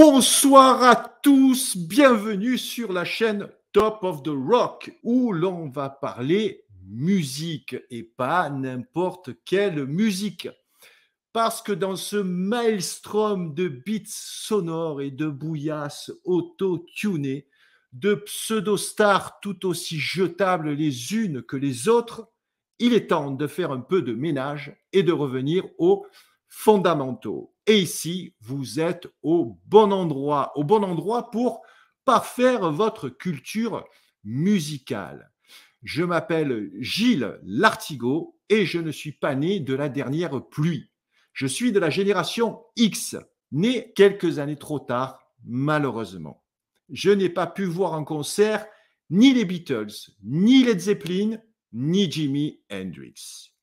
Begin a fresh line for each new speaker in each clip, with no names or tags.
Bonsoir à tous, bienvenue sur la chaîne Top of the Rock où l'on va parler musique et pas n'importe quelle musique. Parce que dans ce maelstrom de beats sonores et de bouillasses auto-tunées, de pseudo-stars tout aussi jetables les unes que les autres, il est temps de faire un peu de ménage et de revenir au fondamentaux. Et ici, vous êtes au bon endroit, au bon endroit pour parfaire votre culture musicale. Je m'appelle Gilles Lartigo et je ne suis pas né de la dernière pluie. Je suis de la génération X, né quelques années trop tard, malheureusement. Je n'ai pas pu voir en concert ni les Beatles, ni les Zeppelin, ni Jimi Hendrix.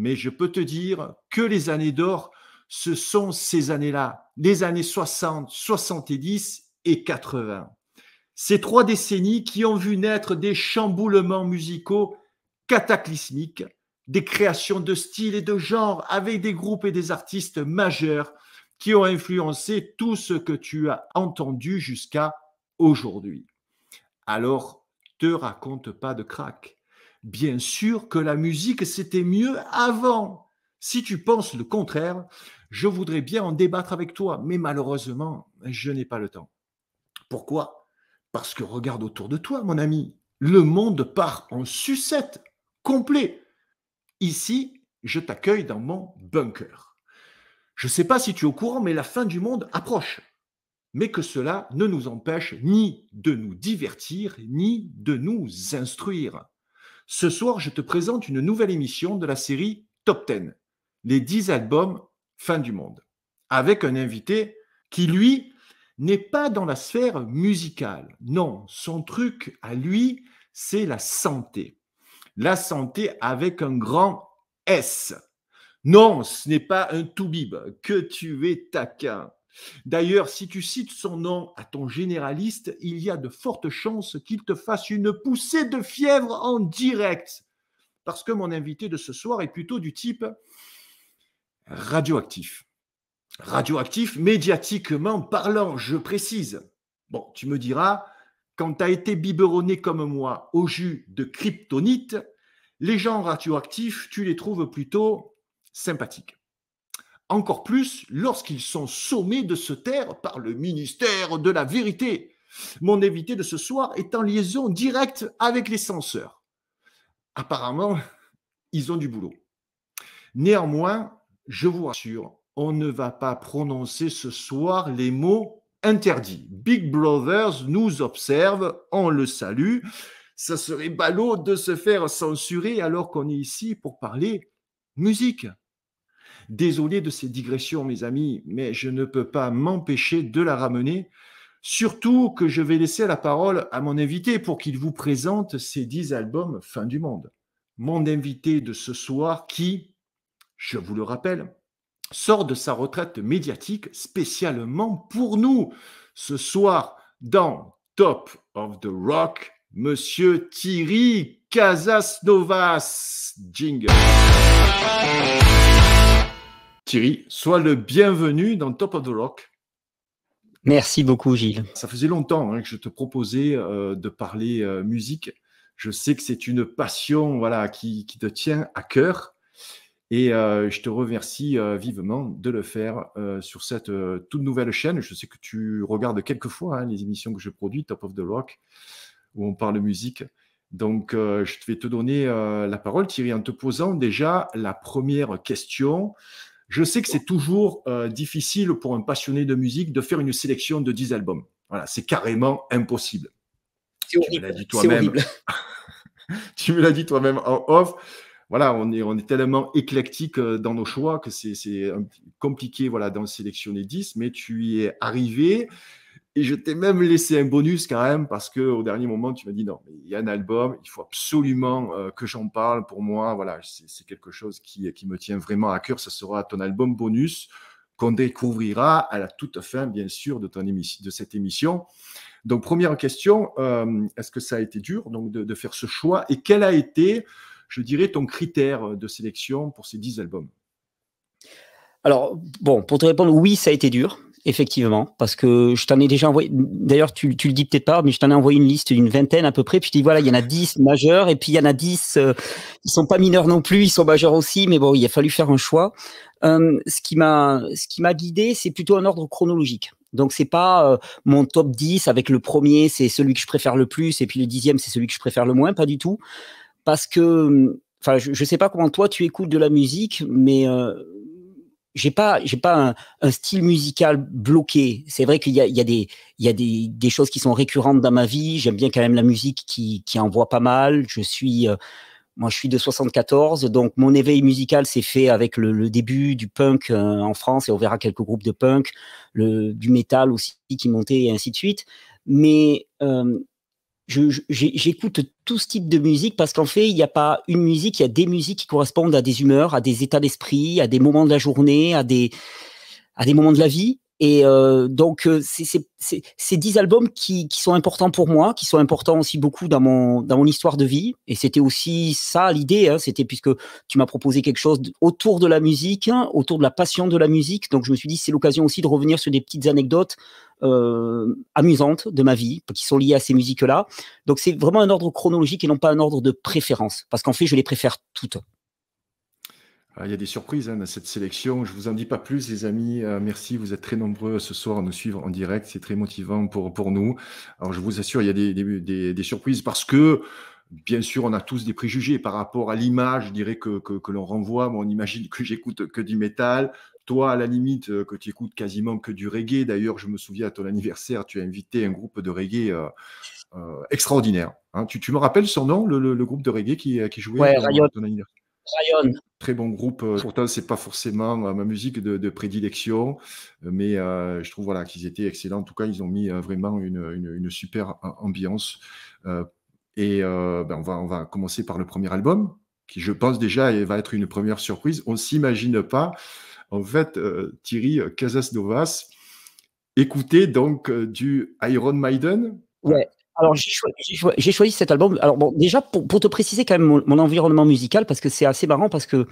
Mais je peux te dire que les années d'or, ce sont ces années-là, les années 60, 70 et 80. Ces trois décennies qui ont vu naître des chamboulements musicaux cataclysmiques, des créations de style et de genre avec des groupes et des artistes majeurs qui ont influencé tout ce que tu as entendu jusqu'à aujourd'hui. Alors, te raconte pas de crack bien sûr que la musique, c'était mieux avant. Si tu penses le contraire, je voudrais bien en débattre avec toi, mais malheureusement, je n'ai pas le temps. Pourquoi Parce que regarde autour de toi, mon ami, le monde part en sucette complet. Ici, je t'accueille dans mon bunker. Je ne sais pas si tu es au courant, mais la fin du monde approche. Mais que cela ne nous empêche ni de nous divertir, ni de nous instruire. Ce soir, je te présente une nouvelle émission de la série Top 10, les 10 albums fin du monde, avec un invité qui, lui, n'est pas dans la sphère musicale. Non, son truc à lui, c'est la santé. La santé avec un grand S. Non, ce n'est pas un toubib, que tu es taquin. D'ailleurs, si tu cites son nom à ton généraliste, il y a de fortes chances qu'il te fasse une poussée de fièvre en direct. Parce que mon invité de ce soir est plutôt du type radioactif. Radioactif médiatiquement parlant, je précise. Bon, tu me diras, quand tu as été biberonné comme moi au jus de kryptonite, les gens radioactifs, tu les trouves plutôt sympathiques encore plus lorsqu'ils sont sommés de se taire par le ministère de la vérité. Mon invité de ce soir est en liaison directe avec les censeurs. Apparemment, ils ont du boulot. Néanmoins, je vous rassure, on ne va pas prononcer ce soir les mots interdits. Big Brothers nous observe, on le salue. Ça serait ballot de se faire censurer alors qu'on est ici pour parler musique. Désolé de ces digressions, mes amis, mais je ne peux pas m'empêcher de la ramener. Surtout que je vais laisser la parole à mon invité pour qu'il vous présente ses dix albums Fin du Monde. Mon invité de ce soir qui, je vous le rappelle, sort de sa retraite médiatique spécialement pour nous. Ce soir, dans Top of the Rock, Monsieur Thierry Casasnovas. Jingle. Thierry, sois le bienvenu dans Top of the Rock. Merci beaucoup, Gilles. Ça faisait longtemps hein, que je te proposais euh, de parler euh, musique. Je sais que c'est une passion voilà, qui, te tient à cœur. Et euh, je te remercie vivement de le faire sur cette toute nouvelle chaîne. Je sais que tu regardes quelquefois hein, les émissions que je produis, Top of the Rock, où on parle musique. Donc, je vais te donner la parole, Thierry, en te posant déjà la première question. Je sais que c'est toujours euh, difficile pour un passionné de musique de faire une sélection de 10 albums. Voilà, c'est carrément impossible. Tu me l'as dit toi-même. tu me l'as dit toi-même en off. Voilà, on est, on est tellement éclectique euh, dans nos choix que c'est compliqué voilà, d'en sélectionner 10, mais tu y es arrivé. Et je t'ai même laissé un bonus quand même parce que au dernier moment, tu m'as dit non, mais il y a un album, il faut absolument euh, que j'en parle pour moi. Voilà, c'est quelque chose qui, me tient vraiment à cœur. Ce sera ton album bonus qu'on découvrira à la toute fin, bien sûr, de, ton de cette émission. Donc, première question, euh, est-ce que ça a été dur donc, de, faire ce choix et quel a été, je dirais, ton critère de sélection pour ces dix albums
alors, bon, pour te répondre, oui, ça a été dur effectivement, parce que je t'en ai déjà envoyé. D'ailleurs, tu, tu le dis peut-être pas, mais je t'en ai envoyé une liste d'une vingtaine à peu près. Puis je dis voilà, il y en a dix majeurs, et puis il y en a dix... Ils euh, ils sont pas mineurs non plus, ils sont majeurs aussi. Mais bon, il a fallu faire un choix. Euh, ce qui m'a ce qui m'a guidé, c'est plutôt un ordre chronologique. Donc c'est pas euh, mon top dix, avec le premier, c'est celui que je préfère le plus, et puis le dixième, c'est celui que je préfère le moins, pas du tout, parce que hum, enfin, je, sais pas comment toi tu écoutes de la musique, mais j'ai pas j'ai pas un, style musical bloqué. C'est vrai qu'il y a, il y a des il y a des, des, choses qui sont récurrentes dans ma vie. J'aime bien quand même la musique qui qui envoie pas mal. Je suis euh, moi, je suis de 74, donc mon éveil musical s'est fait avec le, début du punk euh, en France, et on verra quelques groupes de punk, le, du métal aussi qui montait, et ainsi de suite. Mais euh, j'écoute tout ce type de musique parce qu'en fait, il n'y a pas une musique, il y a des musiques qui correspondent à des humeurs, à des états d'esprit, à des moments de la journée, à des, à des moments de la vie. Et euh, donc, euh, c'est dix albums qui, sont importants pour moi, qui sont importants aussi beaucoup dans mon, dans mon histoire de vie. Et c'était aussi ça l'idée, hein. c'était puisque tu m'as proposé quelque chose autour de la musique, hein, autour de la passion de la musique. Donc, je me suis dit, c'est l'occasion aussi de revenir sur des petites anecdotes euh, amusantes de ma vie qui sont liées à ces musiques-là. Donc, c'est vraiment un ordre chronologique et non pas un ordre de préférence, parce qu'en fait, je les préfère toutes.
Euh, il y a des surprises hein, dans cette sélection. Je ne vous en dis pas plus, les amis. Euh, merci, vous êtes très nombreux ce soir à nous suivre en direct. C'est très motivant pour, pour nous. Alors, je vous assure, il y a des, surprises parce que, bien sûr, on a tous des préjugés par rapport à l'image, je dirais, que, que, l'on renvoie. on imagine que j'écoute que du métal. Toi, à la limite, euh, que tu écoutes quasiment que du reggae. D'ailleurs, je me souviens à ton anniversaire, tu as invité un groupe de reggae extraordinaire. Hein. tu, me rappelles son nom, le, groupe de reggae qui, qui jouait à Ton anniversaire Très bon groupe. Euh, pourtant, c'est pas forcément euh, ma musique de, prédilection, euh, mais je trouve voilà, qu'ils étaient excellents. En tout cas, ils ont mis vraiment une, une, super ambiance. et ben, on, va, on va commencer par le premier album, qui je pense déjà va être une première surprise. On s'imagine pas, en fait, Thierry Casas Novas écouter donc du Iron Maiden.
Ouais. Alors j'ai choisi, cet album. Alors bon, déjà pour, te préciser quand même mon, environnement musical parce que c'est assez marrant parce que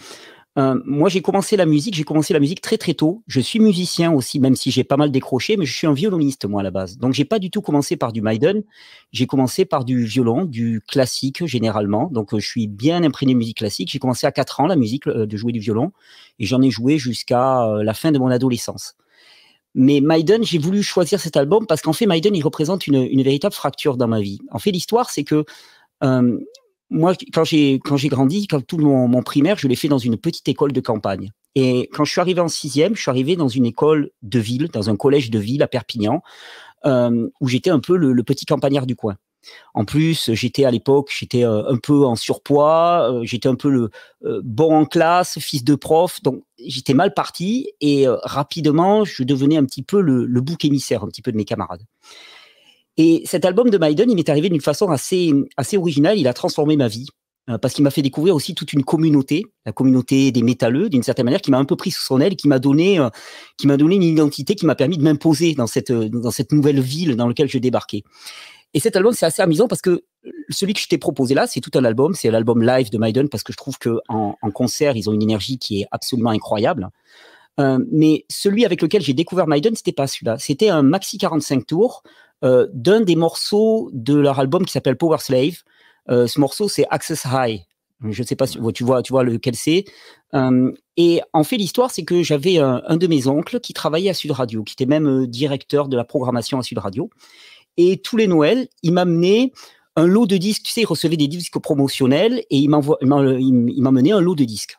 euh, moi j'ai commencé la musique, j'ai commencé la musique très très tôt. Je suis musicien aussi, même si j'ai pas mal décroché, mais je suis un violoniste moi à la base. Donc j'ai pas du tout commencé par du Maiden. J'ai commencé par du violon, du classique généralement. Donc euh, je suis bien imprégné de musique classique. J'ai commencé à 4 ans la musique euh, de jouer du violon et j'en ai joué jusqu'à la fin de mon adolescence. Mais Maiden, j'ai voulu choisir cet album parce qu'en fait, Maiden, il représente une, véritable fracture dans ma vie. En fait, l'histoire, c'est que euh, moi, quand j'ai quand j'ai grandi, quand tout mon, mon primaire, je l'ai fait dans une petite école de campagne. Et quand je suis arrivé en sixième, je suis arrivé dans une école de ville, dans un collège de ville à Perpignan, euh, où j'étais un peu le, petit campagnard du coin. En plus, j'étais à l'époque, j'étais euh, un peu en surpoids, euh, j'étais un peu le euh, bon en classe, fils de prof, donc j'étais mal parti et rapidement, je devenais un petit peu le, bouc émissaire, un petit peu de mes camarades. Et cet album de Maiden, il m'est arrivé d'une façon assez, assez originale, il a transformé ma vie parce qu'il m'a fait découvrir aussi toute une communauté, la communauté des métalleux, d'une certaine manière, qui m'a un peu pris sous son aile, qui m'a donné, qui m'a donné une identité, qui m'a permis de m'imposer dans cette, dans cette nouvelle ville dans laquelle je débarquais. Et cet album, c'est assez amusant parce que celui que je t'ai proposé là, c'est tout un album, c'est l'album live de Maiden parce que je trouve que en, concert, ils ont une énergie qui est absolument incroyable. Euh, mais celui avec lequel j'ai découvert Maiden, c'était pas celui-là. C'était un maxi 45 tours euh, d'un des morceaux de leur album qui s'appelle Power Slave. Euh, ce morceau, c'est Access High. Je ne sais pas si tu vois, tu vois lequel c'est. et en fait, l'histoire, c'est que j'avais un, un, de mes oncles qui travaillait à Sud Radio, qui était même directeur de la programmation à Sud Radio. Et tous les Noëls, il m'amenait un lot de disques. Tu sais, il recevait des disques promotionnels et il m'amenait un lot de disques.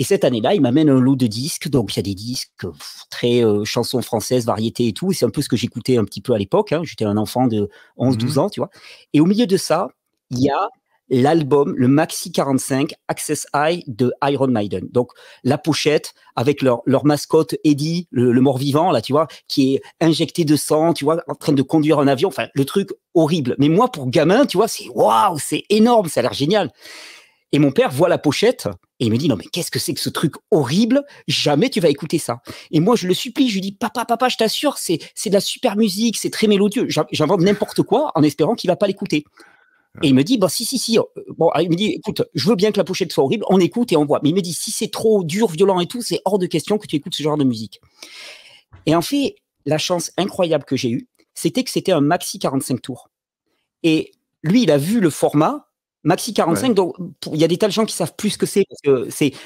Et cette année-là, il m'amène un lot de disques. Donc, il y a des disques très euh, chansons françaises, variétés et tout. C'est un peu ce que j'écoutais un petit peu à l'époque. Hein. J'étais un enfant de 11-12 mmh ans, tu vois. Et au milieu de ça, il y a l'album, le Maxi 45 Access Eye de Iron Maiden. Donc la pochette avec leur, leur mascotte Eddie, le, mort-vivant, là, tu vois, qui est injecté de sang, tu vois, en train de conduire un avion. Enfin, le truc horrible. Mais moi, pour gamin, tu vois, c'est waouh, c'est énorme, ça a l'air génial. Et mon père voit la pochette et il me dit non mais qu'est-ce que c'est que ce truc horrible Jamais tu vas écouter ça. Et moi je le supplie, je lui dis papa papa je t'assure c'est c'est de la super musique, c'est très mélodieux. J'invente n'importe quoi en espérant qu'il va pas l'écouter. Et il me dit, bah, si, si, si. Euh, bon, ah, il me dit, écoute, je veux bien que la pochette soit horrible, on écoute et on voit. Mais il me dit, si c'est trop dur, violent et tout, c'est hors de question que tu écoutes ce genre de musique. Et en fait, la chance incroyable que j'ai eue, c'était que c'était un maxi 45 tours. Et lui, il a vu le format, Maxi 45, il y a des tas de gens qui savent plus ce que c'est.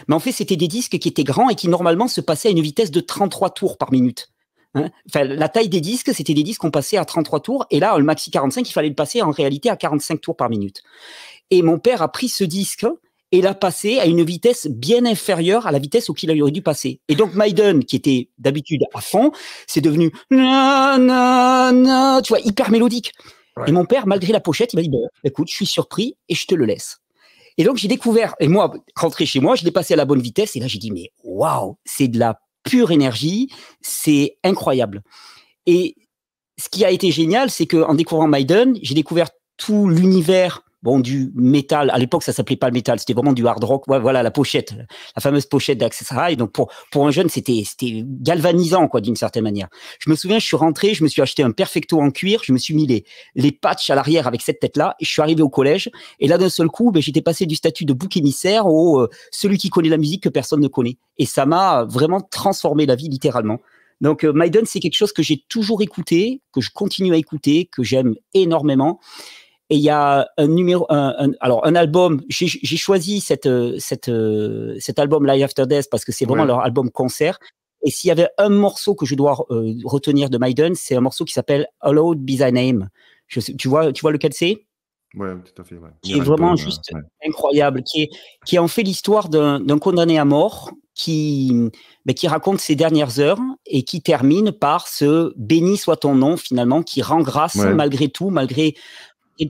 Mais en fait, c'était des disques qui étaient grands et qui normalement se passaient à une vitesse de 33 tours par minute. Hein. la taille des disques, c'était des disques qu'on passait à 33 tours, et là, le maxi 45, il fallait le passer en réalité à 45 tours par minute. Et mon père a pris ce disque et l'a passé à une vitesse bien inférieure à la vitesse auquel il aurait dû passer. Et donc Maiden, qui était d'habitude à fond, c'est devenu tu vois, hyper mélodique. Et mon père, malgré la pochette, il m'a dit bah, écoute, je suis surpris et je te le laisse. Et donc j'ai découvert, et moi, rentré chez moi, je l'ai passé à la bonne vitesse, et là j'ai dit mais waouh, c'est de la pure énergie, c'est incroyable. Et ce qui a été génial, c'est que en découvrant Maiden, j'ai découvert tout l'univers bon du métal. À l'époque, ça s'appelait pas le métal, c'était vraiment du hard rock. voilà la pochette, la fameuse pochette d'Access Donc pour pour un jeune, c'était c'était galvanisant quoi d'une certaine manière. Je me souviens, je suis rentré, je me suis acheté un perfecto en cuir, je me suis mis les les patchs à l'arrière avec cette tête là. Et je suis arrivé au collège et là d'un seul coup, ben, j'étais passé du statut de bouc émissaire au euh, celui qui connaît la musique que personne ne connaît. Et ça m'a euh, vraiment transformé la vie littéralement. Donc euh, Maiden, c'est quelque chose que j'ai toujours écouté, que je continue à écouter, que j'aime énormément. Et il y a un numéro, un, alors un album. J'ai choisi cette, cette, cet album Live After Death parce que c'est vraiment leur album concert. Et s'il y avait un morceau que je dois euh, retenir de Maiden, c'est un morceau qui s'appelle Allowed Be Thy Name. Je tu vois, tu vois lequel c'est Oui, tout à fait. Qui est vraiment euh, juste incroyable, qui est, qui en fait l'histoire d'un condamné à mort qui, mais qui raconte ses dernières heures et qui termine par ce béni soit ton nom finalement, qui rend grâce malgré tout, malgré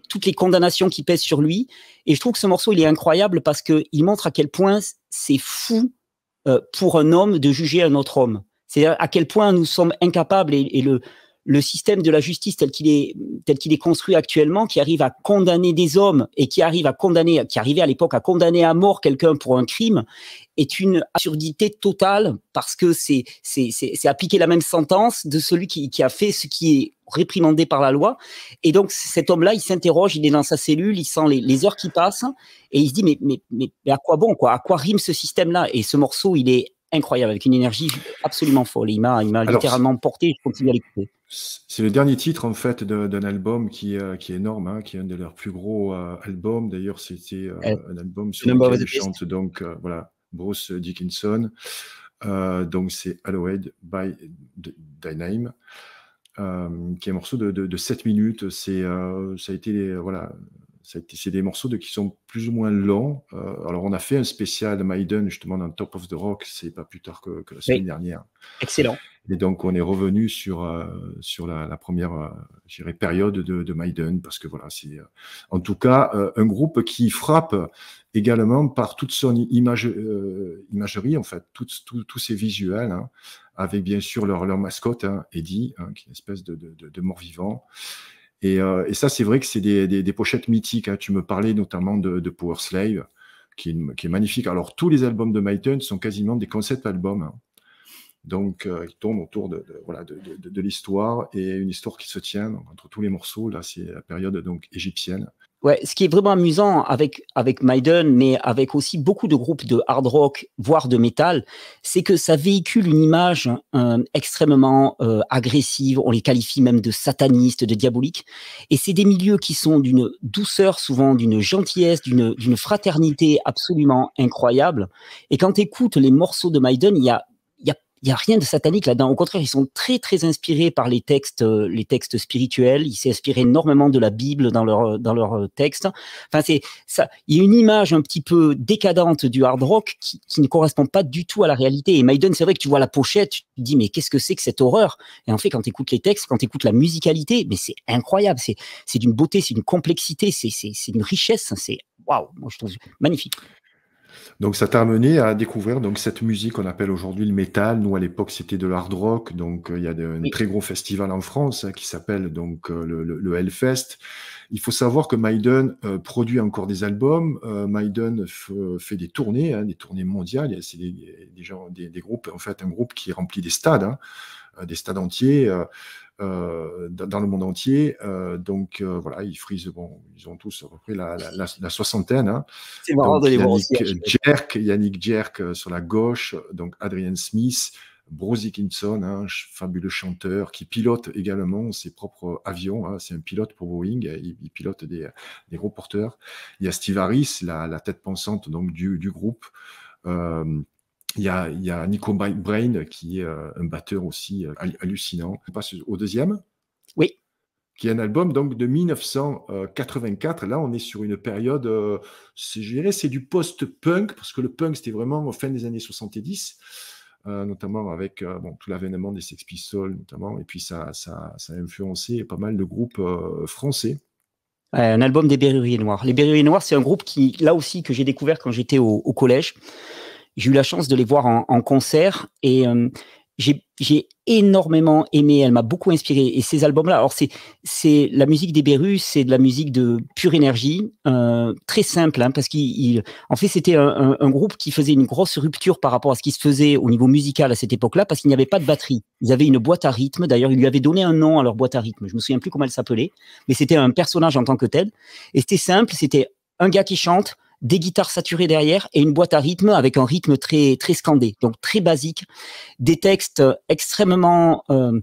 toutes les condamnations qui pèsent sur lui. Et je trouve que ce morceau, il est incroyable parce qu'il montre à quel point c'est fou euh, pour un homme de juger un autre homme. C'est à, quel point nous sommes incapables et le, le système de la justice tel qu'il est tel qu'il est construit actuellement, qui arrive à condamner des hommes et qui arrive à condamner, qui arrivait à l'époque à condamner à mort quelqu'un pour un crime, est une absurdité totale parce que c'est c'est c'est appliquer la même sentence de celui qui, qui a fait ce qui est réprimandé par la loi. Et donc cet homme-là, il s'interroge, il est dans sa cellule, il sent les, les, heures qui passent et il se dit mais mais mais, à quoi bon quoi, à quoi rime ce système-là Et ce morceau, il est incroyable avec une énergie absolument folle. Il m'a il m'a littéralement porté. Je continue
à l'écouter. C'est le dernier titre en fait d'un album euh, qui, est énorme, hein, qui est un de leurs plus gros euh, albums. D'ailleurs, c'était euh, un album sur lequel donc voilà Bruce Dickinson. donc c'est Halloween by Dyname, Name, qui est un morceau de, 7 minutes. C'est ça a été voilà, c'est des morceaux de, qui sont plus ou moins longs. alors on a fait un spécial Maiden justement dans Top of the Rock. C'est pas plus tard que, la semaine dernière. Excellent. Et donc, on est revenu sur, euh, sur la, la première euh, période de, de Maiden, parce que voilà, c'est euh, en tout cas un groupe qui frappe également par toute son image, imagerie, en fait, tous ses visuels, hein, avec bien sûr leur, leur mascotte, hein, Eddie, hein, qui est une espèce de, de, mort-vivant. Et, et, ça, c'est vrai que c'est des, des, pochettes mythiques. Tu me parlais notamment de, Power Slave, qui est, qui est, magnifique. Alors, tous les albums de Maiden sont quasiment des concept albums. Donc, euh, ils il tourne autour de, voilà, de, de, l'histoire et une histoire qui se tient entre tous les morceaux. Là, c'est la période donc égyptienne.
Ouais, ce qui est vraiment amusant avec avec Maiden, mais avec aussi beaucoup de groupes de hard rock, voire de métal, c'est que ça véhicule une image euh, extrêmement euh, agressive. On les qualifie même de satanistes, de diaboliques. Et c'est des milieux qui sont d'une douceur, souvent d'une gentillesse, d'une d'une fraternité absolument incroyable. Et quand tu écoutes les morceaux de Maiden, il y a il n'y a rien de satanique là-dedans. Au contraire, ils sont très très inspirés par les textes, euh, les textes spirituels. Ils s'inspirent énormément de la Bible dans leur euh, dans leurs euh, textes. Enfin, c'est ça. Il y a une image un petit peu décadente du hard rock qui, qui ne correspond pas du tout à la réalité. Et Maiden, c'est vrai que tu vois la pochette, tu te dis mais qu'est-ce que c'est que cette horreur Et en fait, quand tu écoutes les textes, quand tu écoutes la musicalité, mais c'est incroyable. C'est c'est d'une beauté, c'est d'une complexité, c'est c'est c'est une richesse. Hein, c'est
waouh, moi je trouve magnifique. Donc ça t'a amené à découvrir donc cette musique qu'on appelle aujourd'hui le métal. Nous à l'époque c'était de l'hard rock, donc euh, il y a un très gros festival en France hein, qui s'appelle donc euh, le, Hellfest. Il faut savoir que Maiden euh, produit encore des albums. Maiden fait des tournées, hein, des tournées mondiales. C'est des, des, groupes en fait un groupe qui remplit des stades, hein, des stades entiers. Euh, dans le monde entier. Euh, donc euh, voilà, ils frisent, bon, ils ont tous repris la, la, la, soixantaine. Hein. C'est marrant de les voir Jerk, Yannick Jerk sur la gauche, donc Adrian Smith. Bruce Dickinson, hein, un fabuleux chanteur qui pilote également ses propres avions. Hein, c'est un pilote pour Boeing. Hein. Il, pilote des, des, gros porteurs. Il y a Steve Harris, la, la tête pensante donc du, du groupe. Euh, il y, a, Nico Brain qui est euh, un batteur aussi euh, hallucinant. On passe au deuxième. Oui. Qui est un album donc de 1984. Là, on est sur une période, euh, je dirais, c'est du post-punk parce que le punk c'était vraiment au fin des années 70. notamment avec bon, tout l'avènement des Sex Pistols, notamment, et puis
ça, ça, a influencé pas mal de groupes français. Un album des Berruriers Noirs. Les Berruriers Noirs, c'est un groupe qui, là aussi, que j'ai découvert quand j'étais au, au collège. J'ai eu la chance de les voir en, en concert et euh, j'ai énormément aimé. Elle m'a beaucoup inspiré. Et ces albums-là, alors c'est c'est la musique des Bérus, c'est de la musique de pure énergie, euh, très simple, hein, parce qu'il en fait c'était un, un, un, groupe qui faisait une grosse rupture par rapport à ce qui se faisait au niveau musical à cette époque-là, parce qu'il n'y avait pas de batterie. Ils avaient une boîte à rythme. D'ailleurs, ils lui avaient donné un nom à leur boîte à rythme. Je me souviens plus comment elle s'appelait, mais c'était un personnage en tant que tel. Et c'était simple, c'était un gars qui chante, des guitares saturées derrière et une boîte à rythme avec un rythme très très scandé, donc très basique, des textes extrêmement euh,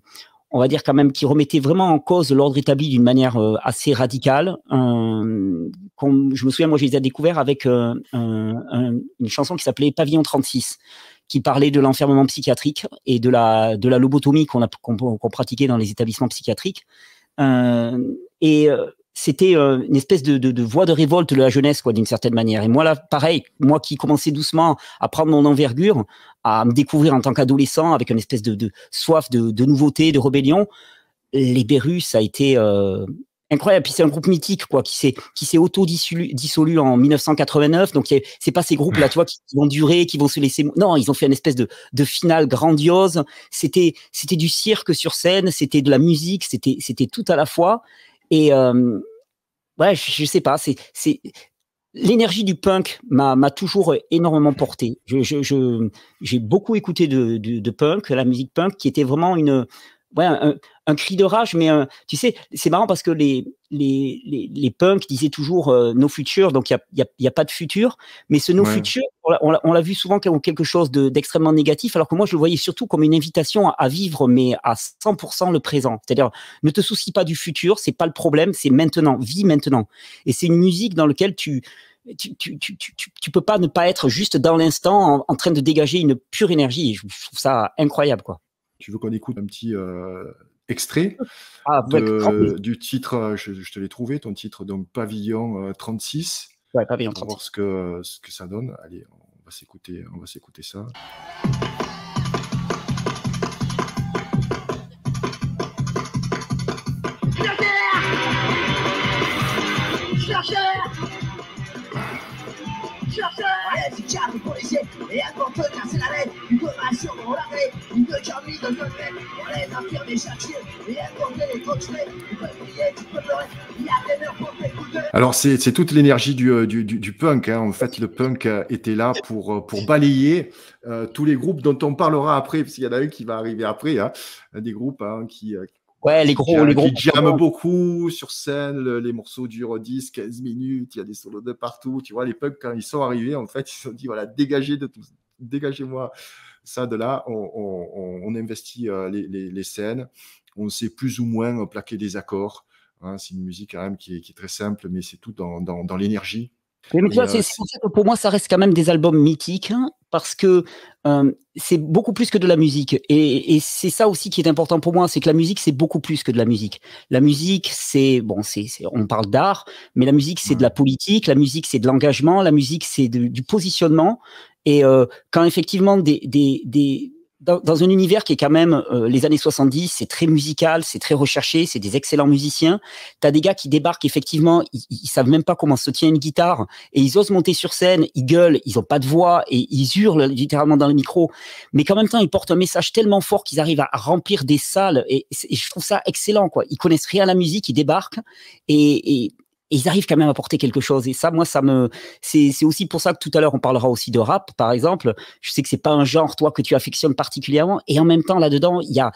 on va dire quand même qui remettaient vraiment en cause l'ordre établi d'une manière euh, assez radicale. Euh, je me souviens, moi, je les ai découverts avec euh, une chanson qui s'appelait Pavillon 36, qui parlait de l'enfermement psychiatrique et de la de la lobotomie qu'on a pratiquait dans les établissements psychiatriques. et c'était euh, une espèce de, voix de, de révolte de la jeunesse, quoi, d'une certaine manière. Et moi, là, pareil, moi qui commençais doucement à prendre mon envergure, à me découvrir en tant qu'adolescent avec une espèce de, soif de, nouveauté, de rébellion, les Berus, ça a été euh, incroyable. Puis c'est un groupe mythique, quoi, qui s'est qui s'est auto dissolu, en 1989. Donc c'est pas ces groupes là, tu qui, vont durer, qui vont se laisser. Non, ils ont fait une espèce de de finale grandiose. C'était c'était du cirque sur scène, c'était de la musique, c'était c'était tout à la fois. Et euh, ouais, je, sais pas, c'est c'est l'énergie du punk m'a toujours énormément porté. Je j'ai beaucoup écouté de, de, de, punk, la musique punk, qui était vraiment une ouais, un, un cri de rage, mais euh, tu sais, c'est marrant parce que les, les, les, punks disaient toujours euh, no future », donc il n'y a, y a, pas de futur. Mais ce no future », on l'a vu souvent comme quelque chose d'extrêmement négatif, alors que moi, je le voyais surtout comme une invitation à, vivre, mais à 100% le présent. C'est-à-dire, ne te soucie pas du futur, c'est pas le problème, c'est maintenant, vis maintenant. Et c'est une musique dans laquelle tu, tu, tu, tu, tu, peux pas ne pas être juste dans l'instant en, train de dégager une pure énergie. Je trouve ça incroyable, quoi. Tu veux qu'on écoute un petit euh,
extrait ah, du titre, euh, je, te l'ai trouvé, ton titre, donc Pavillon 36. Euh, ouais, Pavillon 36. On va voir ce que, ce que ça donne. Allez, on va s'écouter, on va s'écouter ça.
Chercheur Allez, c'est policiers Et avant que c'est la veine,
alors, c'est toute l'énergie du, euh, du, punk. Hein. En fait, le punk était là pour, euh, pour balayer euh, tous les groupes dont on parlera après, parce qu'il y en a un qui va arriver après, hein. des groupes hein, qui, Ouais, les gros, les jamment beaucoup sur scène, les morceaux durent 10, 15 minutes, il y a des solos de partout. Tu vois, les punks, quand ils sont arrivés, en fait, ils se sont dit, voilà, dégagez de tout, dégagez-moi ça de là, on, investit euh, les, scènes, on sait plus ou moins plaquer des accords. Hein. c'est une musique quand même qui est, très simple, mais c'est tout dans, l'énergie.
Euh, pour moi, ça reste quand même des albums mythiques, hein, parce que euh, c'est beaucoup plus que de la musique. Et, c'est ça aussi qui est important pour moi, c'est que la musique, c'est beaucoup plus que de la musique. La musique, c'est, bon, c'est, on parle d'art, mais la musique, c'est de la politique, la musique, c'est de l'engagement, la musique, c'est du positionnement, et euh, quand effectivement des, des, dans, un univers qui est quand même euh, les années 70, c'est très musical, c'est très recherché, c'est des excellents musiciens. Tu as des gars qui débarquent effectivement, ils, savent même pas comment se tient une guitare et ils osent monter sur scène, ils gueulent, ils ont pas de voix et ils hurlent littéralement dans le micro. Mais qu'en même temps, ils portent un message tellement fort qu'ils arrivent à remplir des salles et, je trouve ça excellent quoi. Ils connaissent rien à la musique, ils débarquent et, et et ils arrivent quand même à porter quelque chose. Et ça, moi, ça me, c'est, c'est aussi pour ça que tout à l'heure on parlera aussi de rap, par exemple. Je sais que c'est pas un genre toi que tu affectionnes particulièrement, et en même temps là-dedans, il y a,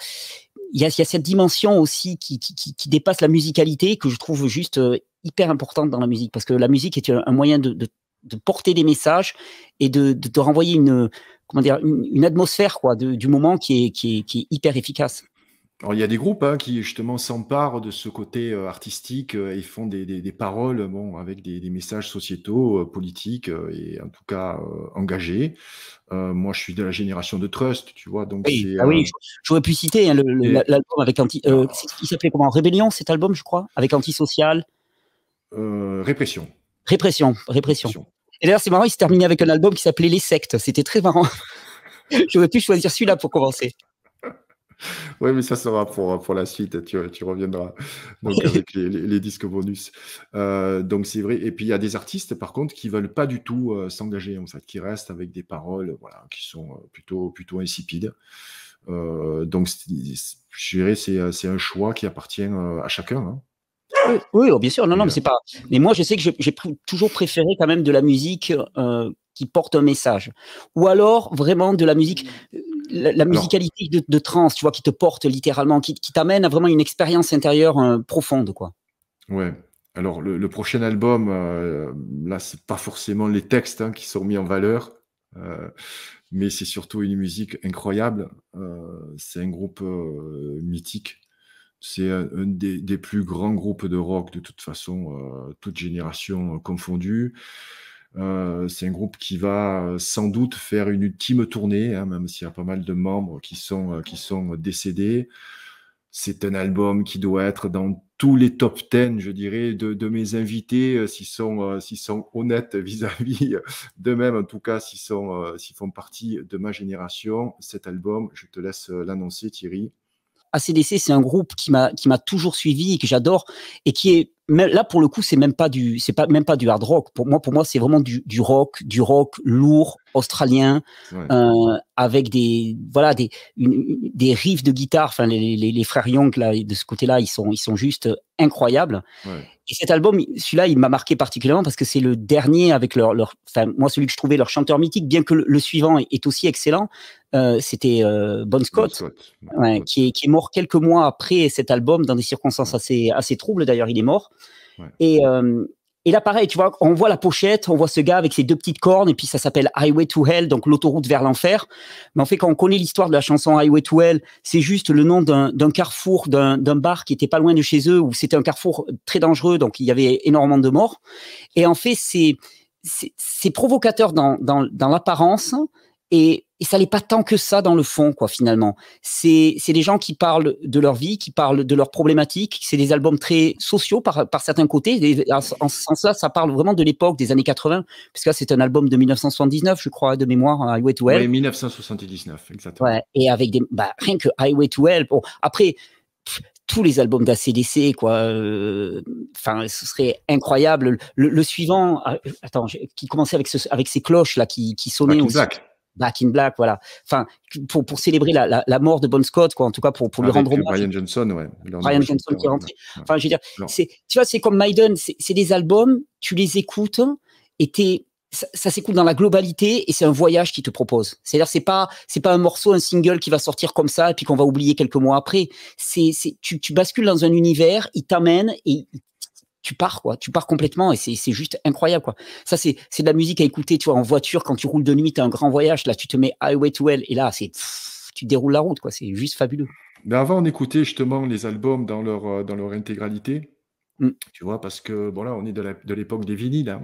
il y a, y a, cette dimension aussi qui, qui, qui, dépasse la musicalité que je trouve juste euh, hyper importante dans la musique, parce que la musique est euh, un, moyen de, de, de porter des messages et de, de renvoyer une, comment dire, une, atmosphère quoi, du moment qui est, qui est, qui est hyper efficace. Alors, il y a des groupes
hein, qui justement s'emparent de ce côté euh, artistique euh, et font des, paroles bon, avec des, messages sociétaux, euh, politiques et en tout cas engagés. moi,
je suis de la génération de Trust, tu vois. Donc ah oui j'aurais pu citer hein, l'album avec anti. il s'appelait comment Rébellion, cet album, je crois, avec Antisocial. répression. Répression, répression. Et d'ailleurs, c'est marrant, il se terminait avec un album qui s'appelait Les Sectes. C'était très marrant. J'aurais pu choisir celui-là pour commencer.
Oui, mais ça sera pour, pour la suite, tu, reviendras avec les, disques bonus. Euh, donc c'est vrai. Et puis il y a des artistes, par contre, qui veulent pas du tout euh, s'engager, en fait, qui restent avec des paroles voilà, qui sont euh, plutôt, plutôt insipides. donc je dirais c'est
un choix qui appartient à chacun. Hein. Oui, oui, oh, bien sûr. Non, non, mais c'est pas. Mais moi, je sais que j'ai toujours préféré quand même de la musique qui porte un message, ou alors vraiment de la musique la, musicalité de, de trans, tu vois, qui te porte littéralement, qui, t'amène à vraiment une expérience intérieure euh, profonde, quoi.
Ouais. Alors, le, prochain album, euh, là, c'est pas forcément les textes hein, qui sont mis en valeur, euh, mais c'est surtout une musique incroyable. c'est un groupe mythique. C'est un, des, des, plus grands groupes de rock de toute façon, toute génération confondue. Euh, c'est un groupe qui va euh, sans doute faire une ultime tournée, hein, même s'il y a pas mal de membres qui sont, euh, qui sont décédés. C'est un album qui doit être dans tous les top 10, je dirais, de, mes invités, s'ils sont, sont, honnêtes vis-à-vis d'eux-mêmes, en tout cas, s'ils font partie
de ma génération. Cet album, je te laisse l'annoncer, Thierry. ACDC, c'est un groupe qui m'a toujours suivi et que j'adore et qui est là pour le coup c'est même pas du c'est pas même pas du hard rock pour moi pour moi c'est vraiment du, rock du rock lourd australien euh, avec des voilà des des riffs de guitare enfin les, les, frères Young là de ce côté là ils sont ils sont juste euh, incroyables et cet album, celui-là, il m'a marqué particulièrement parce que c'est le dernier avec leur, leur enfin, moi, celui que je trouvais leur chanteur mythique, bien que le, suivant est aussi excellent. Euh, c'était euh, Bon Scott, qui, est, mort quelques mois après cet album dans des circonstances assez, assez troubles. D'ailleurs, il est mort. Et, euh, et là, pareil, tu vois, on voit la pochette, on voit ce gars avec ses deux petites cornes, et puis ça s'appelle Highway to Hell, donc l'autoroute vers l'enfer. Mais en fait, quand on connaît l'histoire de la chanson Highway to Hell, c'est juste le nom d'un carrefour, d'un bar qui était pas loin de chez eux, où c'était un carrefour très dangereux, donc il y avait énormément de morts. Et en fait, c'est provocateur dans, dans l'apparence, et, ça n'est pas tant que ça dans le fond, quoi, finalement. C'est des gens qui parlent de leur vie, qui parlent de leurs problématiques. C'est des albums très sociaux par, par certains côtés. En, ce sens-là, ça parle vraiment de l'époque des années 80, puisque là, c'est un album de 1979, je crois, de mémoire, hein, Highway to Hell. Oui, 1979, exactement. Ouais, et avec des, bah, rien que Highway to Hell. Bon, après, tous les albums d'ACDC, quoi. Euh, enfin, ce serait incroyable. Le, suivant, ah, attends, qui commençait avec, avec ces cloches là qui, qui sonnaient. exact. Black in Black, voilà. Enfin, pour, pour célébrer la, mort de Bon Scott, quoi, en tout cas pour, pour lui rendre hommage. Brian
Johnson, ouais. Ryan Johnson
qui est rentré. c'est, tu vois, c'est comme Maiden, c'est des albums, tu les écoutes et ça, s'écoute dans la globalité et c'est un voyage qui te propose. C'est-à-dire c'est pas c'est pas un morceau, un single qui va sortir comme ça et puis qu'on va oublier quelques mois après. C'est tu, tu bascules dans un univers, il t'amène et tu pars quoi, tu pars complètement et c'est juste incroyable quoi. Ça c'est de la musique à écouter, tu en voiture quand tu roules de nuit, tu as un grand voyage, là tu te mets Highway to Hell et là c'est tu déroules la route quoi, c'est juste fabuleux. Mais avant on écoutait justement les
albums dans leur euh, dans leur intégralité, mm. tu vois, parce que bon là on est de l'époque des vinyles. Hein.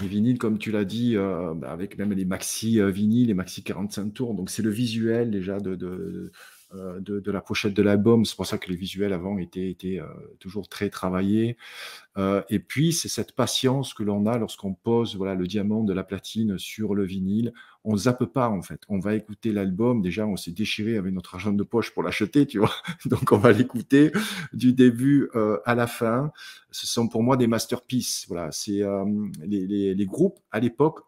Les vinyles, comme tu l'as dit, euh, bah, avec même les maxi euh, vinyles, les maxi 45 tours. Donc c'est le visuel déjà de euh, de, la pochette de l'album. C'est pour ça que les visuels avant étaient, étaient euh, toujours très travaillés. Euh, et puis, c'est cette patience que l'on a lorsqu'on pose voilà, le diamant de la platine sur le vinyle. On zappe pas, en fait. On va écouter l'album. Déjà, on s'est déchiré avec notre argent de poche pour l'acheter, tu vois. Donc, on va l'écouter du début à la fin. Ce sont pour moi des masterpieces. Voilà, c'est les, groupes à l'époque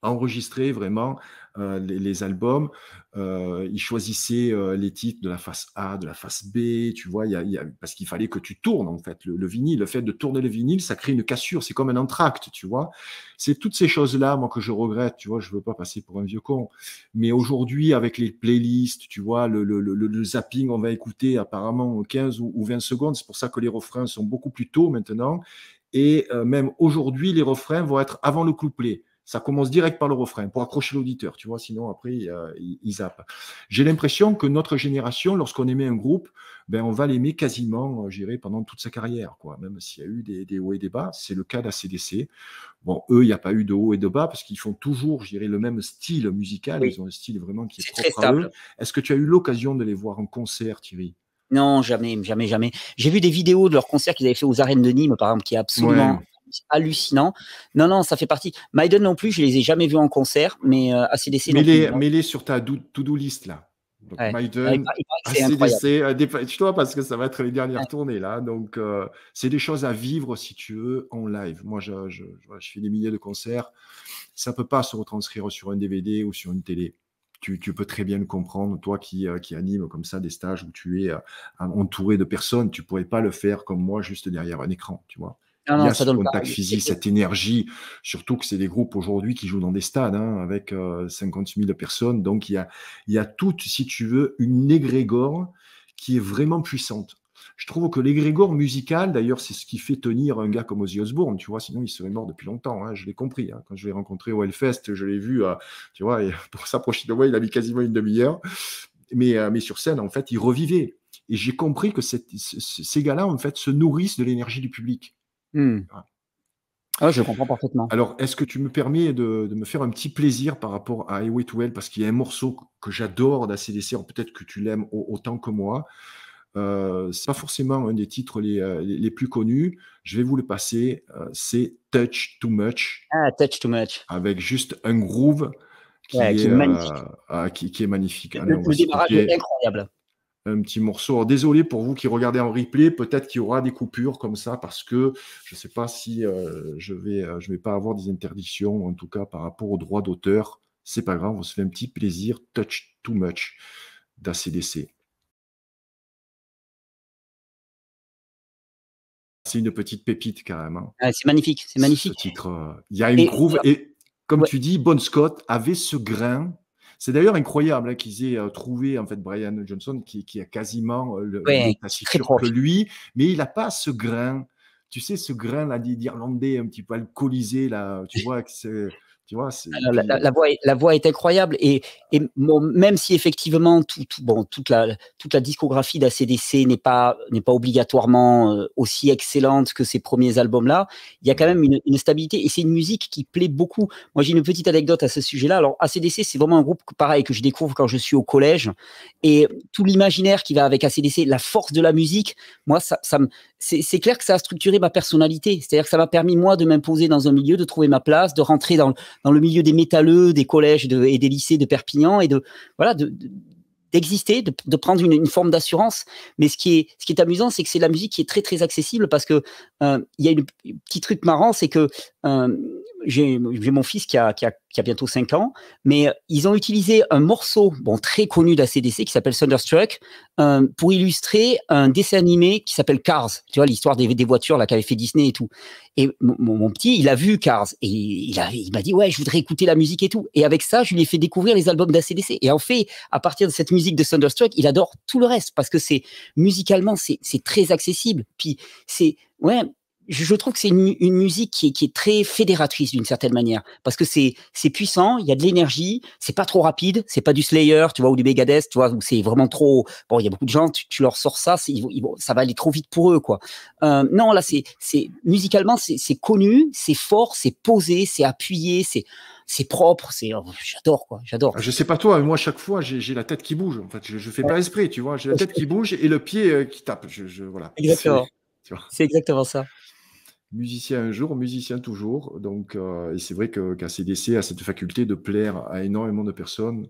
enregistrés vraiment euh, les, albums. Euh, ils choisissaient euh, les titres de la face A, de la face B, tu vois, parce qu'il fallait que tu tournes en fait le, vinyle. Le fait de tourner le vinyle, ça crée une cassure, c'est comme un entracte, tu vois. C'est toutes ces choses-là, moi, que je regrette, tu vois, je veux pas passer pour un vieux con. Mais aujourd'hui, avec les playlists, tu vois, le, zapping, on va écouter apparemment 15 ou, 20 secondes, c'est pour ça que les refrains sont beaucoup plus tôt maintenant. Et même aujourd'hui, les refrains vont être avant le couplet. Ça commence direct par le refrain pour accrocher l'auditeur, tu vois, sinon après, ils zappent. J'ai l'impression que notre génération, lorsqu'on aimait un groupe, ben, on va l'aimer quasiment, euh, j'irai pendant toute sa carrière, quoi. Même s'il y a eu des, hauts et des bas, c'est le cas de CDC. Bon, eux, il n'y a pas eu de hauts et de bas parce qu'ils font toujours, j'irai le même style musical. Ils ont un
style vraiment qui est, propre à eux. Est-ce que tu as eu l'occasion de les voir en concert, Thierry non, jamais, jamais, jamais. J'ai vu des vidéos de leurs concerts qu'ils avaient fait aux arènes de Nîmes, par exemple, qui est absolument hallucinant. Non, non, ça fait partie. Maiden non plus, je les ai jamais vus en concert, mais euh, assez décédé.
Mets-les sur ta to-do list là.
Donc ouais. Maiden, ACDC,
ah, dépêche-toi euh, parce que ça va être les dernières tournées là. Donc euh, c'est des choses à vivre si tu veux en live. Moi je, je, je fais des milliers de concerts. Ça peut pas se retranscrire sur un DVD ou sur une télé. Tu, peux très bien le comprendre, toi qui, anime comme ça des stages où tu es entouré de personnes, tu pourrais pas le faire comme moi juste derrière un écran, tu vois. Ah il y a ce contact physique, cette énergie, surtout que c'est des groupes aujourd'hui qui jouent dans des stades hein, avec 50 euh, 000 personnes. Donc il y a, il y a toute, si tu veux, une égrégore qui est vraiment puissante. Je trouve que l'égrégore musical, d'ailleurs, c'est ce qui fait tenir un gars comme Ozzy Osbourne, tu vois, sinon il serait mort depuis longtemps, hein, je l'ai compris. Hein. quand je l'ai rencontré au Hellfest, je l'ai vu, euh, tu vois, pour s'approcher de moi, il a mis quasiment une demi-heure. Mais, euh, mais sur scène, en fait, il revivait. Et j'ai compris que ces gars-là, en fait, se nourrissent de l'énergie du public. Mmh. Ah,
je comprends parfaitement.
Alors, est-ce que tu me permets de, me faire un petit plaisir par rapport à Highway to Well Parce qu'il y a un morceau que j'adore d'ACDC, peut-être que tu l'aimes autant que moi. Euh, c'est pas forcément un des titres euh, les, plus connus. Je vais vous le passer. Euh, c'est Touch Too Much. Ah, Touch Too Much. Avec juste un groove qui, est, magnifique. Ah, qui, incroyable un petit morceau. désolé pour vous qui regardez en replay, peut-être qu'il y aura des coupures comme ça parce que je ne sais pas si euh, je ne euh, vais, pas avoir des interdictions, en tout cas par rapport aux droits d'auteur. C'est pas grave, on se fait un petit plaisir. Touch too much d'ACDC. C'est une petite pépite quand même. Hein.
Ah, c'est magnifique, c'est magnifique.
titre, euh, il y a une groove et comme tu dis, Bon Scott avait ce grain c'est d'ailleurs incroyable hein, qu'ils aient trouvé en fait Brian Johnson qui, a quasiment le, oui, que lui, mais il n'a pas ce grain tu sais, ce grain là d'Irlandais un petit peu
alcoolisé là, tu vois, que c'est ah, la, la, voix est, la, voix est, incroyable. Et, même si effectivement tout, tout, bon, toute, la, toute la discographie d'ACDC n'est pas, n'est pas obligatoirement euh, aussi excellente que ses premiers albums-là, il y a quand même une, stabilité. Et c'est une musique qui plaît beaucoup. Moi, j'ai une petite anecdote à ce sujet-là. Alors, ACDC, c'est vraiment un groupe pareil que je découvre quand je suis au collège. Et tout l'imaginaire qui va avec ACDC, la force de la musique, moi, ça, ça c'est clair que ça a structuré ma personnalité. C'est-à-dire que ça m'a permis, moi, de m'imposer dans un milieu, de trouver ma place, de rentrer dans, dans le milieu des métalleux, des collèges et des lycées de Perpignan et de voilà de, d'exister, de, prendre une, forme d'assurance. Mais ce qui est, ce qui est amusant, c'est que c'est la musique qui est très très accessible parce que euh, il y a un petit truc marrant, c'est que euh, j'ai mon fils qui a, bientôt 5 ans, mais euh, ils ont utilisé un morceau bon, très connu d'ACDC qui s'appelle Thunderstruck euh, pour illustrer un dessin animé qui s'appelle Cars. Tu vois, l'histoire des, voitures là qu'avait fait Disney et tout. Et mon, petit, il a vu Cars et il, a, il m'a dit Ouais, je voudrais écouter la musique et tout. Et avec ça, je lui ai fait découvrir les albums d'ACDC. Et en fait, à partir de cette musique de Thunderstruck, il adore tout le reste parce que c'est musicalement, c'est très accessible. Puis c'est ouais, je trouve que c'est une, musique qui est, très fédératrice d'une certaine manière, parce que c'est puissant, il y a de l'énergie, c'est pas trop rapide, c'est pas du Slayer, tu vois, ou du Megadeth, tu vois, où c'est vraiment trop. Bon, il y a beaucoup de gens, tu, leur sors ça, ça va aller trop vite pour eux, quoi. Euh, non, là, c'est c'est musicalement, c'est connu, c'est fort, c'est posé, c'est appuyé, c'est propre, c'est oh, j'adore quoi, j'adore. Ah, je sais pas
toi, mais moi chaque fois j'ai la tête qui bouge. En fait, je, fais pas esprit, tu vois, j'ai la tête qui bouge et le pied euh, qui tape. voilà. Exactement. C'est exactement ça musicien un jour, musicien toujours. Donc, euh, et c'est vrai que qu'ACDC a cette faculté de plaire à énormément de personnes.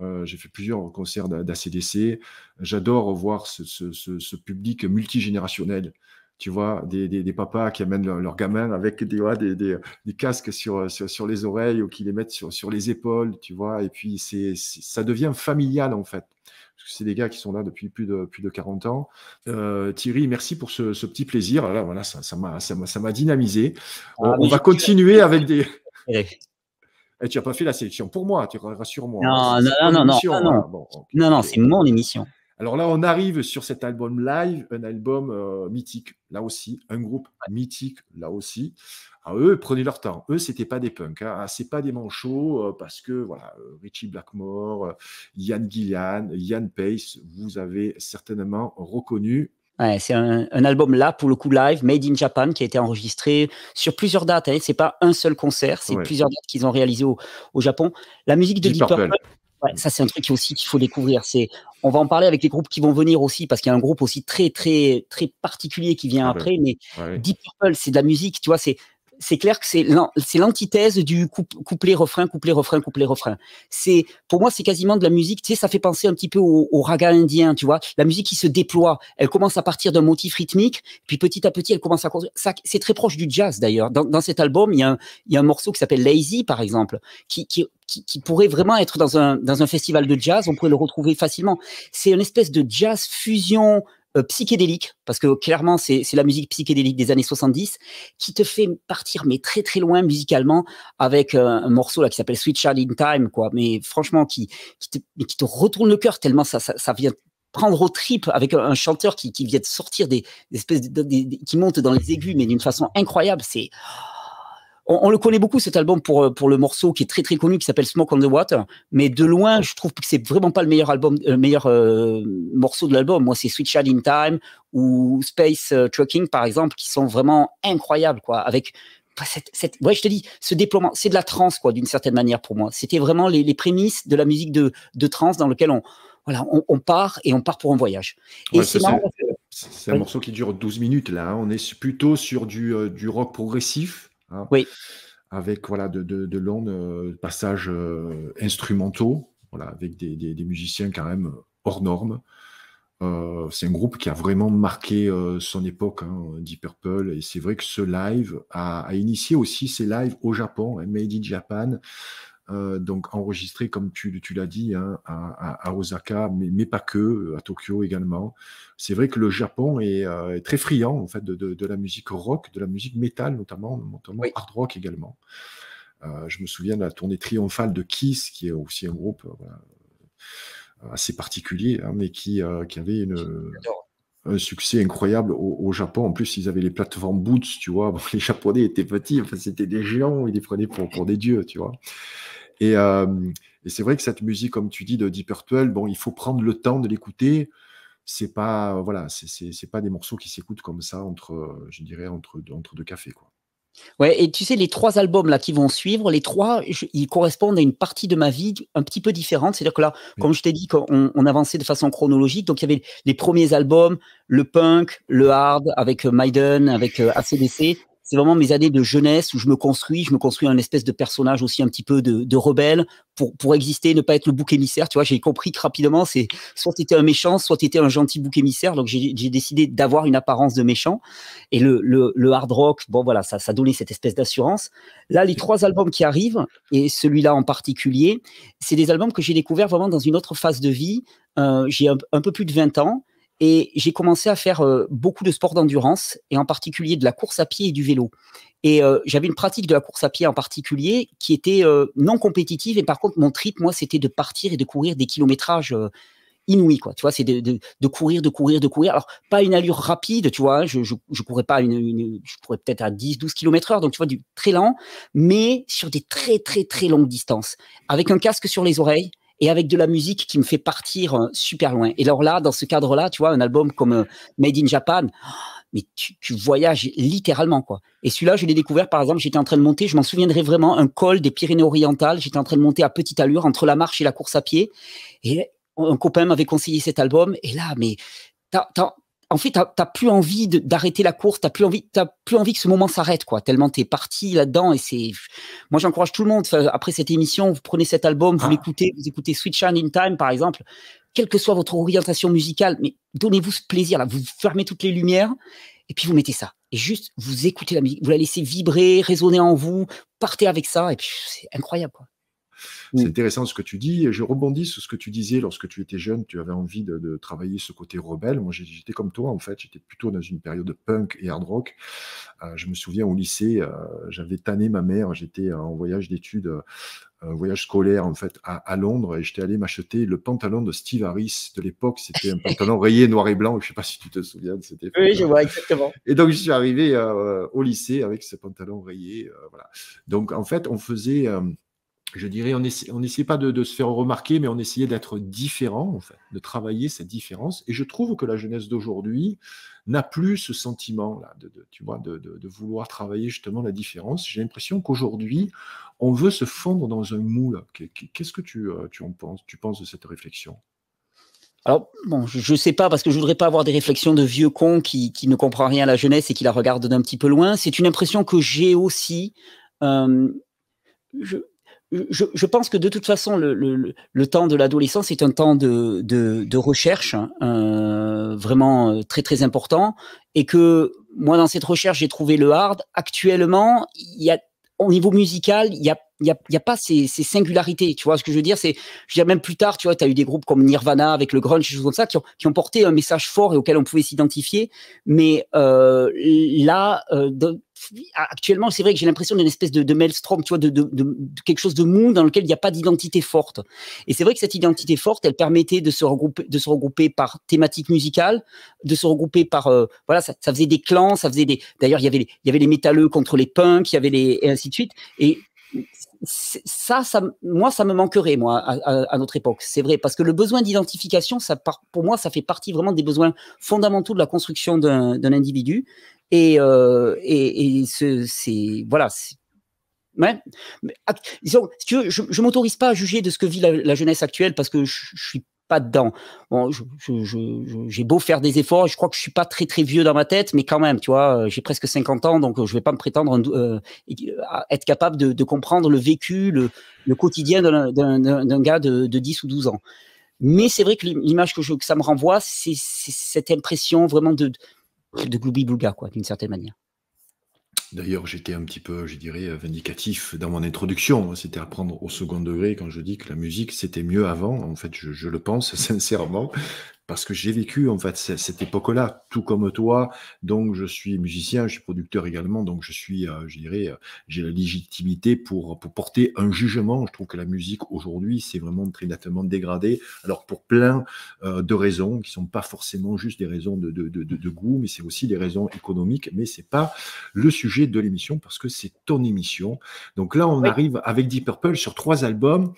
Euh, j'ai fait plusieurs concerts d'ACDC. J'adore voir ce, public multigénérationnel tu vois, des, des, papas qui amènent leurs gamins avec des, des, des, casques sur, sur, les oreilles ou qui les mettent sur, sur les épaules, tu vois, et puis c'est, ça devient familial en fait. Parce que c'est des gars qui sont là depuis plus de, plus de 40 ans. Euh, Thierry, merci pour ce, petit plaisir. Ah là, voilà, ça, ça, m'a, ça, m'a, ça m'a dynamisé. Euh, ah, on, va continuer avec des. Et eh, tu n'as pas fait la sélection pour moi, tu rassures-moi. Non, non, non, non, non,
non, non c'est mon émission.
Alors là, on arrive sur cet album live, un album euh, mythique, là aussi, un groupe mythique, là aussi. Alors eux, prenez leur temps. Eux, c'était pas des punks, hein. Ah, c'est pas des manchots, euh, parce que voilà, euh, Richie Blackmore,
Ian Gillian, Ian Pace, vous avez certainement reconnu. c'est un, album là, pour le coup live, Made in Japan, qui a été enregistré sur plusieurs dates. Hein. Ce n'est pas un seul concert, c'est plusieurs dates qu'ils ont réalisé au, Japon. La musique de Deep, Mmh. ça c'est un truc aussi qu'il faut découvrir. C'est, on va en parler avec les groupes qui vont venir aussi, parce qu'il y a un groupe aussi très très très particulier qui vient ah ben après. Mais Deep Purple, c'est de la musique, tu vois, c'est c'est clair que c'est l'antithèse du couplet refrain couplet refrain couplet refrain. C'est pour moi c'est quasiment de la musique, tu ça fait penser un petit peu au, au, raga indien, tu vois, la musique qui se déploie, elle commence à partir d'un motif rythmique, puis petit à petit elle commence à ça c'est très proche du jazz d'ailleurs. Dans, cet album, il y, a un, y a un morceau qui s'appelle Lazy par exemple qui, qui, qui, pourrait vraiment être dans un, dans un festival de jazz, on pourrait le retrouver facilement. C'est une espèce de jazz fusion euh, psychédélique, parce que clairement c'est la musique psychédélique des années 70, qui te fait partir mais très très loin musicalement avec euh, un morceau là qui s'appelle Sweet Child in Time, quoi. Mais franchement qui, qui, te, retourne le cœur tellement ça, ça, vient prendre au tripes avec un, chanteur qui, qui vient de sortir des, espèces qui monte dans les aigus mais d'une façon incroyable c'est on, le connaît beaucoup cet album pour euh, pour le morceau qui est très très connu qui s'appelle Smoke on the Water, mais de loin je trouve que c'est vraiment pas le meilleur album, euh, meilleur euh, morceau de l'album. Moi c'est Switched in Time ou Space Trucking par exemple qui sont vraiment incroyables quoi, avec cette, cette, ouais, je te dis, ce déploiement, c'est de la trance quoi, d'une certaine manière pour moi. C'était vraiment les, prémices de la musique de, de trance dans lequel on, voilà, on, part et on part pour un voyage. c'est
un morceau qui dure 12 minutes là. Hein. On est plutôt sur du, du rock progressif Hein, avec voilà, de, longs euh, passages euh, instrumentaux, voilà, avec des, musiciens quand même euh, hors normes. c'est un groupe qui a vraiment marqué son époque, hein, Deep Purple, et c'est vrai que ce live a, initié aussi ses lives au Japon, hein, Made in Japan, euh, donc enregistré, comme tu, tu l'as dit, hein, à, Osaka, mais, pas que, à Tokyo également. C'est vrai que le Japon est, euh, très friand en fait de, la musique rock, de la musique métal notamment, notamment hard rock également. Euh, je me souviens de la tournée triomphale de Kiss, qui est aussi un groupe assez particulier, hein, mais qui, qui avait une un succès incroyable au, Japon. En plus, ils avaient les plateformes Boots, tu vois. les Japonais étaient petits, enfin, c'était des géants, ils les prenaient pour, des dieux, tu vois. Euh, et, c'est vrai que cette musique, comme tu dis, de Deep Purple, bon, il faut prendre le temps de l'écouter. C'est pas, voilà, c'est
pas des morceaux qui s'écoutent comme ça entre, je dirais, entre, entre deux cafés, quoi. Ouais, et tu sais, les trois albums là qui vont suivre, les trois, ils correspondent à une partie de ma vie un petit peu différente. C'est-à-dire que là, comme je t'ai dit, on, on, avançait de façon chronologique. Donc, il y avait les premiers albums, le punk, le hard, avec euh, Maiden, avec euh, ACDC c'est vraiment mes années de jeunesse où je me construis, je me construis un espèce de personnage aussi un petit peu de, rebelle pour, pour exister, ne pas être le bouc émissaire. Tu vois, j'ai compris que rapidement, c'est soit tu étais un méchant, soit tu étais un gentil bouc émissaire. Donc j'ai décidé d'avoir une apparence de méchant. Et le, hard rock, bon voilà, ça, ça donnait cette espèce d'assurance. Là, les trois albums qui arrivent, et celui-là en particulier, c'est des albums que j'ai découverts vraiment dans une autre phase de vie. Euh, j'ai un, un peu plus de 20 ans. Et j'ai commencé à faire euh, beaucoup de sports d'endurance, et en particulier de la course à pied et du vélo. Et euh, j'avais une pratique de la course à pied en particulier qui était euh, non compétitive. Et par contre, mon trip, moi, c'était de partir et de courir des kilométrages inouïs. quoi tu vois c'est de, courir de courir de courir alors pas une allure rapide tu vois hein, je ne je pas une, une je peut-être à 10 12 km heure donc tu vois du très lent mais sur des très très très longues distances avec un casque sur les oreilles et avec de la musique qui me fait partir euh, super loin. Et alors là, dans ce cadre-là, tu vois, un album comme euh, Made in Japan, oh, mais tu, voyages littéralement, quoi. Et celui-là, je l'ai découvert, par exemple, j'étais en train de monter, je m'en souviendrai vraiment, un col des Pyrénées-Orientales, j'étais en train de monter à petite allure entre la marche et la course à pied. Et un copain m'avait conseillé cet album, et là, mais en fait, t'as plus envie d'arrêter la course, t'as plus envie, t'as plus envie que ce moment s'arrête, quoi. Tellement es parti là-dedans et c'est. Moi, j'encourage tout le monde. après cette émission, vous prenez cet album, vous ah. l'écoutez, vous écoutez Switch On in Time, par exemple. Quelle que soit votre orientation musicale, mais donnez-vous ce plaisir là. Vous fermez toutes les lumières et puis vous mettez ça. Et juste, vous écoutez la musique, vous la laissez vibrer, résonner en vous, partez avec ça, et puis c'est incroyable.
C'est intéressant ce que tu dis. je rebondis sur ce que tu disais lorsque tu étais jeune, tu avais envie de, de travailler ce côté rebelle. Moi, j'étais comme toi, en fait. J'étais plutôt dans une période punk et hard rock. Euh, je me souviens au lycée, euh, j'avais tanné ma mère. J'étais euh, en voyage d'études. un voyage scolaire en fait à, Londres et j'étais allé m'acheter le pantalon de Steve Harris de l'époque. C'était un pantalon rayé noir et blanc. Je sais pas si tu te souviens. oui, je vois exactement. Et donc je suis arrivé au lycée avec ce pantalon rayé. voilà. Donc en fait, on faisait je dirais, on n'essayait pas de, se faire remarquer, mais on essayait d'être différent, de travailler cette différence. Et je trouve que la jeunesse d'aujourd'hui n'a plus ce sentiment-là, de, tu vois, de, vouloir travailler justement la différence. J'ai l'impression qu'aujourd'hui, on veut se fondre dans un moule. Qu'est-ce que euh, tu, en penses Tu
penses de cette réflexion alors, bon, je ne sais pas, parce que je voudrais pas avoir des réflexions de vieux con qui, ne comprend rien à la jeunesse et qui la regarde d'un petit peu loin. C'est une impression que j'ai aussi. Euh, je, je, pense que de toute façon, le, temps de l'adolescence est un temps de, recherche hein, euh, vraiment euh, très très important, et que moi dans cette recherche j'ai trouvé le hard. Actuellement, il y a au niveau musical, il y a n'y a, y a, pas ces, singularités. Tu vois ce que je veux dire C'est, je veux dire, même plus tard, tu vois, tu as eu des groupes comme Nirvana avec le grunge, choses comme ça, qui ont, porté un message fort et auquel on pouvait s'identifier. Mais euh, là, euh, actuellement, c'est vrai que j'ai l'impression d'une espèce de, maelstrom, tu vois, de, quelque chose de mou dans lequel il n'y a pas d'identité forte. Et c'est vrai que cette identité forte, elle permettait de se regrouper, de se regrouper par thématique musicale, de se regrouper par, euh, voilà, ça, faisait des clans, ça faisait des. D'ailleurs, il y avait les, il y avait les métalleux contre les punks, il y avait les et ainsi de suite. Et ça, ça, moi, ça me manquerait, moi, à, notre époque. C'est vrai, parce que le besoin d'identification, ça, pour moi, ça fait partie vraiment des besoins fondamentaux de la construction d'un individu. Et, euh, et, et c'est voilà. Mais, ah, disons, je, ne m'autorise pas à juger de ce que vit la, jeunesse actuelle parce que je, je suis dedans. Bon, j'ai beau faire des efforts, je crois que je suis pas très très vieux dans ma tête, mais quand même, tu vois, euh, j'ai presque 50 ans, donc euh, je vais pas me prétendre euh, être capable de, comprendre le vécu, le, quotidien d'un gars de, 10 ou 12 ans. Mais c'est vrai que l'image que, ça me renvoie, c'est cette impression vraiment de, de gloubi-boulga, quoi, d'une certaine manière.
D'ailleurs, j'étais un petit peu, je dirais, vindicatif dans mon introduction. C'était à prendre au second degré quand je dis que la musique, c'était mieux avant. En fait, je, je le pense sincèrement parce que j'ai vécu en fait cette époque-là, tout comme toi. Donc je suis musicien, je suis producteur également, donc je suis, euh, je dirais, euh, j'ai la légitimité pour, porter un jugement. Je trouve que la musique aujourd'hui c'est vraiment très nettement dégradé. Alors pour plein euh, de raisons qui sont pas forcément juste des raisons de, de, goût, mais c'est aussi des raisons économiques. Mais c'est pas le sujet de l'émission parce que c'est ton émission. Donc là on arrive avec Deep Purple sur trois albums.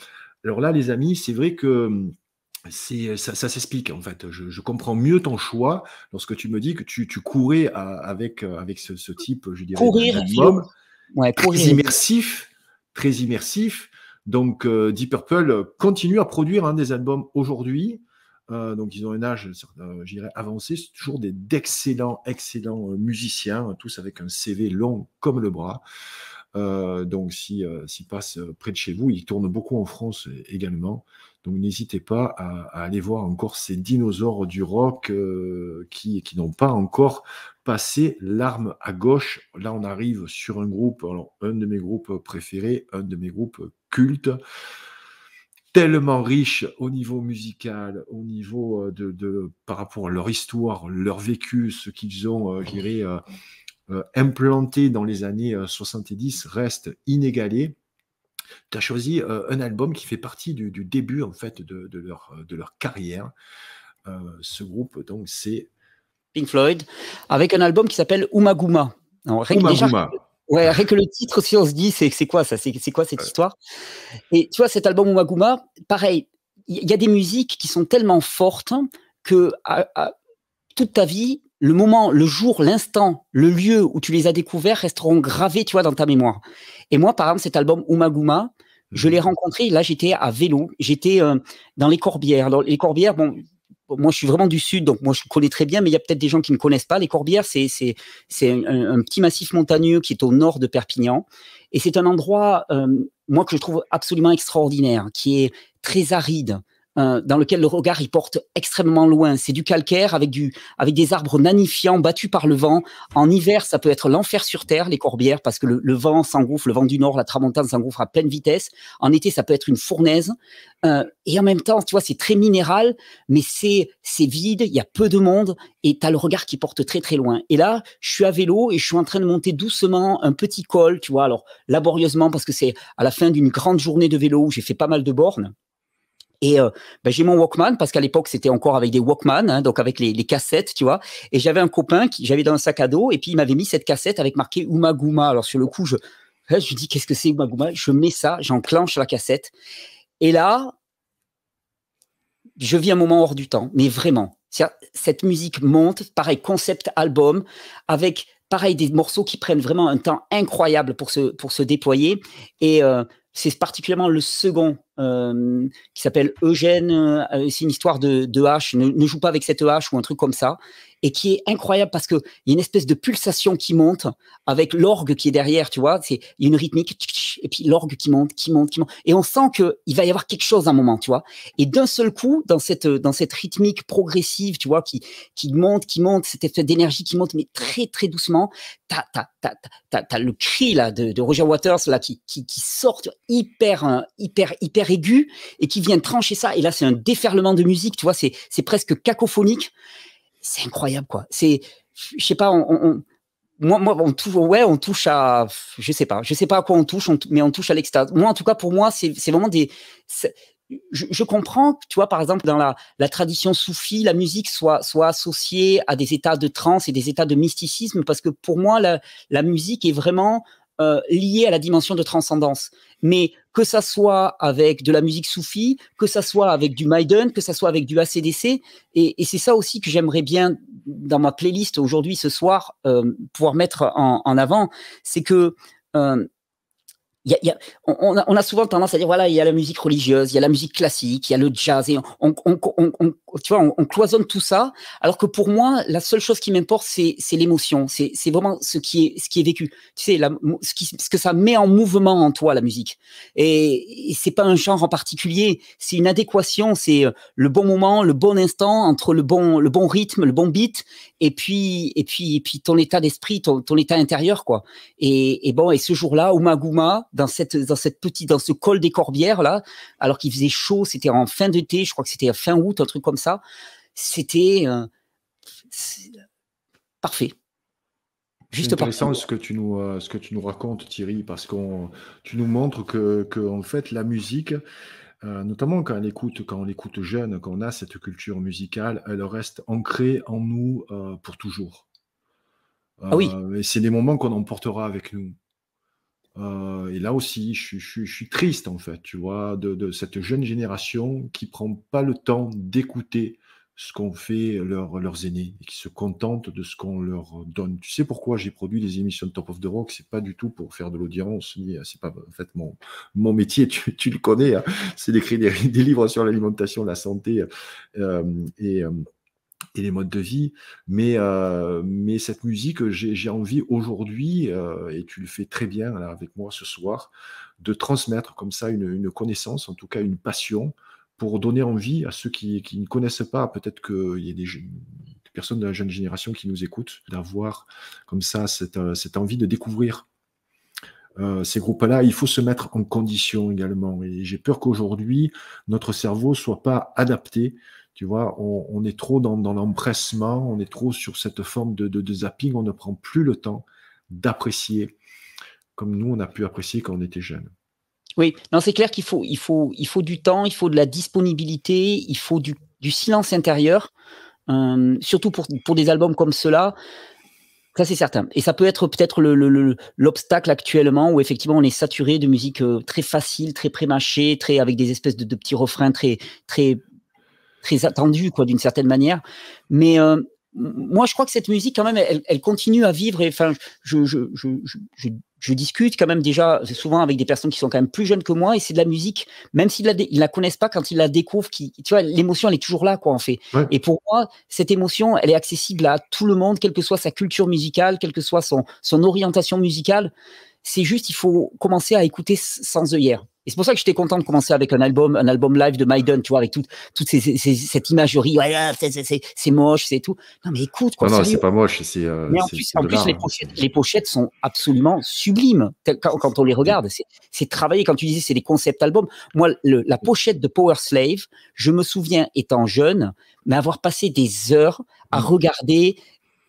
Alors là les amis, c'est vrai que hum, euh, ça, s'explique en fait. Je, comprends mieux ton choix lorsque tu me dis que tu, courais avec, euh, avec ce, type, je dirais, courir, très immersif, très immersif. Donc euh, Deep Purple continue à produire hein, des albums aujourd'hui. donc ils ont un âge, euh, j'irais avancé. C'est toujours des d'excellents, excellents musiciens, hein, tous avec un CV long comme le bras. donc s'ils passent près de chez vous, ils tournent beaucoup en France également. Donc n'hésitez pas à, aller voir encore ces dinosaures du rock euh, qui, n'ont pas encore passé l'arme à gauche. Là, on arrive sur un groupe, un de mes groupes préférés, un de mes groupes cultes tellement riche au niveau musical, au niveau euh, de, par rapport à leur histoire, leur vécu, ce qu'ils ont, euh, je dirais, implanté dans les années 70 reste inégalé tu as choisi euh, un album qui fait partie du, début en fait de,
euh, leur, carrière. Euh, ce groupe, donc, c'est Pink Floyd, avec un album qui s'appelle Umaguma. Umaguma. que le titre, si on se dit, c'est quoi ça C'est quoi cette histoire Et tu vois, cet album Umaguma, pareil, il y a des musiques qui sont tellement fortes que toute ta vie, le moment, le jour, l'instant, le lieu où tu les as découverts resteront gravés, tu vois, dans ta mémoire. Et moi, par exemple, cet album Umaguma, je mhm. l'ai rencontré, là, j'étais à vélo, j'étais euh, dans les Corbières. les Corbières, bon, moi, je suis vraiment du sud, donc moi, je connais très bien, mais il y a peut-être des gens qui ne connaissent pas. Les Corbières, c'est un, un, petit massif montagneux qui est au nord de Perpignan. Et c'est un endroit, euh, moi, que je trouve absolument extraordinaire, qui est très aride, euh, dans lequel le regard il porte extrêmement loin. C'est du calcaire avec du avec des arbres nanifiants battus par le vent. En hiver, ça peut être l'enfer sur terre les corbières parce que le, vent s'engouffre, le vent du nord, la tramontane s'engouffre à pleine vitesse. En été, ça peut être une fournaise. Euh, et en même temps, tu vois, c'est très minéral, mais c'est vide, il y a peu de monde et tu as le regard qui porte très très loin. Et là, je suis à vélo et je suis en train de monter doucement un petit col, tu vois, alors laborieusement parce que c'est à la fin d'une grande journée de vélo où j'ai fait pas mal de bornes. Et euh, ben, j'ai mon Walkman parce qu'à l'époque c'était encore avec des Walkman, hein, donc avec les, cassettes, tu vois. Et j'avais un copain qui j'avais dans un sac à dos et puis il m'avait mis cette cassette avec marqué Guma Alors sur le coup je hein, je dis qu'est-ce que c'est Guma Je mets ça, j'enclenche la cassette et là je vis un moment hors du temps, mais vraiment. Cette musique monte, pareil concept album avec pareil des morceaux qui prennent vraiment un temps incroyable pour se pour se déployer et euh, c'est particulièrement le second euh, qui s'appelle Eugène. Euh, c'est une histoire de, de hache. Ne, ne, joue pas avec cette H ou un truc comme ça et qui est incroyable parce que y a une espèce de pulsation qui monte avec l'orgue qui est derrière, tu vois, c'est il y a une rythmique et puis l'orgue qui monte, qui monte, qui monte et on sent que il va y avoir quelque chose à un moment, tu vois. Et d'un seul coup, dans cette dans cette rythmique progressive, tu vois, qui qui monte, qui monte, cette effet d'énergie qui monte mais très très doucement, tu as le cri là de, Roger Waters là qui qui, sort hyper hein, hyper hyper aigu et qui vient trancher ça et là c'est un déferlement de musique, tu vois, c'est c'est presque cacophonique c'est incroyable, quoi. C'est, je sais pas, on, moi, moi, on touche, ouais, on touche à, je sais pas, je sais pas à quoi on touche, on, mais on touche à l'extase. Moi, en tout cas, pour moi, c'est vraiment des, je, je, comprends, tu vois, par exemple, dans la, la tradition soufie, la musique soit, soit associée à des états de transe et des états de mysticisme, parce que pour moi, la, la musique est vraiment euh, lié à la dimension de transcendance. Mais que ça soit avec de la musique soufie, que ça soit avec du Maiden, que ça soit avec du ACDC, et, et c'est ça aussi que j'aimerais bien dans ma playlist aujourd'hui, ce soir, euh, pouvoir mettre en, avant, c'est que euh, on, a souvent tendance à dire voilà, il y a la musique religieuse, il y a la musique classique, il y a le jazz, et on, tu vois, on, cloisonne tout ça. Alors que pour moi, la seule chose qui m'importe, c'est, l'émotion, c'est, vraiment ce qui est, ce qui est vécu. Tu sais, ce, que ça met en mouvement en toi la musique. Et, et c'est pas un genre en particulier, c'est une adéquation, c'est euh, le bon moment, le bon instant entre le bon, le bon rythme, le bon beat et puis et puis et puis ton état d'esprit, ton, ton, état intérieur quoi. Et, et bon et ce jour-là, au dans cette dans cette petite dans ce col des Corbières là, alors qu'il faisait chaud, c'était en fin d'été, je crois que c'était fin août, un truc comme ça. C'était euh, parfait. C'est intéressant ce
que, tu nous, euh, ce que tu nous racontes, Thierry, parce qu'on tu nous montres que, que en fait, la musique, euh, notamment quand on l'écoute, quand on écoute jeune, quand on a cette culture musicale, elle reste ancrée en nous euh, pour toujours. Ah oui. Euh, et c'est des moments qu'on emportera avec nous. et là aussi, je, suis triste en fait, tu vois, de, de cette jeune génération qui prend pas le temps d'écouter ce qu'ont fait leurs aînés et qui se contentent de ce qu'on leur donne. Tu sais pourquoi j'ai produit des émissions de Top of the Rock C'est pas du tout pour faire de l'audience, euh, c'est pas en fait mon, mon métier, tu, le connais, hein. c'est d'écrire des, des, livres sur l'alimentation, la santé euh, euh, et, les modes de vie. Mais, cette musique, j'ai envie aujourd'hui, et tu le fais très bien avec moi ce soir, de transmettre comme ça une connaissance, en tout cas une passion pour donner envie à ceux qui, ne connaissent pas, peut-être qu'il y a des, personnes de la jeune génération qui nous écoutent, d'avoir comme ça cette, euh, envie de découvrir euh, ces groupes-là, il faut se mettre en condition également. Et j'ai peur qu'aujourd'hui, notre cerveau soit pas adapté. Tu vois, on, est trop dans, l'empressement, on est trop sur cette forme de, de, zapping, on ne prend plus le temps d'apprécier comme nous, on a pu apprécier quand on était jeune.
Oui, non, c'est clair qu'il faut, il faut, il faut du temps, il faut de la disponibilité, il faut du, silence intérieur, euh, surtout pour, pour des albums comme ceux-là. Ça, c'est certain. Et ça peut être peut-être l'obstacle le, l'obstacle actuellement où effectivement on est saturé de musique euh, très facile, très prémâchée, très avec des espèces de, petits refrains très, très, très attendus, quoi, d'une certaine manière. Mais euh, moi, je crois que cette musique, quand même, elle, continue à vivre. enfin, je, je, je je discute quand même déjà souvent avec des personnes qui sont quand même plus jeunes que moi et c'est de la musique, même s'ils la, la connaissent pas quand ils la découvrent, qui, tu vois, l'émotion elle est toujours là quoi en fait. Et pour moi, cette émotion elle est accessible à tout le monde, quelle que soit sa culture musicale, quelle que soit son, son orientation musicale. C'est juste, il faut commencer à écouter sans œillères et c'est pour ça que j'étais content de commencer avec un album, un album live de Maiden, tu vois, avec toute cette imagerie, ouais, ah, c'est moche, c'est tout. Non mais écoute, quoi. Non, non c'est pas
moche, euh, mais en plus, hein,
les, pochettes, sont absolument sublimes quand, on les regarde. C'est travaillé. Quand tu disais, c'est des concept albums. Moi, la pochette de Power Slave, je me souviens étant jeune, mais avoir passé des heures à mmh. regarder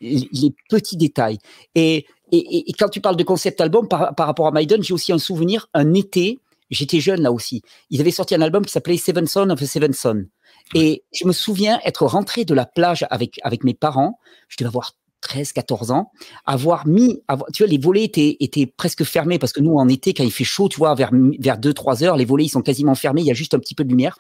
les, petits détails. Et, et, quand tu parles de concept album par, par rapport à Maiden, j'ai aussi un souvenir, un été J'étais jeune là aussi. Ils avaient sorti un album qui s'appelait Seven Son of Seven Son. Et je me souviens être rentré de la plage avec, avec mes parents. Je devais avoir 13, 14 ans, avoir mis, tu vois, les volets étaient, presque fermés parce que nous, en été, quand il fait chaud, tu vois, vers, vers 2, 3 heures, les volets, ils sont quasiment fermés, il y a juste un petit peu de lumière.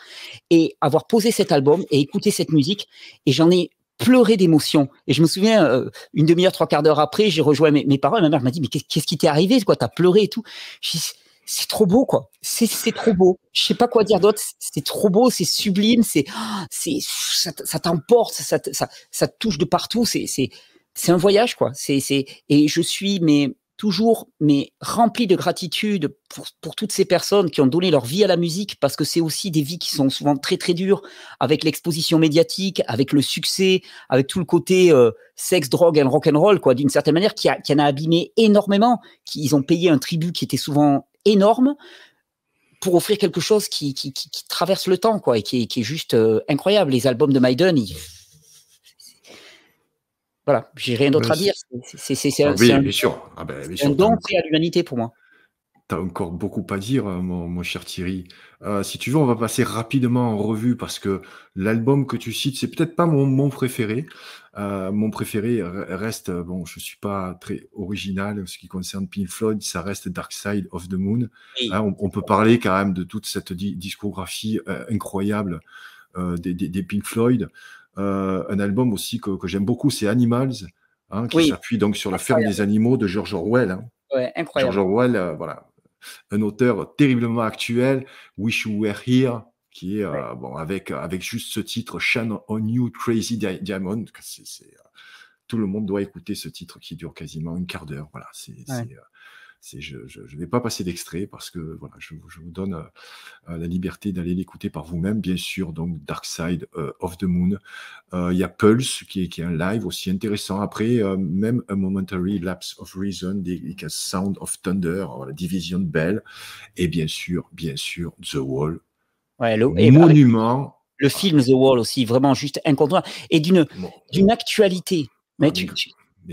Et avoir posé cet album et écouté cette musique, et j'en ai pleuré d'émotion. Et je me souviens, euh, une demi-heure, trois quarts d'heure après, j'ai rejoint mes, parents ma mère m'a dit, mais qu'est-ce qui t'est arrivé, quoi, t'as pleuré et tout c'est trop beau, quoi. C'est trop beau. Je sais pas quoi dire d'autre. C'est trop beau, c'est sublime, c'est, c'est, ça, t'emporte, ça, ça, ça, touche de partout. C'est, c'est, c'est un voyage, quoi. C'est, c'est, et je suis, mais toujours, mais rempli de gratitude pour, pour toutes ces personnes qui ont donné leur vie à la musique, parce que c'est aussi des vies qui sont souvent très très dures, avec l'exposition médiatique, avec le succès, avec tout le côté euh, sexe, drogue et rock and roll, quoi, d'une certaine manière, qui, a, qui en a abîmé énormément. Qui, ils ont payé un tribut qui était souvent énorme pour offrir quelque chose qui, traverse le temps quoi, et qui, est juste euh, incroyable. Les albums de Maiden, voilà, j'ai rien d'autre à dire. Ah c'est un, bien sûr. Ah ben, à l'humanité pour moi. Tu as
encore beaucoup à dire, hein, mon, cher Thierry. Euh, si tu veux, on va passer rapidement en revue parce que l'album que tu cites, c'est peut-être pas mon préféré. Euh, mon préféré reste, euh, bon, je ne suis pas très original en ce qui concerne Pink Floyd, ça reste Dark Side of the Moon. Hein, on, peut parler quand même de toute cette discographie euh, incroyable des, des, Pink Floyd. un album aussi que, j'aime beaucoup, c'est Animals, hein, qui s'appuie donc sur La ferme des animaux de George Orwell.
Hein. incroyable. George
Orwell, voilà, un auteur terriblement actuel, Wish You Were Here, qui est euh, bon avec euh, avec juste ce titre Shine on You Crazy Diamond. Euh, tout le monde doit écouter ce titre qui dure quasiment une quart d'heure. Voilà, c'est, je ne vais pas passer d'extrait parce que voilà, je, vous donne la liberté d'aller l'écouter par vous-même, bien sûr. Donc, Dark Side of the Moon. Il y a Pulse qui est, est un live aussi intéressant. Après, même A Momentary Lapse of Reason, des, Sound of Thunder, voilà, Division Bell.
Et bien sûr, bien sûr, The Wall Ouais, le, et monument. Le film The Wall aussi, vraiment juste incontournable. Et d'une d'une actualité. Mais,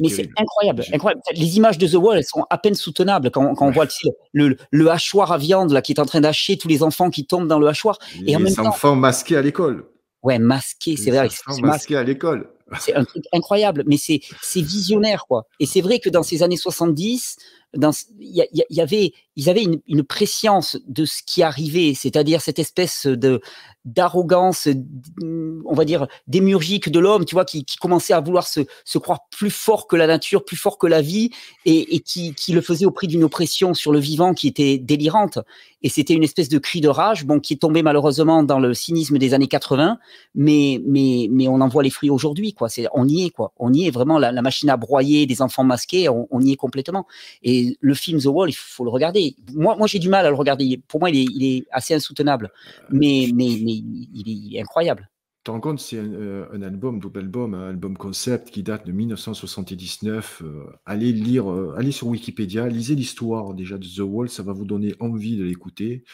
c'est incroyable, incroyable. Les images de The Wall, elles sont à peine soutenables quand, quand on voit le, le, hachoir à viande là, qui est en train d'hacher tous les enfants qui tombent dans le hachoir. Les et en même enfants masqués à l'école. Ouais, masqués, c'est vrai. Enfants masqués à l'école. C'est un truc incroyable, mais c'est visionnaire, quoi. Et c'est vrai que dans ces années 70, dans, y, avait, ils avaient une, une, préscience de ce qui arrivait, c'est-à-dire cette espèce de d'arrogance, mm, on va dire démurgique de l'homme, tu vois, qui, commençait à vouloir se, se, croire plus fort que la nature, plus fort que la vie, et, qui, le faisait au prix d'une oppression sur le vivant qui était délirante. Et c'était une espèce de cri de rage, bon, qui est tombé malheureusement dans le cynisme des années 80, mais mais mais on en voit les fruits aujourd'hui, quoi. C'est on y est, quoi. On y est vraiment la, machine à broyer des enfants masqués, on y est complètement. Et le film The Wall, il faut le regarder. Moi, moi j'ai du mal à le regarder. Pour moi, il est, assez insoutenable, euh, mais, mais, il, est,
incroyable. est incroyable. compte c'est un, euh, un, album, double album, un album concept qui date de 1979. Euh, allez lire, allez sur Wikipédia, lisez l'histoire déjà de The Wall, ça va vous donner envie de l'écouter.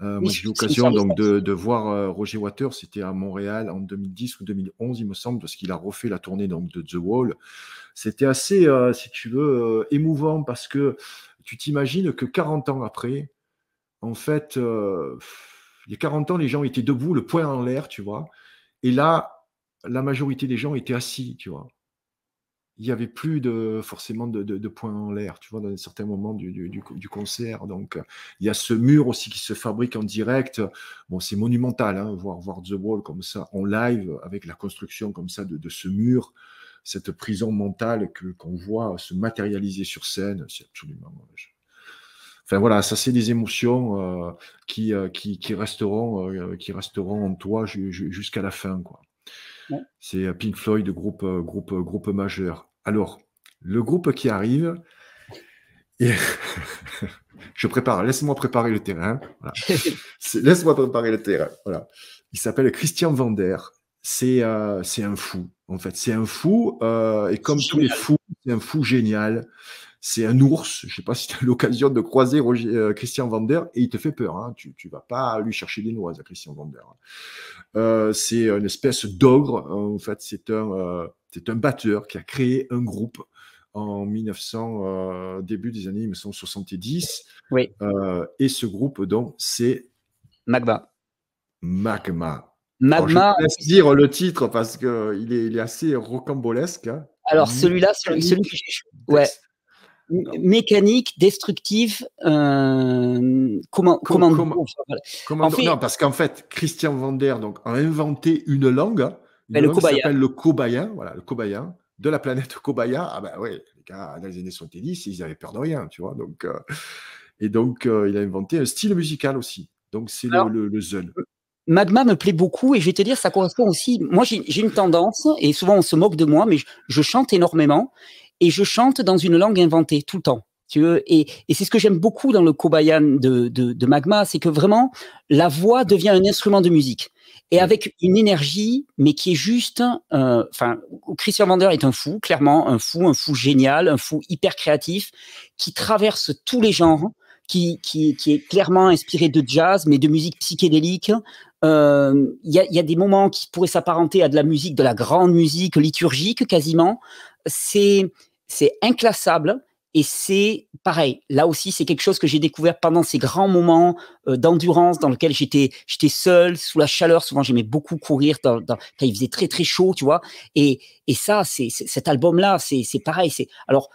moi, j'ai eu l'occasion donc de, de voir Roger Waters, c'était à Montréal en 2010 ou 2011, il me semble, parce qu'il a refait la tournée donc, de The Wall. C'était assez, euh, si tu veux, euh, émouvant parce que tu t'imagines que 40 ans après, en fait, il y a 40 ans, les gens étaient debout, le poing en l'air, tu vois. Et là, la majorité des gens étaient assis, tu vois. Il n'y avait plus de, forcément de, poing en l'air, tu vois, dans certains moments du, du, concert. Donc, il y a ce mur aussi qui se fabrique en direct. Bon, c'est monumental, hein, voir, voir The Wall comme ça, en live, avec la construction comme ça de ce mur cette prison mentale que qu'on voit se matérialiser sur scène, c'est absolument. Enfin voilà, ça c'est des émotions euh, euh, qui, qui, resteront euh, qui resteront en toi jusqu'à la fin quoi. C'est Pink Floyd, groupe groupe groupe majeur. Alors le groupe qui arrive. je prépare, laisse-moi préparer le terrain. laisse-moi préparer le terrain. Voilà. Il s'appelle Christian Vander. Euh, c'est un fou, en fait. C'est un fou, euh, et comme tous les fous, c'est un fou génial. C'est un ours. Je sais pas si tu as l'occasion de croiser euh, Christian Vander, et il te fait peur. Hein. Tu ne vas pas lui chercher des noises à Christian Vander. Hein. c'est une espèce d'ogre, en fait. C'est un, un batteur qui a créé un groupe en 1900, début des années 1970. Oui. et ce groupe, donc, c'est. Magma. Magma. Magma. je dire le titre parce que il est, assez rocambolesque. Hein. Alors celui-là, celui, celui que
ouais. Mécanique, destructive, euh, comment, comment, fait, non, parce
qu'en fait, Christian Vander donc, a inventé une langue, hein. une ben, langue qui s'appelle le cobayen, voilà, le cobayen, de la planète Cobaya. Ah ben oui, les gars, dans les années 70, ils avaient peur de rien, tu vois. Donc, euh, et donc, euh, il a
inventé un style musical aussi. Donc, c'est le, le, le, euh, Magma me plaît beaucoup et je vais te dire, ça correspond aussi. Moi, j'ai une tendance, et souvent on se moque de moi, mais je, chante énormément et je chante dans une langue inventée tout le temps. et, c'est ce que j'aime beaucoup dans le Kobayan de, Magma, c'est que vraiment la voix devient un instrument de musique et avec une énergie, mais qui est juste. Euh, enfin, Christian Vander est un fou, clairement un fou, un fou génial, un fou hyper créatif qui traverse tous les genres. qui, est clairement inspiré de jazz, mais de musique psychédélique, euh, il y, a, y, a, des moments qui pourraient s'apparenter à de la musique, de la grande musique liturgique quasiment. C'est c'est inclassable et c'est pareil. Là aussi, c'est quelque chose que j'ai découvert pendant ces grands moments euh, d'endurance dans lesquels j'étais j'étais seul sous la chaleur. Souvent, j'aimais beaucoup courir dans, dans, quand il faisait très très chaud, tu vois. Et, et ça, c'est cet album là, c'est pareil. C'est alors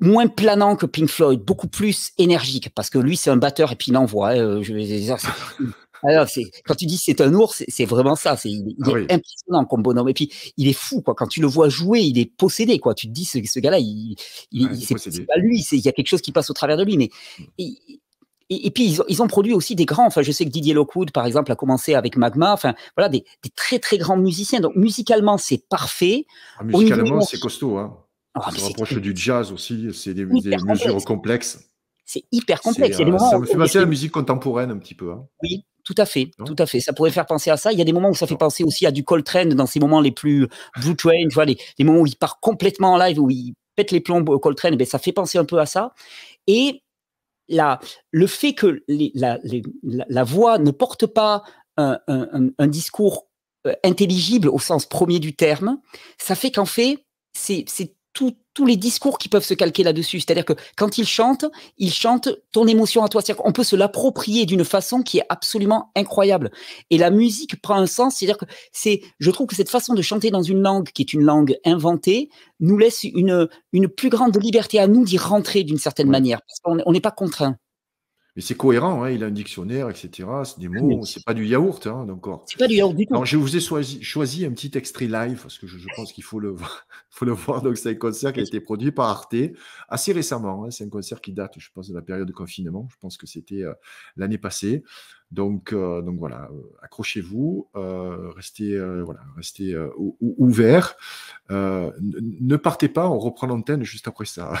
moins planant que Pink Floyd, beaucoup plus énergique, parce que lui, c'est un batteur et puis il envoie. Hein, euh, alors, quand tu dis c'est un ours, c'est vraiment ça. C'est, il, est, ah impressionnant comme bonhomme. Et puis, il est fou, quoi. Quand tu le vois jouer, il est possédé, quoi. Tu te dis, ce, ce gars-là, il, il, c'est, pas lui. il y a quelque chose qui passe au travers de lui. Mm. et, puis ils ont, produit aussi des grands. Enfin, je sais que Didier Lockwood, par exemple, a commencé avec Magma. voilà, des, très très grands musiciens. Donc musicalement, c'est parfait. Ah, musicalement, c'est costaud. Hein. Oh, se
rapproche du jazz aussi. C'est des, mesures complexes. C'est
hyper complexe. Euh, ça me fait penser à la
musique contemporaine un petit peu. Hein.
Oui, tout à fait, hein? tout à fait. Ça pourrait faire penser à ça. Il y a des moments où ça fait penser aussi à du Coltrane dans ces moments les plus Blue Train, tu les, moments où il part complètement en live, où il pète les plombs au Coltrane, eh ben, ça fait penser un peu à ça. Et la, le fait que la, voix ne porte pas un, un, discours euh, intelligible au sens premier du terme, ça fait qu'en fait, c'est tout tous les discours qui peuvent se calquer là-dessus. C'est-à-dire que quand il chante, il chante ton émotion à toi. C'est-à-dire qu'on peut se l'approprier d'une façon qui est absolument incroyable. Et la musique prend un sens. C'est-à-dire que c'est, je trouve que cette façon de chanter dans une langue qui est une langue inventée nous laisse une, une plus grande liberté à nous d'y rentrer d'une certaine manière. Parce qu'on n'est pas contraint. Mais c'est
cohérent, hein, il a un dictionnaire, etc. C'est des ah, mots, c'est pas du yaourt hein, encore. Oh. C'est
pas du yaourt du je
vous ai choisi, choisi, un petit extrait live parce que je, je pense qu'il faut le, faut le voir. Donc, c'est un concert qui a été produit par Arte assez récemment. Hein. C'est un concert qui date, je pense, de la période de confinement. Je pense que c'était euh, l'année passée. Donc, euh, donc voilà, euh, accrochez-vous, euh, restez, voilà, restez ouverts. ne partez pas, on reprend l'antenne juste après ça.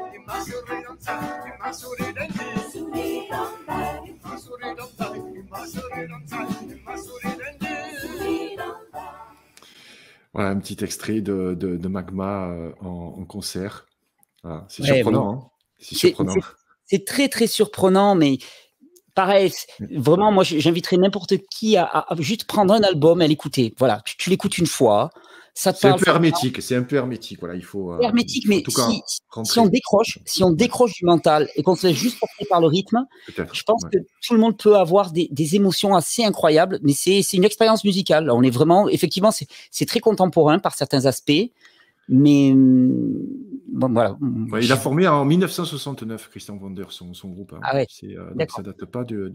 Voilà un petit extrait de, Magma euh, en, concert. Hein. C'est surprenant.
Hein c'est très très surprenant, mais pareil, vraiment, moi j'inviterais n'importe qui à, juste prendre un album et l'écouter. Voilà, tu l'écoutes une fois, c'est un peu hermétique, c'est un hermétique. Voilà, il faut. Euh, mais si, on décroche, si on décroche du mental et qu'on se laisse juste porter par le rythme, je pense que tout le monde peut avoir des, des émotions assez incroyables. Mais c'est, une expérience musicale. On est vraiment, effectivement, c'est, très contemporain par certains aspects, mais hum, il a formé
en 1969, Christian Vander, son, groupe. Hein. Ah euh, donc ça date pas de,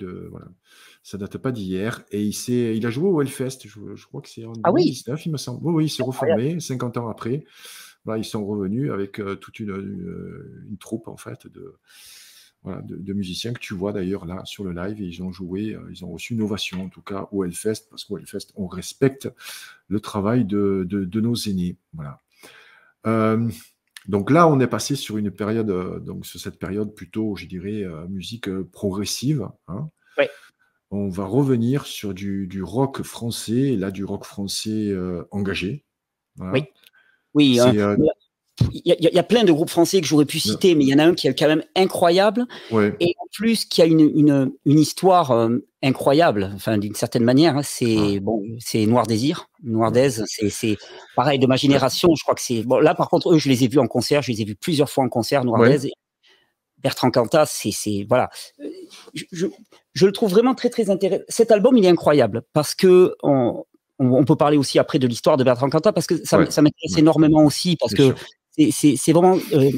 ça date pas d'hier. Et il il a joué au Hellfest, je, crois que c'est en 2019, ah oui il me oui, il s'est reformé 50 ans après. ils sont revenus avec euh, toute euh, une, troupe en fait de, de, musiciens que tu vois d'ailleurs là sur le live. Et ils ont joué, ils ont reçu une ovation en tout cas au Hellfest parce qu'au Hellfest on respecte le travail de, de nos aînés. Voilà. Donc là, on est passé sur une période, euh, donc sur cette période plutôt, je dirais, euh, musique euh, progressive. Hein. On va revenir sur du, rock français, là, du rock français engagé. Oui. Oui, hein
il y, a plein de groupes français que j'aurais pu citer, mais il y en a un qui est quand même incroyable. Et en plus, qui a une, une, histoire euh, incroyable, enfin, d'une certaine manière, hein, c'est bon, c'est Noir Désir, Noir Désir c'est pareil de ma génération. Je crois que c'est bon. Là, par contre, eux, je les ai vus en concert, je les ai vus plusieurs fois en concert, Noir Désir Bertrand Cantat, c'est voilà. Euh, je, le trouve vraiment très très intéressant. Cet album, il est incroyable parce que on, peut parler aussi après de l'histoire de Bertrand Cantat parce que ça, m'intéresse énormément aussi parce que c'est vraiment euh,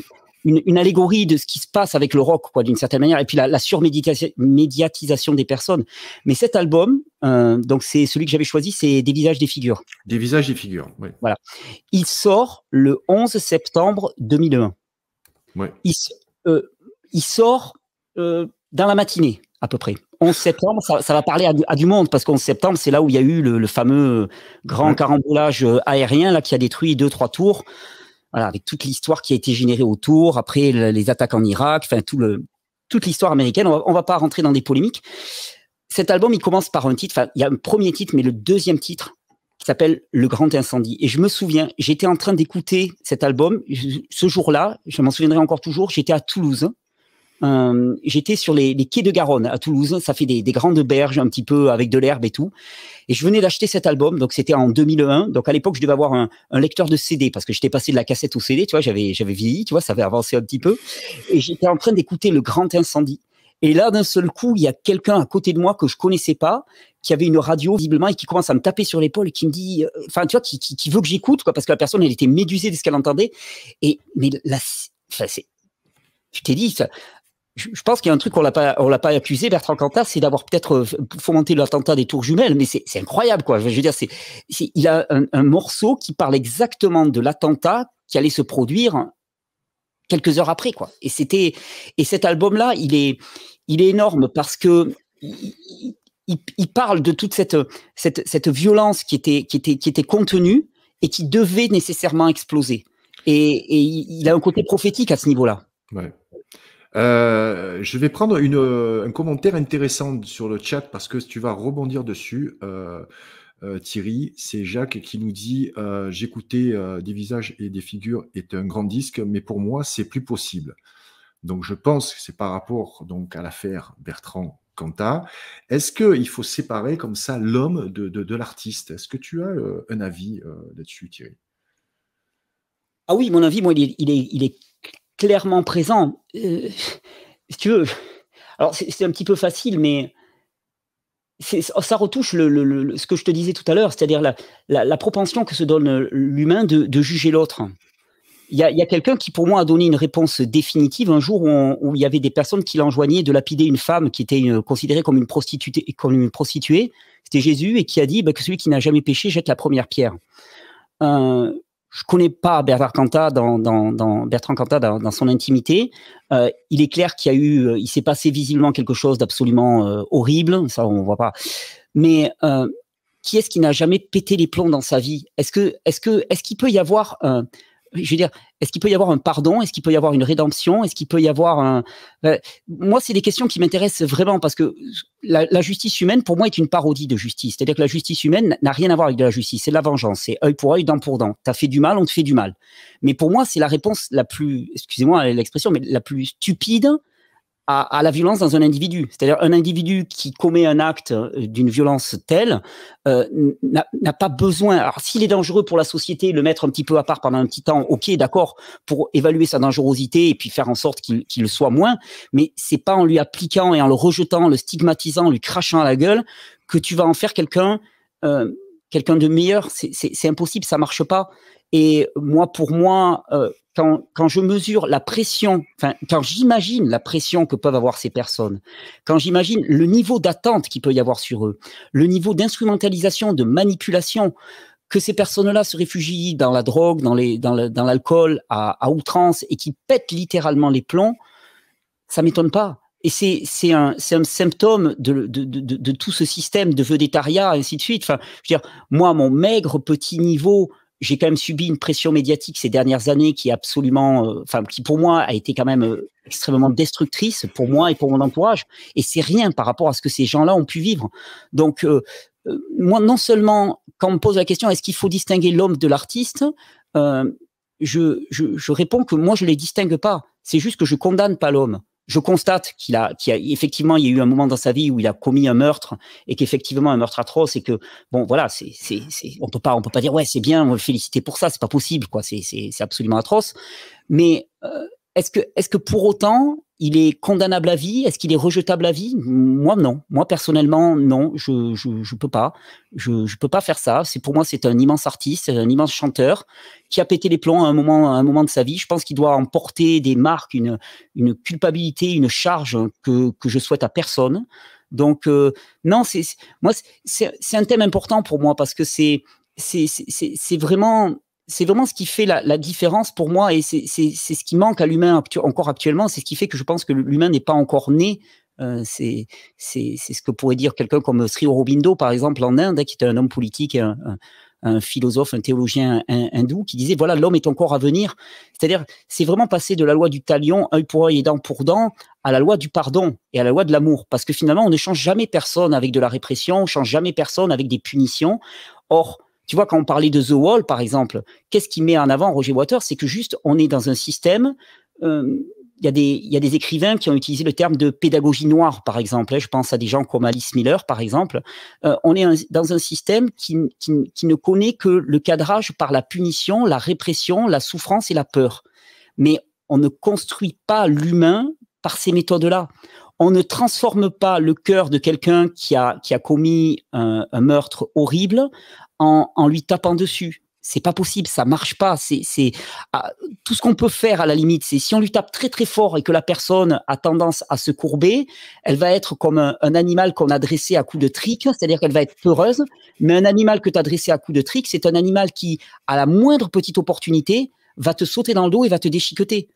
une, allégorie de ce qui se passe avec le rock, quoi, d'une certaine manière, et puis la, la surmédiatisation des personnes. Mais cet album, euh, donc c'est celui que j'avais choisi, c'est Des visages, des figures. Des visages, des figures, oui. Voilà. Il sort le 11 septembre 2001. Il, euh, il sort dans la matinée, à peu près. 11 septembre, ça, va parler à du, monde, parce qu'en septembre, c'est là où il y a eu le, fameux grand carambolage aérien là, qui a détruit deux, trois tours avec toute l'histoire qui a été générée autour, après les attaques en Irak, enfin toute l'histoire américaine. On va, va pas rentrer dans des polémiques. Cet album, il commence par un titre. il y a un premier titre, mais le deuxième titre qui s'appelle Le Grand Incendie. Et je me souviens, j'étais en train d'écouter cet album. ce jour-là, je m'en souviendrai encore toujours. J'étais à Toulouse euh, j'étais sur les, quais de Garonne à Toulouse. Ça fait des, grandes berges un petit peu avec de l'herbe et tout. Et je venais d'acheter cet album, donc c'était en 2001. Donc à l'époque, je devais avoir un, lecteur de CD parce que j'étais passé de la cassette au CD. Tu vois, j'avais vieilli. Tu vois, ça avait avancé un petit peu. Et j'étais en train d'écouter Le Grand Incendie. Et là, d'un seul coup, il y a quelqu'un à côté de moi que je connaissais pas, qui avait une radio visiblement et qui commence à me taper sur l'épaule et qui me dit, euh, enfin, tu vois, qui, veut que j'écoute, quoi, parce que la personne, elle était médusée de ce qu'elle entendait. Et mais là enfin, c'est, je t'ai dit, ça, je pense qu'il y a un truc qu'on l'a pas, on l'a pas accusé Bertrand Cantat, c'est d'avoir peut-être euh, fomenté l'attentat des tours jumelles, mais c'est incroyable quoi. Je veux dire, c'est, il a un, morceau qui parle exactement de l'attentat qui allait se produire quelques heures après quoi. Et c'était, et cet album là, il est, il est énorme parce que il, il, il parle de toute cette, cette, cette, violence qui était, qui était, qui était contenue et qui devait nécessairement exploser. Et, et il a un côté prophétique à ce niveau-là.
Ouais. Euh, je vais prendre euh, un commentaire intéressant sur le chat parce que tu vas rebondir dessus. Euh, Thierry, c'est Jacques qui nous dit J'écoutais des visages et des figures est un grand disque, mais pour moi, c'est plus possible. Donc, je pense que c'est par rapport donc à l'affaire Bertrand Cantat. Est-ce qu'il faut séparer comme ça l'homme de, l'artiste Est-ce que tu
as un avis là-dessus, Thierry ah oui, mon avis, moi, il est clairement présent. Euh, si tu veux, alors c'est un petit peu facile, mais ça retouche le, ce que je te disais tout à l'heure, c'est-à-dire la, propension que se donne l'humain de, juger l'autre. Il y a, quelqu'un qui, pour moi, a donné une réponse définitive un jour où, il y avait des personnes qui l'enjoignaient de lapider une femme qui était euh, considérée comme une prostituée. Comme une prostituée. C'était Jésus et qui a dit bah, que celui qui n'a jamais péché jette la première pierre. Euh, je connais pas Bertrand Cantat dans, son intimité. Euh, il est clair qu'il a eu, euh, il s'est passé visiblement quelque chose d'absolument euh, horrible. Ça, on voit pas. Mais qui est-ce qui n'a jamais pété les plombs dans sa vie Est-ce que, est-ce que, est-ce qu'il peut y avoir un je veux dire, est-ce qu'il peut y avoir un pardon Est-ce qu'il peut y avoir une rédemption Est-ce qu'il peut y avoir un... Euh, moi, c'est des questions qui m'intéressent vraiment parce que la, justice humaine, pour moi, est une parodie de justice. C'est-à-dire que la justice humaine n'a rien à voir avec de la justice. C'est la vengeance. C'est œil pour œil, dent pour dent. T'as fait du mal, on te fait du mal. Mais pour moi, c'est la réponse la plus, excusez-moi l'expression, mais la plus stupide à, la violence dans un individu. C'est-à-dire un individu qui commet un acte euh, d'une violence telle euh, n'a pas besoin. Alors s'il est dangereux pour la société, le mettre un petit peu à part pendant un petit temps, ok, d'accord, pour évaluer sa dangerosité et puis faire en sorte qu'il le soit moins. Mais c'est pas en lui appliquant et en le rejetant, le stigmatisant, lui crachant à la gueule que tu vas en faire quelqu'un. Euh, quelqu'un de meilleur, c'est impossible, ça marche pas. Et moi, pour moi, euh, quand, quand, je mesure la pression, enfin, quand j'imagine la pression que peuvent avoir ces personnes, quand j'imagine le niveau d'attente qu'il peut y avoir sur eux, le niveau d'instrumentalisation, de manipulation, que ces personnes-là se réfugient dans la drogue, dans, les, dans, dans l'alcool à, à, outrance et qui pètent littéralement les plombs, ça m'étonne pas. Et c'est, c'est, un, c'est un symptôme de, de, de, de, tout ce système de vedettariat, et ainsi de suite. Enfin, je veux dire, moi, mon maigre petit niveau j'ai quand même subi une pression médiatique ces dernières années qui est absolument, euh, enfin, qui pour moi a été quand même euh, extrêmement destructrice pour moi et pour mon entourage. Et c'est rien par rapport à ce que ces gens-là ont pu vivre. Donc, euh, moi, non seulement quand on me pose la question est-ce qu'il faut distinguer l'homme de l'artiste, je, je, je réponds que moi je les distingue pas. C'est juste que je condamne pas l'homme je constate qu'il a, qu'il effectivement, il y a eu un moment dans sa vie où il a commis un meurtre et qu'effectivement un meurtre atroce et que bon, voilà, c'est, c'est, c'est, on peut pas, on peut pas dire ouais, c'est bien, on va le féliciter pour ça, c'est pas possible, quoi, c'est, c'est, c'est absolument atroce. Mais euh, est-ce que, est-ce que pour autant, il est condamnable à vie Est-ce qu'il est rejetable à vie Moi, non. Moi, personnellement, non. Je ne je, je peux pas. Je ne peux pas faire ça. C'est Pour moi, c'est un immense artiste, un immense chanteur qui a pété les plombs à un moment, à un moment de sa vie. Je pense qu'il doit emporter des marques, une, une culpabilité, une charge que, que je souhaite à personne. Donc, euh, non, c'est moi, c'est un thème important pour moi parce que c'est c'est vraiment c'est vraiment ce qui fait la, différence pour moi et c'est ce qui manque à l'humain encore actuellement. C'est ce qui fait que je pense que l'humain n'est pas encore né. Euh, c'est ce que pourrait dire quelqu'un comme Sri Aurobindo, par exemple, en Inde, hein, qui était un homme politique, un, un, philosophe, un théologien hindou, qui disait voilà, l'homme est encore à venir. C'est-à-dire, c'est vraiment passer de la loi du talion, œil pour œil et dent pour dent, à la loi du pardon et à la loi de l'amour. Parce que finalement, on ne change jamais personne avec de la répression, on ne change jamais personne avec des punitions. Or, tu vois, quand on parlait de The Wall, par exemple, qu'est-ce qui met en avant Roger Water? C'est que juste, on est dans un système. Euh, il y, a des, il y a des écrivains qui ont utilisé le terme de pédagogie noire, par exemple. Je pense à des gens comme Alice Miller, par exemple. Euh, on est dans un système qui, ne connaît que le cadrage par la punition, la répression, la souffrance et la peur. Mais on ne construit pas l'humain par ces méthodes-là. On ne transforme pas le cœur de quelqu'un qui a, qui a commis un meurtre horrible en, lui tapant dessus. C'est pas possible, ça marche pas. C'est ah, tout ce qu'on peut faire à la limite, c'est si on lui tape très très fort et que la personne a tendance à se courber, elle va être comme un, animal qu'on a dressé à coups de trick, c'est-à-dire qu'elle va être peureuse. Mais un animal que tu as dressé à coups de trick, c'est un animal qui, à la moindre petite opportunité, va te sauter dans le dos et va te déchiqueter.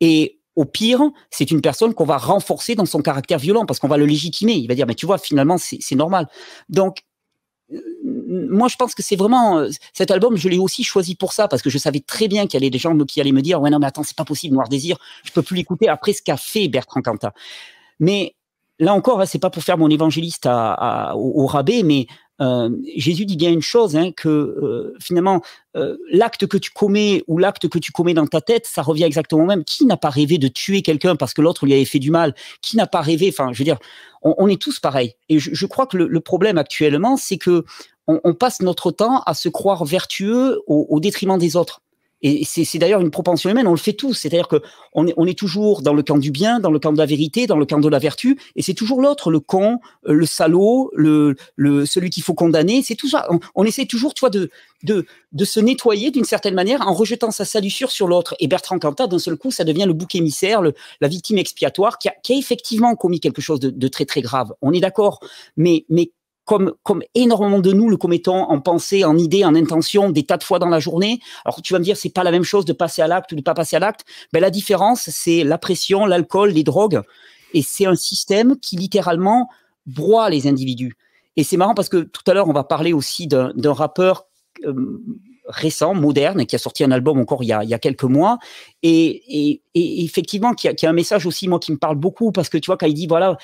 Et au pire, c'est une personne qu'on va renforcer dans son caractère violent parce qu'on va le légitimer. Il va dire, mais tu vois, finalement, c'est normal. Donc, moi, je pense que c'est vraiment euh, cet album. Je l'ai aussi choisi pour ça parce que je savais très bien qu'il y allait des gens qui allaient me dire ouais non mais attends c'est pas possible Noir Désir, je peux plus l'écouter après ce qu'a fait Bertrand Cantat. Mais là encore, hein, c'est pas pour faire mon évangéliste au, rabais, mais euh, Jésus dit bien une chose, hein, que euh, finalement, euh, l'acte que tu commets ou l'acte que tu commets dans ta tête, ça revient exactement au même. Qui n'a pas rêvé de tuer quelqu'un parce que l'autre lui avait fait du mal Qui n'a pas rêvé Enfin, je veux dire, on, est tous pareils. Et je, crois que le, problème actuellement, c'est que on, passe notre temps à se croire vertueux au détriment des autres. Et c'est d'ailleurs une propension humaine, on le fait tous. C'est-à-dire qu'on est, on est toujours dans le camp du bien, dans le camp de la vérité, dans le camp de la vertu, et c'est toujours l'autre, le con, euh, le salaud, le, celui qu'il faut condamner. C'est tout ça. On, essaie toujours, tu de, de, de se nettoyer d'une certaine manière en rejetant sa salissure sur l'autre. Et Bertrand Cantat, d'un seul coup, ça devient le bouc émissaire, la victime expiatoire qui a, effectivement commis quelque chose de, de très très grave. On est d'accord, mais mais comme, comme énormément de nous le commettons en pensée, en idée, en intention des tas de fois dans la journée. Alors tu vas me dire c'est pas la même chose de passer à l'acte ou de pas passer à l'acte. Ben la différence c'est la pression, l'alcool, les drogues et c'est un système qui littéralement broie les individus. Et c'est marrant parce que tout à l'heure on va parler aussi d'un rappeur euh, récent, moderne, qui a sorti un album encore il y a, il y a quelques mois, et, et, effectivement, qui a, a, un message aussi, moi, qui me parle beaucoup, parce que tu vois, quand il dit, voilà,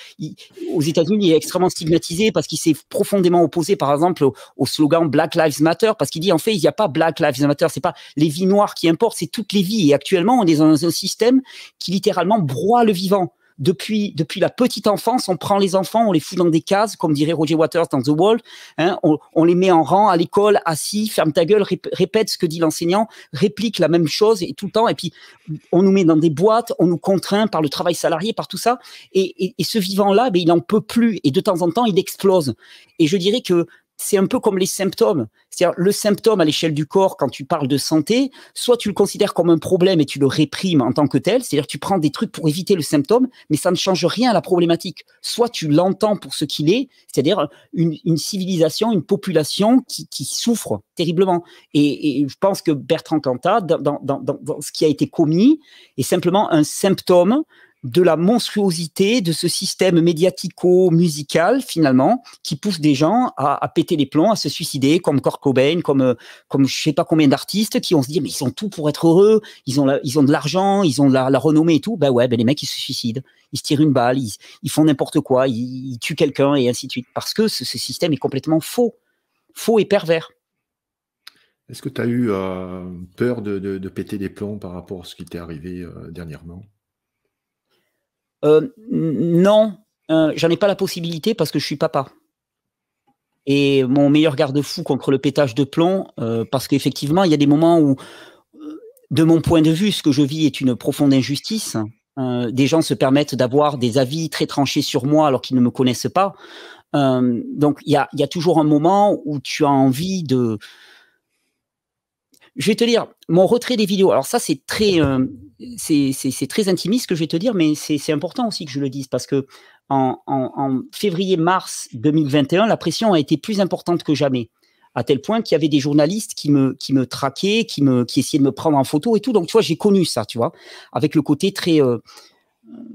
aux États-Unis, il est extrêmement stigmatisé, parce qu'il s'est profondément opposé, par exemple, au, slogan Black Lives Matter, parce qu'il dit, en fait, il n'y a pas Black Lives Matter, c'est pas les vies noires qui importent, c'est toutes les vies, et actuellement, on est dans un système qui littéralement broie le vivant depuis, depuis la petite enfance, on prend les enfants, on les fout dans des cases, comme dirait Roger Waters dans The Wall, hein, on, les met en rang à l'école, assis, ferme ta gueule, répète ce que dit l'enseignant, réplique la même chose et tout le temps, et puis on nous met dans des boîtes, on nous contraint par le travail salarié, par tout ça, et, et, ce vivant-là, mais ben, il en peut plus, et de temps en temps, il explose. Et je dirais que c'est un peu comme les symptômes. C'est-à-dire le symptôme à l'échelle du corps, quand tu parles de santé, soit tu le considères comme un problème et tu le réprimes en tant que tel, c'est-à-dire tu prends des trucs pour éviter le symptôme, mais ça ne change rien à la problématique. Soit tu l'entends pour ce qu'il est, c'est-à-dire une, civilisation, une population qui, souffre terriblement. Et, je pense que Bertrand Cantat, dans ce qui a été commis, est simplement un symptôme de la monstruosité de ce système médiatico-musical finalement qui pousse des gens à, péter les plombs, à se suicider, comme Kurt Cobain, comme euh, comme je sais pas combien d'artistes qui ont se dit mais ils ont tout pour être heureux, ils ont ils ont de l'argent, ils ont la, renommée et tout. Ben ouais, ben les mecs ils se suicident, ils se tirent une balle, ils, font n'importe quoi, ils, tuent quelqu'un et ainsi de suite parce que ce, système est complètement faux, faux et pervers.
Est-ce que tu as eu euh, peur de, péter des plombs par rapport à ce qui t'est arrivé
euh, dernièrement euh, non, hein, j'en ai pas la possibilité parce que je suis papa. Et mon meilleur garde-fou contre le pétage de plomb, euh, parce qu'effectivement, il y a des moments où, euh, de mon point de vue, ce que je vis est une profonde injustice. des gens se permettent d'avoir des avis très tranchés sur moi alors qu'ils ne me connaissent pas. donc il y a, toujours un moment où tu as envie de je vais te dire, mon retrait des vidéos, alors ça c'est très, euh, très intimiste que je vais te dire, mais c'est important aussi que je le dise parce que en, février-mars 2021, la pression a été plus importante que jamais à tel point qu'il y avait des journalistes qui me qui me traquaient, qui me qui essayaient de me prendre en photo et tout. Donc tu vois, j'ai connu ça, tu vois, avec le côté très euh,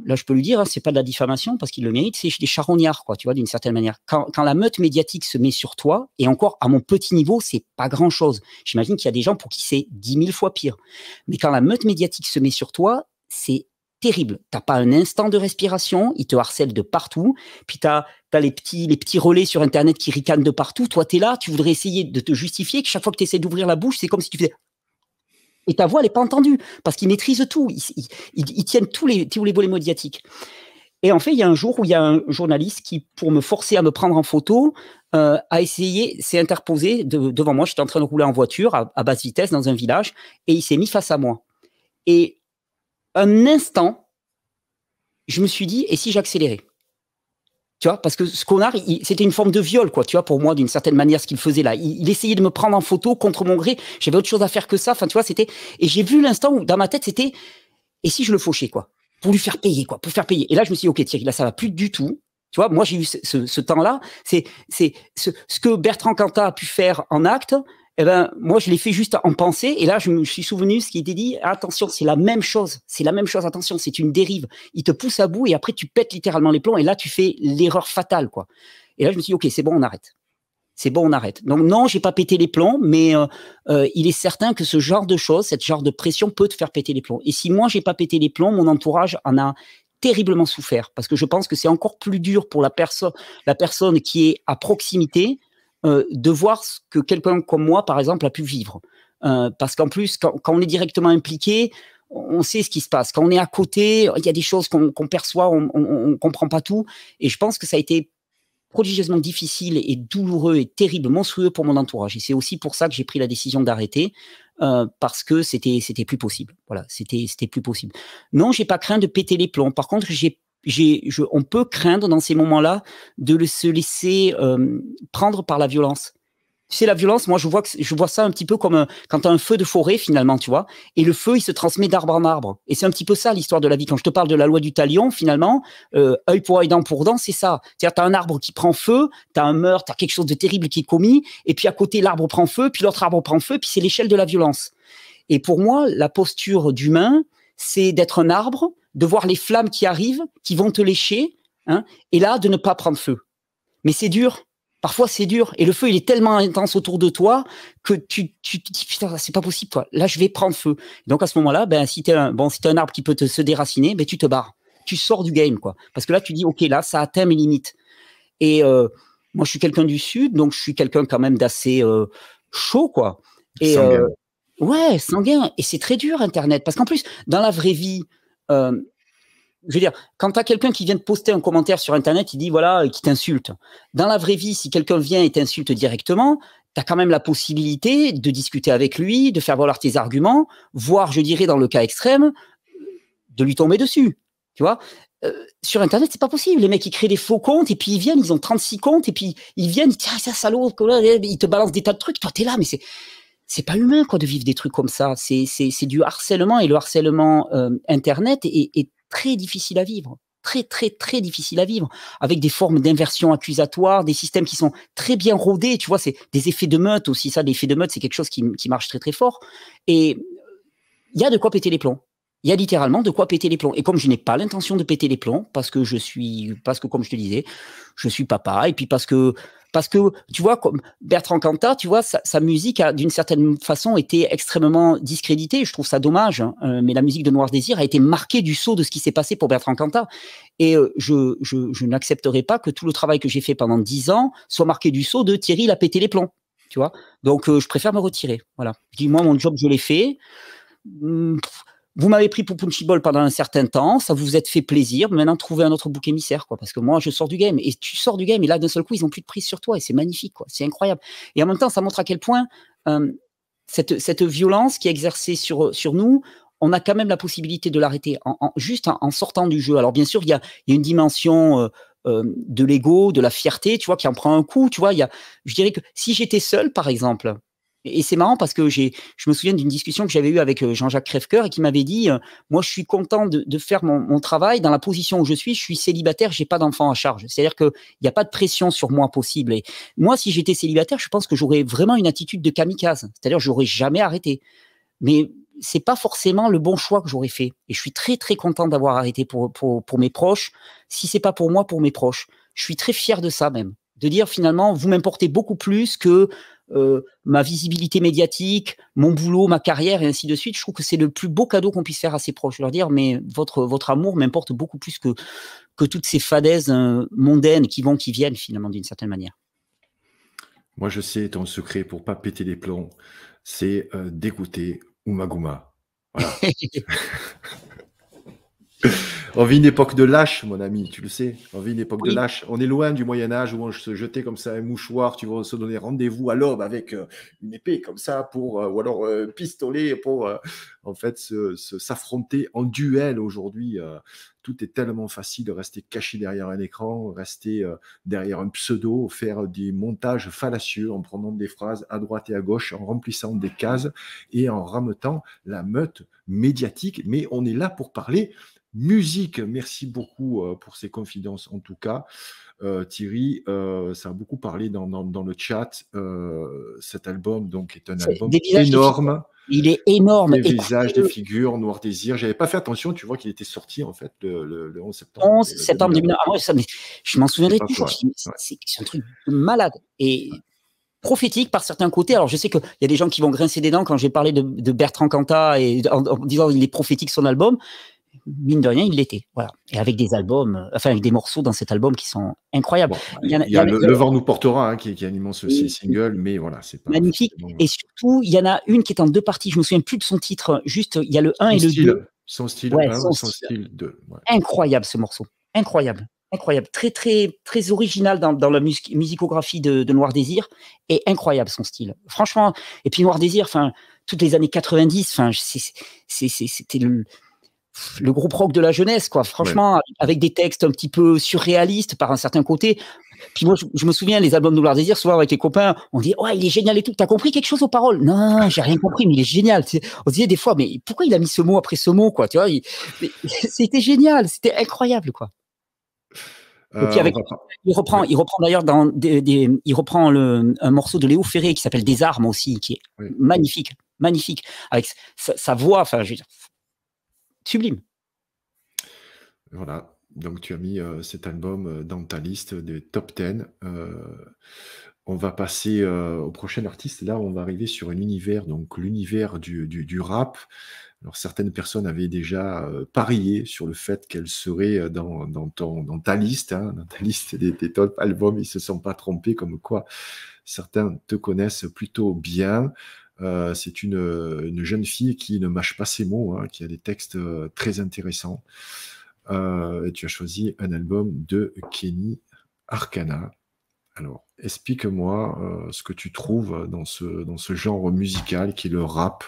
là, je peux lui dire, hein, c'est pas de la diffamation parce qu'il le mérite, c'est des charognards, quoi, tu vois, d'une certaine manière. Quand, la meute médiatique se met sur toi, et encore à mon petit niveau, c'est pas grand chose. J'imagine qu'il y a des gens pour qui c'est dix mille fois pire. Mais quand la meute médiatique se met sur toi, c'est terrible. T'as pas un instant de respiration, ils te harcèlent de partout. Puis tu as les petits, les petits relais sur Internet qui ricanent de partout. Toi, tu es là, tu voudrais essayer de te justifier que chaque fois que tu essaies d'ouvrir la bouche, c'est comme si tu faisais et ta voix elle n'est pas entendue parce qu'ils maîtrisent tout, ils, ils, tiennent tous les, tous les volets médiatiques. Et en fait, il y a un jour où il y a un journaliste qui, pour me forcer à me prendre en photo, euh, a essayé, s'est interposé devant moi. J'étais en train de rouler en voiture à basse vitesse dans un village et il s'est mis face à moi. Et un instant, je me suis dit, et si j'accélérais tu vois, parce que ce connard c'était une forme de viol, quoi, tu vois, pour moi, d'une certaine manière, ce qu'il faisait là. Il, essayait de me prendre en photo contre mon gré. J'avais autre chose à faire que ça. Enfin, tu vois, c'était. Et j'ai vu l'instant où, dans ma tête, c'était. Et si je le fauchais, quoi Pour lui faire payer, quoi, pour faire payer. Et là, je me suis dit, OK, Thierry, là, ça va plus du tout. Tu vois, moi, j'ai eu ce, temps-là. C'est ce, ce que Bertrand Cantat a pu faire en acte eh ben, moi, je l'ai fait juste en pensée. Et là, je me suis souvenu ce qui était dit. Attention, c'est la même chose. C'est la même chose. Attention, c'est une dérive. Il te pousse à bout et après, tu pètes littéralement les plombs. Et là, tu fais l'erreur fatale, quoi. Et là, je me suis dit, OK, c'est bon, on arrête. C'est bon, on arrête. Donc, non, j'ai pas pété les plombs, mais euh, euh, il est certain que ce genre de choses, cette genre de pression peut te faire péter les plombs. Et si moi, j'ai pas pété les plombs, mon entourage en a terriblement souffert parce que je pense que c'est encore plus dur pour la personne, la personne qui est à proximité euh, de voir ce que quelqu'un comme moi, par exemple, a pu vivre. Euh, parce qu'en plus, quand, on est directement impliqué, on sait ce qui se passe. Quand on est à côté, il y a des choses qu'on perçoit, on ne comprend pas tout. Et je pense que ça a été prodigieusement difficile et douloureux et terrible, monstrueux pour mon entourage. Et c'est aussi pour ça que j'ai pris la décision d'arrêter euh, parce que c'était c'était plus possible. Voilà, c'était c'était plus possible. Non, j'ai pas craint de péter les plombs. Par contre, j'ai on peut craindre dans ces moments-là de se laisser euh, prendre par la violence. Tu sais, la violence, moi, je vois, ça un petit peu comme euh, quand quand as un feu de forêt, finalement, tu vois. Et le feu, il se transmet d'arbre en arbre. Et c'est un petit peu ça, l'histoire de la vie. Quand je te parle de la loi du talion, finalement, euh, œil pour œil, dent pour dent, c'est ça. C'est-à-dire, un arbre qui prend feu, tu as un meurtre, tu as quelque chose de terrible qui est commis. Et puis, à côté, l'arbre prend feu, puis l'autre arbre prend feu, puis c'est l'échelle de la violence. Et pour moi, la posture d'humain, c'est d'être un arbre, de voir les flammes qui arrivent, qui vont te lécher, hein, et là, de ne pas prendre feu. Mais c'est dur. Parfois, c'est dur. Et le feu, il est tellement intense autour de toi que tu, tu te dis, putain, c'est pas possible, toi. Là, je vais prendre feu. Donc, à ce moment-là, ben, si t'es un, bon, si un arbre qui peut te, se déraciner, ben, tu te barres. Tu sors du game, quoi. Parce que là, tu dis, OK, là, ça atteint mes limites. Et euh, moi, je suis quelqu'un du Sud, donc je suis quelqu'un quand même d'assez euh, chaud, quoi. Et, sanguin. Euh, ouais, sanguin. Et c'est très dur, Internet. Parce qu'en plus, dans la vraie vie, euh, je veux dire, quand tu as quelqu'un qui vient de poster un commentaire sur Internet, il dit voilà, euh, qui t'insulte. Dans la vraie vie, si quelqu'un vient et t'insulte directement, tu as quand même la possibilité de discuter avec lui, de faire valoir tes arguments, voire, je dirais, dans le cas extrême, de lui tomber dessus. Tu vois euh, Sur Internet, c'est pas possible. Les mecs, ils créent des faux comptes et puis ils viennent, ils ont 36 comptes et puis ils viennent, tiens, ça salaud, ils te balancent des tas de trucs. Toi, t'es là, mais c'est c'est pas humain quoi de vivre des trucs comme ça. C'est c'est du harcèlement et le harcèlement euh, internet est, très difficile à vivre, très très très difficile à vivre, avec des formes d'inversion accusatoire, des systèmes qui sont très bien rodés. Tu vois, c'est des effets de meute aussi. Ça, effets de meute, c'est quelque chose qui, qui marche très très fort. Et euh, il y a de quoi péter les plombs il y a littéralement de quoi péter les plombs. Et comme je n'ai pas l'intention de péter les plombs, parce que je suis, parce que comme je te disais, je suis papa, et puis parce que, parce que, tu vois, comme Bertrand Cantat, tu vois, sa, musique a d'une certaine façon été extrêmement discréditée. Je trouve ça dommage, hein. euh, mais la musique de Noir Désir a été marquée du saut de ce qui s'est passé pour Bertrand Cantat. Et euh, je, je, n'accepterai pas que tout le travail que j'ai fait pendant dix ans soit marqué du saut de Thierry, il a pété les plombs. Tu vois, donc euh, je préfère me retirer. Voilà. dis moi mon job je l'ai fait. Mmh, vous m'avez pris pour Punchy Ball pendant un certain temps, ça vous, vous êtes fait plaisir, maintenant trouvez un autre bouc émissaire, quoi, parce que moi je sors du game, et tu sors du game, et là d'un seul coup ils n'ont plus de prise sur toi, et c'est magnifique, quoi, c'est incroyable. Et en même temps, ça montre à quel point euh, cette, cette, violence qui est exercée sur, sur nous, on a quand même la possibilité de l'arrêter, en, juste en, sortant du jeu. Alors bien sûr, il y a, une dimension... Euh, euh, de l'ego, de la fierté, tu vois, qui en prend un coup, tu vois. y a, je dirais que si j'étais seul, par exemple, et c'est marrant parce que je me souviens d'une discussion que j'avais eue avec euh, Jean-Jacques Crèvecoeur et qui m'avait dit euh, Moi, je suis content de, faire mon, travail dans la position où je suis. Je suis célibataire, j'ai pas d'enfant à charge. C'est-à-dire qu'il n'y a pas de pression sur moi possible. Et moi, si j'étais célibataire, je pense que j'aurais vraiment une attitude de kamikaze. C'est-à-dire, j'aurais jamais arrêté. Mais c'est pas forcément le bon choix que j'aurais fait. Et je suis très très content d'avoir arrêté pour, pour, pour mes proches. Si c'est pas pour moi, pour mes proches, je suis très fier de ça même de dire finalement, vous m'importez beaucoup plus que euh, ma visibilité médiatique, mon boulot, ma carrière et ainsi de suite. Je trouve que c'est le plus beau cadeau qu'on puisse faire à ses proches, leur dire mais votre votre amour m'importe beaucoup plus que que toutes ces fadaises euh, mondaines qui vont qui viennent finalement d'une certaine manière.
Moi, je sais ton secret pour pas péter les plombs, c'est euh, d'écouter Umaguma.
Voilà.
On vit une époque de lâche, mon ami, tu le sais. On vit une époque de lâche. On est loin du Moyen Âge où on se jetait comme ça un mouchoir, tu vois, se donner rendez-vous à l'aube avec euh, une épée comme ça, pour, euh, ou alors un euh, pistolet pour, en fait, se, s'affronter en duel aujourd'hui. Tout est tellement facile de rester caché derrière un écran, rester derrière un pseudo, faire des montages fallacieux en prenant des phrases à droite et à gauche, en remplissant des cases et en rameutant la meute médiatique. Mais on est là pour parler musique. Merci beaucoup euh, pour ces confidences en tout cas. Euh, Thierry, euh, ça a beaucoup parlé dans, le chat. cet album donc est un album énorme. Il est énorme. Des visages, des figures, Noir Désir. J'avais pas fait attention,
tu vois qu'il était sorti en fait le, 11 septembre. 11 septembre 2009. Ah je m'en souviendrai ah, toujours. C'est un truc malade. Et prophétique par certains côtés. Alors je sais qu'il y a des gens qui vont grincer des dents quand j'ai parlé de, de, Bertrand Cantat et en, en, disant il est prophétique son album mine de rien, il l'était. Voilà. Et avec des albums, euh, enfin avec des morceaux dans cet album qui sont incroyables. il y a, le, Vent nous
portera, hein, qui, est un immense single, mais voilà, c'est pas.
Magnifique. Et surtout, il y en a une qui est en deux parties. Je me souviens plus de son titre. Juste, il y a le 1 et le 2.
Son style 1 son, son style, 2.
Incroyable ce morceau. Incroyable. Incroyable. Très, très, très original dans, la musicographie de, Noir Désir. Et incroyable son style. Franchement. Et puis Noir Désir, enfin toutes les années 90, enfin, c'était le, le groupe rock de la jeunesse, quoi. Franchement, avec des textes un petit peu surréalistes par un certain côté. Puis moi, je, me souviens, les albums de Noir Désir, souvent avec les copains, on dit Ouais, il est génial et tout. T'as compris quelque chose aux paroles Non, j'ai rien compris, mais il est génial. On disait des fois Mais pourquoi il a mis ce mot après ce mot, quoi Tu vois, c'était génial, c'était incroyable, quoi. Euh, avec, il reprend, il reprend d'ailleurs dans des, il reprend le, un morceau de Léo Ferré qui s'appelle Des armes aussi, qui est magnifique, magnifique, avec sa, sa voix. Enfin, je veux dire, sublime.
Voilà, donc tu as mis euh, cet album euh, dans ta liste des top 10. Euh, on va passer au prochain artiste. Là, on va arriver sur un univers, donc l'univers du, rap. Alors, certaines personnes avaient déjà parié sur le fait qu'elle serait dans, dans, dans, ta liste, hein, dans ta liste des, des top albums. Ils ne se sont pas trompés, comme quoi certains te connaissent plutôt bien. Euh, c'est euh, une, jeune fille qui ne mâche pas ses mots, hein, qui a des textes euh, très intéressants. tu as choisi un album de Kenny Arcana. Alors, explique-moi ce que tu trouves dans ce, dans ce genre musical qui est le rap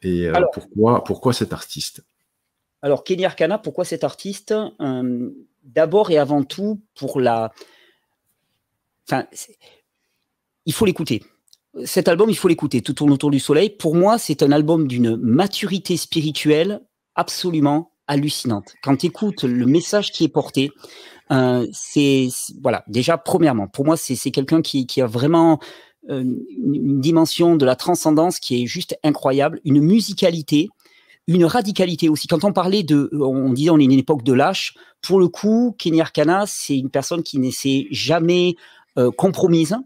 et pourquoi, pourquoi cet artiste
Alors, Kenny Arcana, pourquoi cet artiste D'abord et avant tout, pour la. Enfin, il faut l'écouter cet album, il faut l'écouter. Tout tourne autour du soleil. Pour moi, c'est un album d'une maturité spirituelle absolument hallucinante. Quand tu écoutes le message qui est porté, euh, c'est voilà. Déjà, premièrement, pour moi, c'est quelqu'un qui, a vraiment euh, une dimension de la transcendance qui est juste incroyable, une musicalité, une radicalité aussi. Quand on parlait de, on disait on est une époque de lâche. Pour le coup, Kenny Arcana, c'est une personne qui ne s'est jamais euh, compromise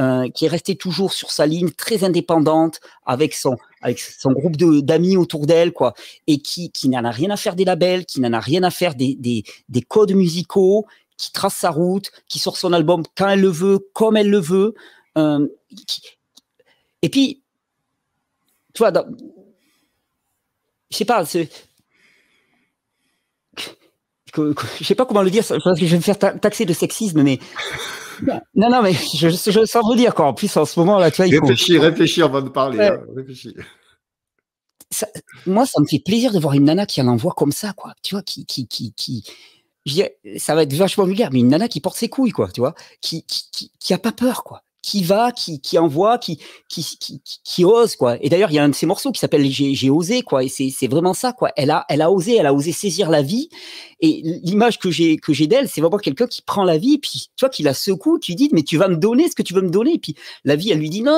euh, qui est resté toujours sur sa ligne, très indépendante, avec son, avec son groupe d'amis autour d'elle, quoi, et qui, qui n'en a rien à faire des labels, qui n'en a rien à faire des, des, codes musicaux, qui trace sa route, qui sort son album quand elle le veut, comme elle le veut. Euh, et puis, tu vois, je sais pas, Je sais pas comment le dire, je vais me faire taxer de sexisme, mais non, non, mais je, sens vous dire quoi. En plus, en ce moment, là, tu vois, il réfléchis, faut... Réfléchis avant de parler. Hein, moi, ça me fait plaisir de voir une nana qui en envoie comme ça, quoi. Tu vois, qui, qui, qui, qui... ça va être vachement vulgaire, mais une nana qui porte ses couilles, quoi, tu vois, qui, qui, qui, qui a pas peur, quoi qui va, qui, qui envoie, qui, qui, qui, ose, quoi. Et d'ailleurs, il y a un de ses morceaux qui s'appelle J'ai osé, quoi. Et c'est vraiment ça, quoi. Elle a, elle a osé, elle a osé saisir la vie. Et l'image que j'ai que j'ai d'elle, c'est vraiment quelqu'un qui prend la vie, puis tu vois, qui la secoue, qui dit, mais tu vas me donner ce que tu veux me donner. Et puis la vie, elle lui dit, non,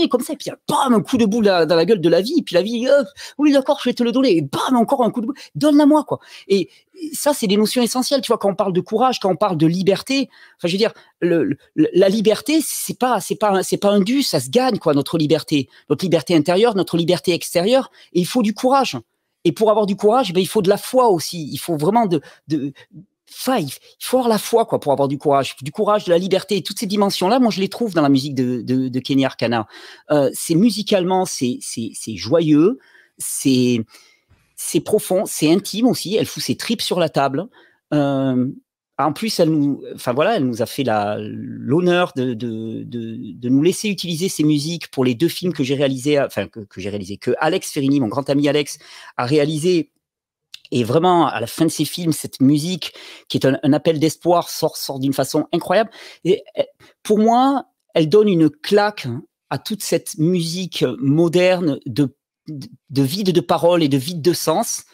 non comme ça. Et puis, bam, un coup de boule dans la gueule de la vie. Et puis la vie, oh, oui, d'accord, je vais te le donner. Et bam, encore un coup de boule. Donne-la-moi, quoi. Et, ça, c'est des notions essentielles. Tu vois, quand on parle de courage, quand on parle de liberté, enfin, je veux dire, la liberté, c'est pas, c'est pas, c'est pas un dû, ça se gagne, quoi, notre liberté, notre liberté intérieure, notre liberté extérieure, et il faut du courage. Et pour avoir du courage, ben, il faut de la foi aussi. Il faut vraiment de, de, Enfin, il faut avoir la foi quoi pour avoir du courage, du courage, de la liberté, toutes ces dimensions-là. Moi, je les trouve dans la musique de, de, de Kenny Arcana. Euh, c'est musicalement, c'est joyeux, c'est c'est profond, c'est intime aussi. Elle fout ses tripes sur la table. Hein. Euh, en plus, elle nous, enfin voilà, elle nous a fait l'honneur de, nous laisser utiliser ses musiques pour les deux films que j'ai réalisés, enfin que, j'ai réalisé, que Alex Ferrini, mon grand ami Alex, a réalisé. Et vraiment, à la fin de ces films, cette musique qui est un, appel d'espoir sort, sort d'une façon incroyable. Et eh, pour moi, elle donne une claque à toute cette musique moderne de de vide de parole et de vide de sens.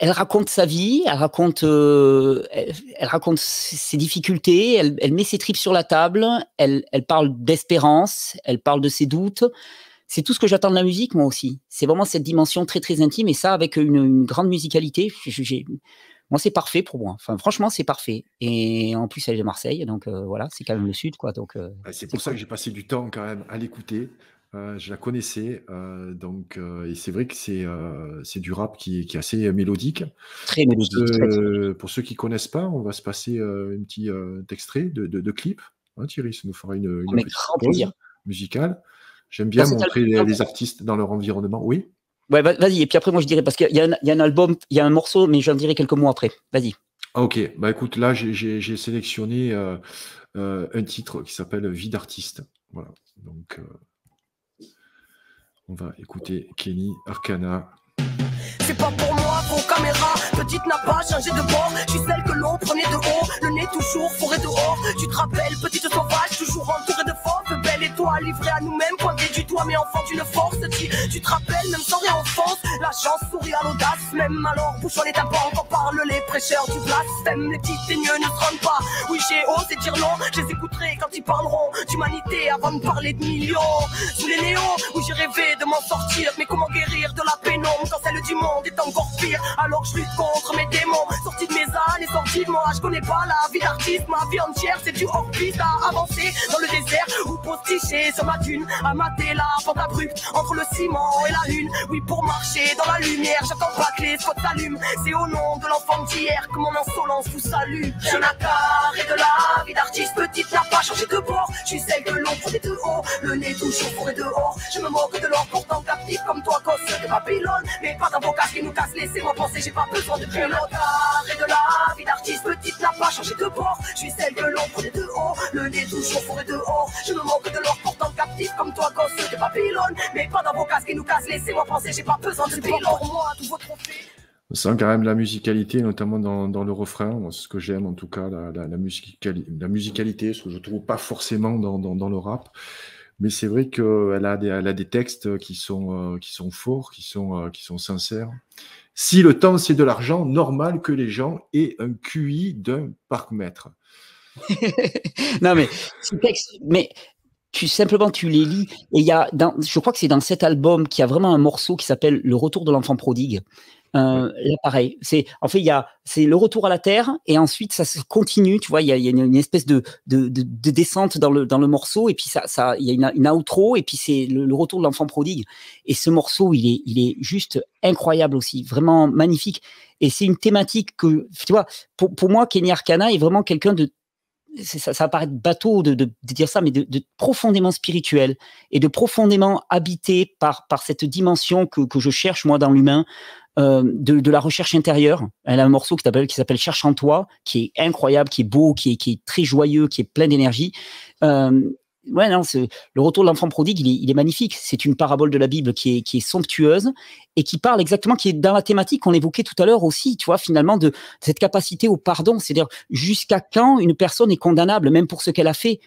Elle, raconte sa vie, elle raconte, euh, elle, raconte ses difficultés, elle, met ses tripes sur la table, elle, parle d'espérance, elle parle de ses doutes. C'est tout ce que j'attends de la musique, moi aussi. C'est vraiment cette dimension très très intime et ça avec une, grande musicalité. J'ai, moi c'est parfait pour moi enfin franchement c'est parfait et en plus elle est de Marseille donc euh, voilà c'est quand même le sud quoi donc euh,
ah, c'est pour ça que j'ai passé du temps quand même à l'écouter euh, je la connaissais, euh, donc euh, et c'est vrai que c'est c'est du rap qui, qui, est assez mélodique. Très mélodique. Pour, ceux qui connaissent pas, on va se passer un petit extrait de, de, clip. Hein, Thierry, ça nous fera une, une petite musicale.
J'aime bah, bien montrer les, artistes dans leur environnement. Oui. Ouais, vas-y. Et puis après, moi, je dirais parce qu'il y, a un album, il y a un morceau, mais j'en dirai quelques mots après. Vas-y. Ah, ok. Bah écoute, là, j'ai
sélectionné un titre qui s'appelle Vie d'artiste. Voilà. Donc on va écouter Kenny Arcana.
C'est pas pour moi, pour caméras. petite n'a pas changé de bord. Tu sais celle que l'on prenait de haut, le nez toujours fourré dehors. Tu te rappelles, petite sauvage, toujours en tour toi, livré à nous-mêmes, pointé du doigt, mais enfant d'une force tu te rappelles, même sans réenfance, la chance sourit à l'audace, même alors, bouchon les tapants, quand parle les prêcheurs du blasphème, les petits seigneurs ne se rendent pas, oui, j'ai osé dire non, je les écouterai quand ils parleront d'humanité avant de parler de millions, sous les néons, où j'ai rêvé de m'en sortir, mais comment guérir de la pénombre quand celle du monde est encore pire, alors je lutte contre mes démons, sorti de mes ânes et sorti de moi, je connais pas la vie d'artiste, ma vie entière, c'est du hors-piste à avancer dans le désert, ou postiche sur ma dune, à mater la pente abrupte entre le ciment et la lune. Oui, pour marcher dans la lumière, j'attends pas que les spots s'allument. C'est au nom de l'enfant d'hier que mon insolence vous salue. Je à et de la vie d'artiste petite n'a pas changé de bord. Je suis celle de l'ombre des deux hauts, le nez toujours pour dehors. Je me moque de l'or pourtant captif comme toi, cause de Babylone. Mais pas d'un qui nous casse, laissez-moi penser, j'ai pas besoin de plus pilote. et de la vie d'artiste petite n'a pas changé de bord. Je suis celle de l'ombre des deux le nez toujours pour dehors. Je me moque de Pourtant captif comme toi, quand de Mais pas qui nous laissez-moi penser, j'ai pas besoin
quand même, la musicalité, notamment dans, le refrain, ce que j'aime en tout cas, la, la, musicalité, ce que je trouve pas forcément dans, le rap. Mais c'est vrai qu'elle a, des, a des textes qui sont, euh, qui sont forts, qui sont, euh, qui sont sincères. Si le temps, c'est de l'argent, normal que les gens aient un QI d'un parc-mètre.
non, mais, mais tu simplement tu les lis et il y a dans, je crois que c'est dans cet album qu'il y a vraiment un morceau qui s'appelle le retour de l'enfant prodigue euh, là pareil c'est en fait il y a c'est le retour à la terre et ensuite ça se continue tu vois il y a, une, espèce de de, de, descente dans le dans le morceau et puis ça ça il y a une, outro et puis c'est le, retour de l'enfant prodigue et ce morceau il est il est juste incroyable aussi vraiment magnifique et c'est une thématique que tu vois pour, pour moi Kenny Arcana est vraiment quelqu'un de ça, ça va bateau de, dire ça, mais de, profondément spirituel et de profondément habité par, par cette dimension que, je cherche moi dans l'humain, euh, de, la recherche intérieure. Elle a un morceau qui s'appelle qui s'appelle Cherche en toi, qui est incroyable, qui est beau, qui est, qui très joyeux, qui est plein d'énergie. Euh, le retour de l'enfant prodigue, il est, magnifique. C'est une parabole de la Bible qui est, qui est somptueuse et qui parle exactement, qui est dans la thématique qu'on évoquait tout à l'heure aussi, tu vois, finalement, de cette capacité au pardon. C'est-à-dire, jusqu'à quand une personne est condamnable, même pour ce qu'elle a fait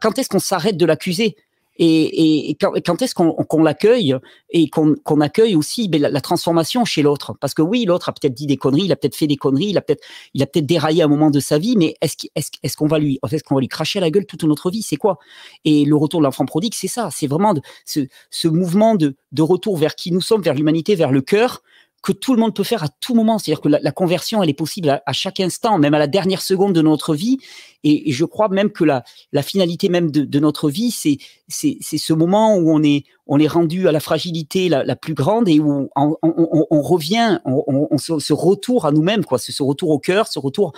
Quand est-ce qu'on s'arrête de l'accuser et, quand, est-ce qu'on l'accueille et qu'on accueille aussi ben, la, transformation chez l'autre Parce que oui, l'autre a peut-être dit des conneries, il a peut-être fait des conneries, il a peut-être déraillé un moment de sa vie, mais est-ce qu'on va lui est-ce qu'on va lui cracher la gueule toute notre vie C'est quoi Et le retour de l'enfant prodigue, c'est ça, c'est vraiment ce, mouvement de, de retour vers qui nous sommes, vers l'humanité, vers le cœur, que tout le monde peut faire à tout moment. C'est-à-dire que la, conversion, elle est possible à, chaque instant, même à la dernière seconde de notre vie. Et, je crois même que la, finalité même de, notre vie, c'est ce moment où on est, on est rendu à la fragilité la, plus grande et où on, revient, on, se, ce retour à nous-mêmes, quoi, ce, retour au cœur, ce retour.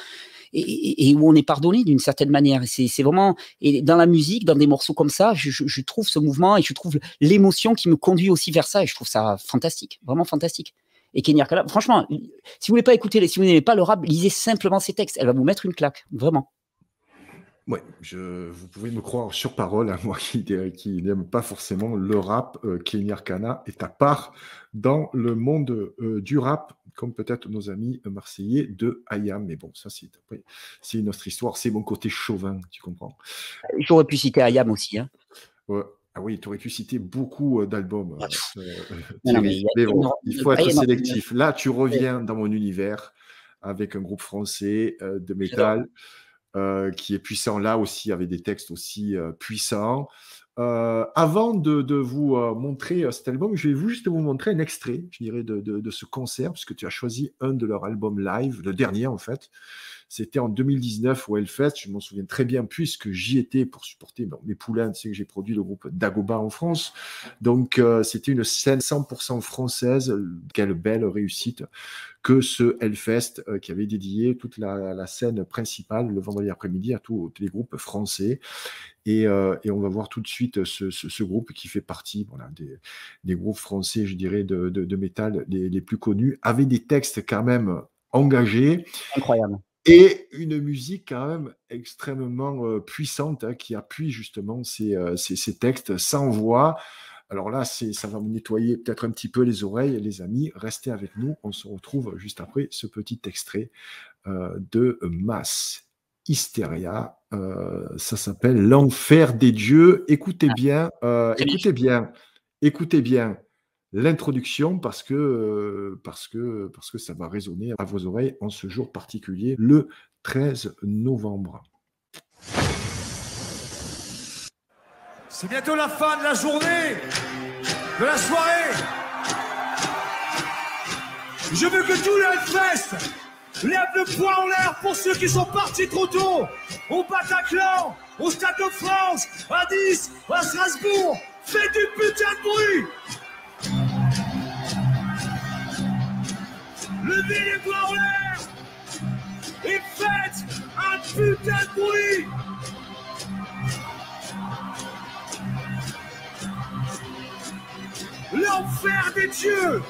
Et, où on est pardonné d'une certaine manière. C'est vraiment et dans la musique, dans des morceaux comme ça, je, je trouve ce mouvement et je trouve l'émotion qui me conduit aussi vers ça. Et je trouve ça fantastique, vraiment fantastique et Kenyarkana, Franchement, si vous voulez pas écouter, si vous n'aimez pas le rap, lisez simplement ses textes. Elle va vous mettre une claque, vraiment.
Oui, vous pouvez me croire sur parole, hein, moi qui, n'aime pas forcément le rap, euh, Kenyarkana est à part dans le monde euh, du rap, comme peut-être nos amis marseillais de Ayam. Mais bon, ça, c'est une autre histoire. C'est mon côté chauvin, tu comprends. J'aurais pu citer Ayam aussi. Hein. Ah oui, tu aurais pu citer beaucoup euh, d'albums. Ah, euh, euh, il faut être sélectif. Là, tu reviens dans mon univers avec un groupe français de métal qui est puissant là aussi, avec des textes aussi puissants. avant de, vous montrer cet album, je vais vous juste vous montrer un extrait, je dirais, de, de, ce concert, puisque tu as choisi un de leurs albums live, le dernier en fait, c'était en 2019 au Hellfest, je m'en souviens très bien, puisque j'y étais pour supporter mes poulains, tu que j'ai produit le groupe Dagoba en France. Donc euh, c'était une scène 100% française, quelle belle réussite que ce Hellfest euh, qui avait dédié toute la, scène principale le vendredi après-midi à tous les groupes français. Euh, et, on va voir tout de suite ce, groupe qui fait partie des, groupes français, je dirais, de, métal les, les, plus connus, avait des textes quand même engagés. Incroyable et une musique quand même extrêmement euh, puissante hein, qui appuie justement euh, ces, textes sans voix. Alors là, ça va me nettoyer peut-être un petit peu les oreilles, les amis. Restez avec nous, on se retrouve juste après ce petit extrait euh, de Mass Hysteria. ça s'appelle L'enfer des dieux. Écoutez ah. bien, écoutez bien, écoutez bien l'introduction parce que, euh, parce, que, parce que ça va résonner à vos oreilles en ce jour particulier, le 13 novembre. C'est bientôt la fin de la journée,
de la soirée. Je veux que tout le reste lève le poids en l'air pour ceux qui sont partis trop tôt, au Bataclan, au Stade de France, à 10, à Strasbourg. Faites du putain de bruit Levez les doigts en l'air et faites un putain de bruit L'enfer des dieux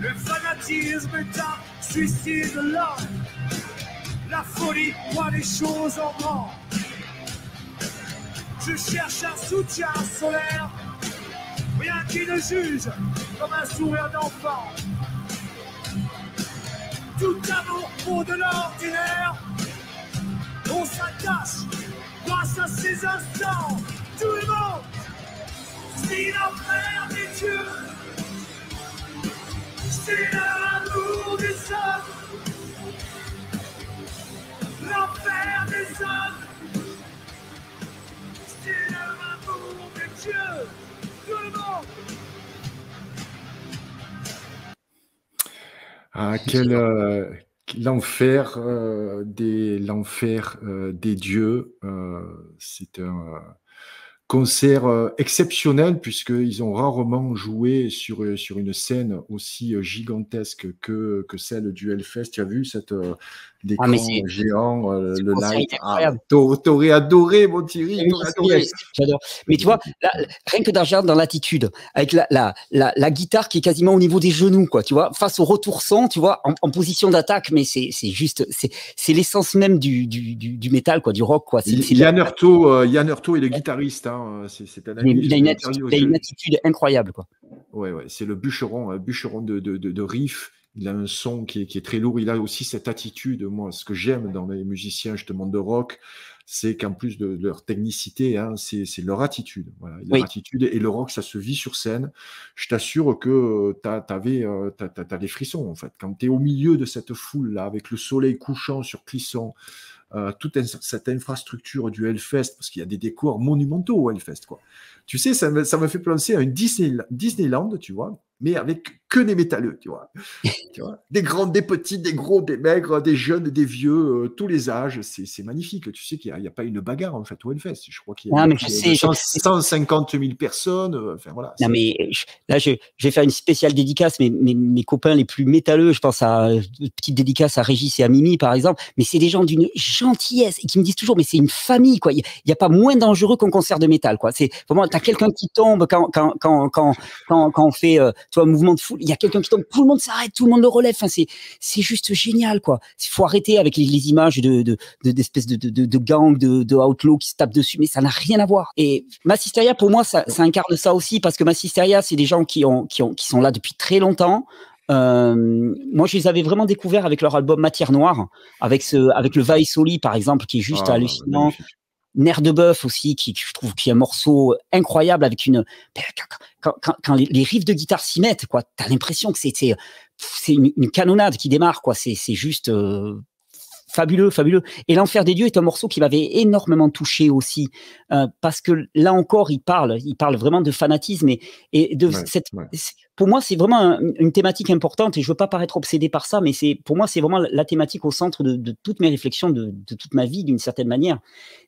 Le fanatisme est un suicide lent. La folie voit les choses en grand. Je cherche un soutien solaire, rien qui ne juge comme un sourire d'enfant. Tout amour au de l'ordinaire on s'attache grâce à ces instants. Tout le monde, c'est l'enfer des dieux, c'est l'amour des hommes, l'enfer des hommes.
Ah, quel euh, l'enfer euh, des l'enfer euh, des dieux. c'est un concert euh, exceptionnel puisqu'ils ont rarement joué sur, euh, sur une scène aussi euh, gigantesque que, celle du Hellfest. Tu as
vu cette ah, géant, le live. Ah, t'aurais adoré, mon Thierry. Mais tu vois, rien que d'argent dans l'attitude, avec la, la, la, guitare qui est quasiment au niveau des genoux, quoi, tu vois, face au retour son tu vois, en, position d'attaque, mais c'est juste, c'est l'essence même du, du, du, métal, quoi, du rock, quoi. Yann est le guitariste, hein. Hein, euh, c'est Il a, une attitude, incroyable.
Ouais, c'est le bûcheron, hein, bûcheron de, riff. Il a un son qui est, très lourd. Il a aussi cette attitude. Moi, ce que j'aime dans les musiciens justement de rock, c'est qu'en plus de, leur technicité, hein, c'est leur attitude. attitude et le rock, ça se vit sur scène. Je t'assure que euh, tu avais, euh, des frissons en fait. Quand tu es au milieu de cette foule là, avec le soleil couchant sur Clisson, euh, toute cette infrastructure du Hellfest, parce qu'il y a des décors monumentaux au Hellfest. Quoi. Tu sais, ça me, ça me fait penser à une Disneyland, tu vois, mais avec que des métalleux, tu vois. des grandes, des petites, des gros, des maigres, des jeunes, des vieux, euh, tous les âges. C'est magnifique. Tu sais qu'il n'y a, pas une bagarre en fait une fête Je crois qu'il y a, 150 000 personnes. Euh, mais
là, je, vais faire une spéciale dédicace. Mais, mes, copains les plus métalleux, je pense à une euh, petite dédicace à Régis et à Mimi, par exemple. Mais c'est des gens d'une gentillesse et qui me disent toujours, mais c'est une famille, quoi. Il n'y a, pas moins dangereux qu'un concert de métal, quoi. C'est vraiment, tu as quelqu'un qui tombe quand, quand, on fait tu mouvement de foule, il y a quelqu'un qui tombe, tout le monde s'arrête, tout le monde le relève. c'est, juste génial, quoi. Il faut arrêter avec les, images de, de, d'espèces de, gangs, de, de outlaws qui se tapent dessus, mais ça n'a rien à voir. Et Massisteria, pour moi, ça, incarne ça aussi, parce que ma Massisteria, c'est des gens qui ont, ont, qui sont là depuis très longtemps, euh, moi, je les avais vraiment découverts avec leur album Matière Noire, avec ce, avec le Vaisoli, par exemple, qui est juste ah, hallucinant. Nerf de bœuf aussi, qui, je trouve qui est un morceau incroyable avec une ben, quand, les, riffs de guitare s'y mettent, quoi, t'as l'impression que c'est c'est une, canonnade qui démarre, quoi. C'est c'est juste euh, fabuleux, fabuleux. Et l'enfer des dieux est un morceau qui m'avait énormément touché aussi, euh, parce que là encore, il parle, il parle vraiment de fanatisme et, de cette. Pour moi, c'est vraiment une thématique importante et je veux pas paraître obsédé par ça, mais c'est pour moi, c'est vraiment la thématique au centre de, toutes mes réflexions, de toute ma vie, d'une certaine manière.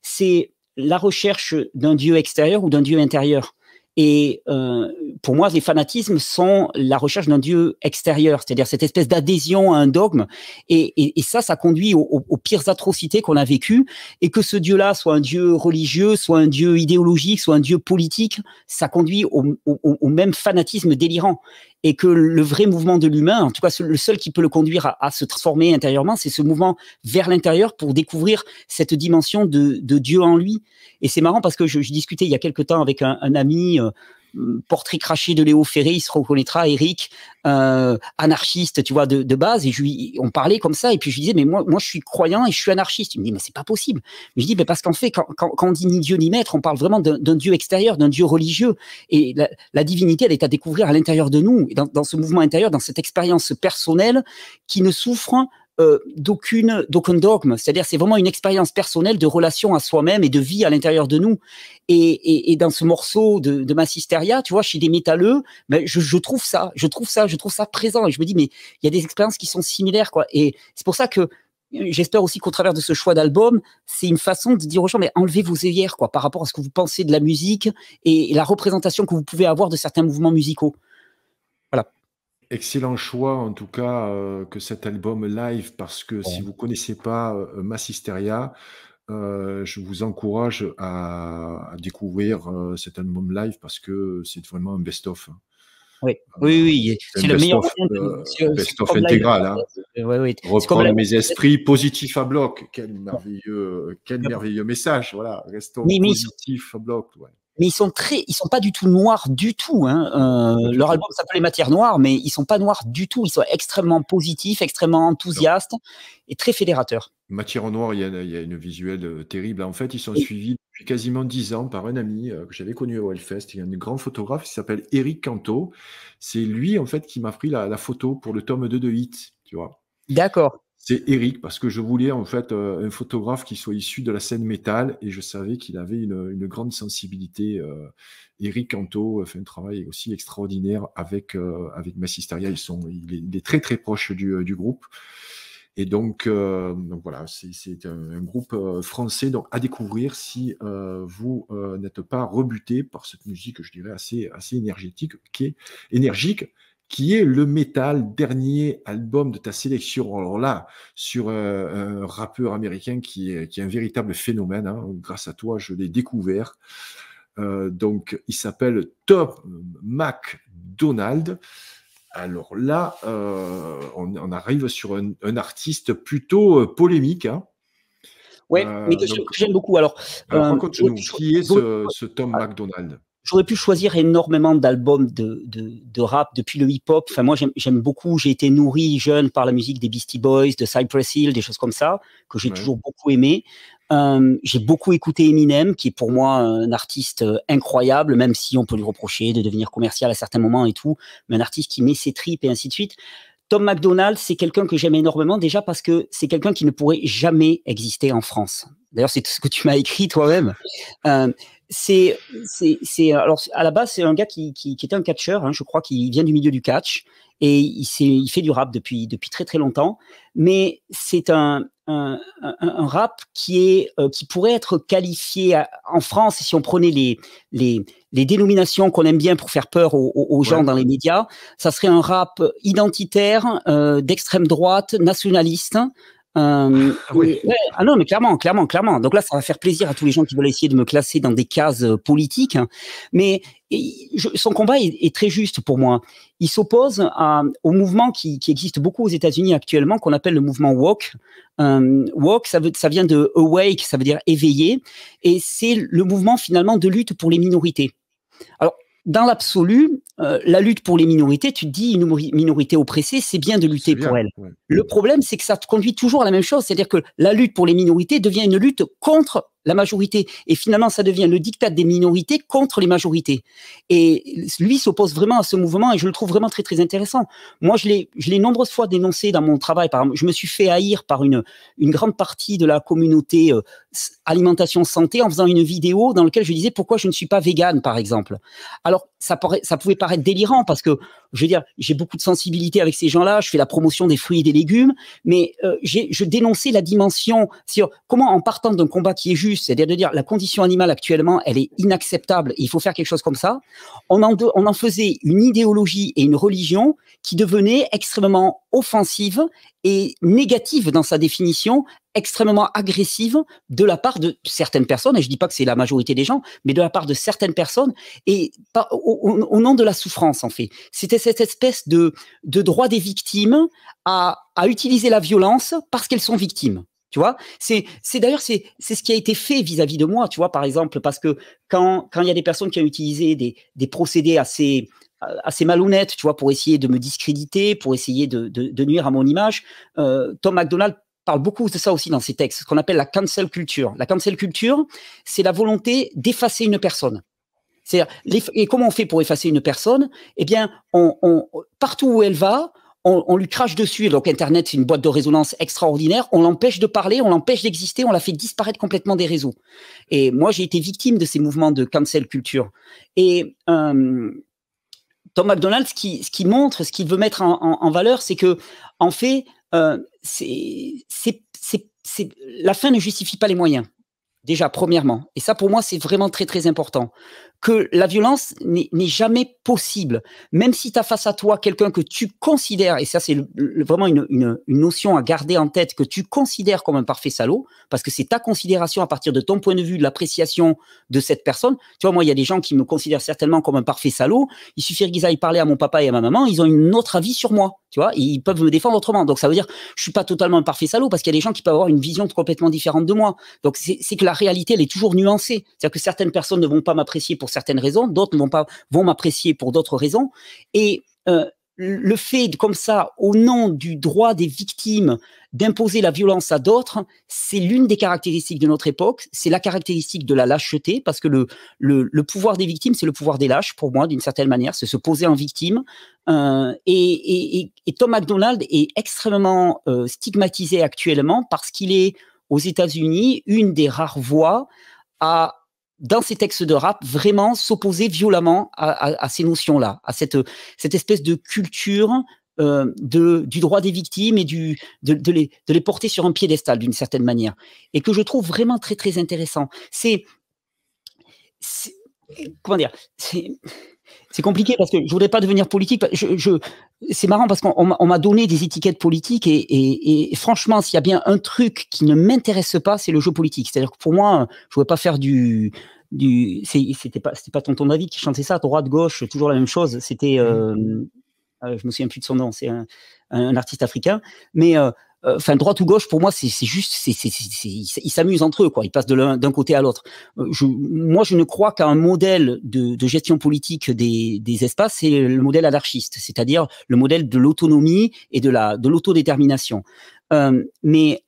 C'est la recherche d'un dieu extérieur ou d'un dieu intérieur. Et euh, pour moi, les fanatismes sont la recherche d'un Dieu extérieur, c'est-à-dire cette espèce d'adhésion à un dogme. Et, ça, ça conduit aux, pires atrocités qu'on a vécues. Et que ce Dieu-là soit un Dieu religieux, soit un Dieu idéologique, soit un Dieu politique, ça conduit au même fanatisme délirant et que le vrai mouvement de l'humain, en tout cas le seul qui peut le conduire à, se transformer intérieurement, c'est ce mouvement vers l'intérieur pour découvrir cette dimension de, Dieu en lui. Et c'est marrant parce que je, discutais il y a quelque temps avec un, ami. Euh, portrait craché de Léo Ferré, il se reconnaîtra, Eric, euh, anarchiste, tu vois, de, de base. Et je lui, on parlait comme ça. Et puis je lui disais, mais moi, moi, je suis croyant et je suis anarchiste. Il me dit, mais c'est pas possible. Je lui dis, mais parce qu'en fait, quand, on dit ni Dieu ni maître, on parle vraiment d'un Dieu extérieur, d'un Dieu religieux. Et la, la, divinité, elle est à découvrir à l'intérieur de nous, dans, dans ce mouvement intérieur, dans cette expérience personnelle qui ne souffre euh, d'aucune d'aucun dogme. C'est-à-dire, c'est vraiment une expérience personnelle de relation à soi-même et de vie à l'intérieur de nous. Et, dans ce morceau de, ma Massisteria, tu vois, chez des métalleux, mais je, trouve ça, je trouve ça, je trouve ça présent. Et je me dis, mais il y a des expériences qui sont similaires, quoi. Et c'est pour ça que j'espère aussi qu'au travers de ce choix d'album, c'est une façon de dire aux gens, mais enlevez vos œillères, quoi, par rapport à ce que vous pensez de la musique et la représentation que vous pouvez avoir de certains mouvements musicaux
excellent choix, en tout cas, euh, que cet album live, parce que si vous ne connaissez pas ma euh, Massisteria, euh, je vous encourage à, découvrir cet album live parce que c'est vraiment un best-of. Oui, oui, oui. C'est le meilleur. Best-of intégral. Hein. mes esprits positifs à bloc. Quel merveilleux, quel merveilleux message. Voilà, restons positifs à bloc.
Ouais mais ils sont très, ils sont pas du tout noirs du tout. Hein. Euh, leur album s'appelle Les Matières Noires, mais ils sont pas noirs du tout. Ils sont extrêmement positifs, extrêmement enthousiastes et très fédérateurs.
Matière en il y, a, il une visuelle euh, terrible. En fait, ils sont suivis depuis quasiment dix ans par un ami euh, que j'avais connu au Hellfest. Il y a un grand photographe qui s'appelle Eric Canto. C'est lui, en fait, qui m'a pris la, photo pour le tome 2 de Hit, tu vois. D'accord. C'est Eric, parce que je voulais en fait euh, un photographe qui soit issu de la scène métal, et je savais qu'il avait une, grande sensibilité. Euh, Eric Canto fait un travail aussi extraordinaire avec, euh, avec Massisteria. Ils sont, il, est, très très proche du, du groupe. Et donc, donc voilà, c'est un, groupe français donc, à découvrir si vous n'êtes pas rebuté par cette musique, je dirais, assez, assez énergétique, qui est énergique, qui est le métal, dernier album de ta sélection. Alors là, sur euh, un rappeur américain qui est, un véritable phénomène, hein. grâce à toi, je l'ai découvert. Euh, donc, il s'appelle Tom McDonald. Alors là, euh, on, arrive sur un, artiste
plutôt polémique. Hein. Oui, mais que j'aime beaucoup. Alors, raconte-nous, qui est ce, ce Tom ah. McDonald j'aurais pu choisir énormément d'albums de, de, rap depuis le hip-hop. Enfin, moi, j'aime beaucoup. J'ai été nourri jeune par la musique des Beastie Boys, de Cypress Hill, des choses comme ça, que j'ai toujours beaucoup aimé. Euh, j'ai beaucoup écouté Eminem, qui est pour moi un artiste euh, incroyable, même si on peut lui reprocher de devenir commercial à certains moments et tout, mais un artiste qui met ses tripes et ainsi de suite. Tom McDonald, c'est quelqu'un que j'aime énormément déjà parce que c'est quelqu'un qui ne pourrait jamais exister en France. D'ailleurs, c'est ce que tu m'as écrit toi-même. Euh, c'est, c'est, alors à la base c'est un gars qui, qui, qui était un catcheur, hein, je crois qu'il vient du milieu du catch et il, il fait du rap depuis depuis très très longtemps, mais c'est un, un, un, rap qui est euh, qui pourrait être qualifié en France si on prenait les les, les dénominations qu'on aime bien pour faire peur aux, gens dans les médias, ça serait un rap identitaire, euh, d'extrême droite, nationaliste, euh, ah, ah non, mais clairement, clairement, clairement. Donc là, ça va faire plaisir à tous les gens qui veulent essayer de me classer dans des cases euh, politiques. Mais son combat est, très juste pour moi. Il s'oppose au mouvement qui, existe beaucoup aux États-Unis actuellement, qu'on appelle le mouvement woke. Euh, woke, ça, ça vient de awake, ça veut dire éveillé, et c'est le mouvement finalement de lutte pour les minorités. Alors, dans l'absolu, euh, la lutte pour les minorités, tu te dis une minorité oppressée, c'est bien de lutter pour elle. Le problème, c'est que ça te conduit toujours à la même chose, c'est-à-dire que la lutte pour les minorités devient une lutte contre la majorité. Et finalement, ça devient le diktat des minorités contre les majorités. Et lui s'oppose vraiment à ce mouvement et je le trouve vraiment très, très intéressant. Moi, je l'ai nombreuses fois dénoncé dans mon travail. Par, je me suis fait haïr par une, une grande partie de la communauté euh, alimentation santé en faisant une vidéo dans laquelle je disais pourquoi je ne suis pas vegan par exemple. Alors, ça, ça pouvait paraître délirant parce que, je veux dire, j'ai beaucoup de sensibilité avec ces gens-là, je fais la promotion des fruits et des légumes, mais euh, je dénonçais la dimension sur comment, en partant d'un combat qui est juste, c'est-à-dire de dire la condition animale actuellement, elle est inacceptable, il faut faire quelque chose comme ça, on en, faisait une idéologie et une religion qui devenait extrêmement offensive et négative dans sa définition, extrêmement agressive de la part de certaines personnes, et je ne dis pas que c'est la majorité des gens, mais de la part de certaines personnes, et au, nom de la souffrance, en fait. C'était cette espèce de, droit des victimes à utiliser la violence parce qu'elles sont victimes. Tu vois, c'est d'ailleurs c'est ce qui a été fait vis-à-vis de moi. Tu vois, par exemple, parce que quand quand il y a des personnes qui ont utilisé des, des procédés assez euh, assez malhonnêtes, tu vois, pour essayer de me discréditer, pour essayer de, de, nuire à mon image, euh, Tom McDonald parle beaucoup de ça aussi dans ses textes, ce qu'on appelle la cancel culture. La cancel culture, c'est la volonté d'effacer une personne. C'est et comment on fait pour effacer une personne Eh bien, on, partout où elle va, on, lui crache dessus. Et donc Internet, c'est une boîte de résonance extraordinaire. On l'empêche de parler, on l'empêche d'exister, on la fait disparaître complètement des réseaux. Et moi, j'ai été victime de ces mouvements de cancel culture. Et euh, Tom McDonald, ce qui, montre, ce qu'il veut mettre en, valeur, c'est que, en fait, euh, la fin ne justifie pas les moyens. Déjà, premièrement. Et ça, pour moi, c'est vraiment très, très important que la violence n'est jamais possible. Même si tu as face à toi quelqu'un que tu considères, et ça c'est vraiment une, notion à garder en tête, que tu considères comme un parfait salaud, parce que c'est ta considération à partir de ton point de vue, de l'appréciation de cette personne. Tu vois, moi, il y a des gens qui me considèrent certainement comme un parfait salaud. Il suffit qu'ils aillent parler à mon papa et à ma maman, ils ont une autre avis sur moi. Tu vois, ils peuvent me défendre autrement. Donc ça veut dire, je suis pas totalement un parfait salaud, parce qu'il y a des gens qui peuvent avoir une vision complètement différente de moi. Donc c'est que la réalité, elle est toujours nuancée. C'est-à-dire que certaines personnes ne vont pas m'apprécier pour certaines raisons, d'autres vont pas vont m'apprécier pour d'autres raisons. Et euh, le fait comme ça, au nom du droit des victimes, d'imposer la violence à d'autres, c'est l'une des caractéristiques de notre époque. C'est la caractéristique de la lâcheté, parce que le, le, pouvoir des victimes, c'est le pouvoir des lâches, pour moi, d'une certaine manière, c'est se poser en victime. Euh, et, Tom McDonald est extrêmement euh, stigmatisé actuellement parce qu'il est, aux États-Unis, une des rares voix à dans ces textes de rap, vraiment s'opposer violemment à, ces notions-là, à cette, cette espèce de culture euh, du droit des victimes et du, de, les, de les porter sur un piédestal d'une certaine manière, et que je trouve vraiment très très intéressant. C'est comment dire c'est compliqué parce que je voudrais pas devenir politique. c'est marrant parce qu'on m'a donné des étiquettes politiques et, franchement, s'il y a bien un truc qui ne m'intéresse pas, c'est le jeu politique. C'est-à-dire que pour moi, je ne veux pas faire du, du c'était pas c'était pas Tonton qui chantait ça, droite gauche, toujours la même chose. C'était, euh, mm. euh, me souviens plus de son nom, c'est un, artiste africain, mais euh, euh, enfin, droite ou gauche, pour moi, c'est juste, c'est, ils s'amusent entre eux, quoi. Ils passent de d'un côté à l'autre. Euh, moi, je ne crois qu'à un modèle de, gestion politique des, espaces, c'est le modèle anarchiste, c'est-à-dire le modèle de l'autonomie et de la de l'autodétermination. Euh, mais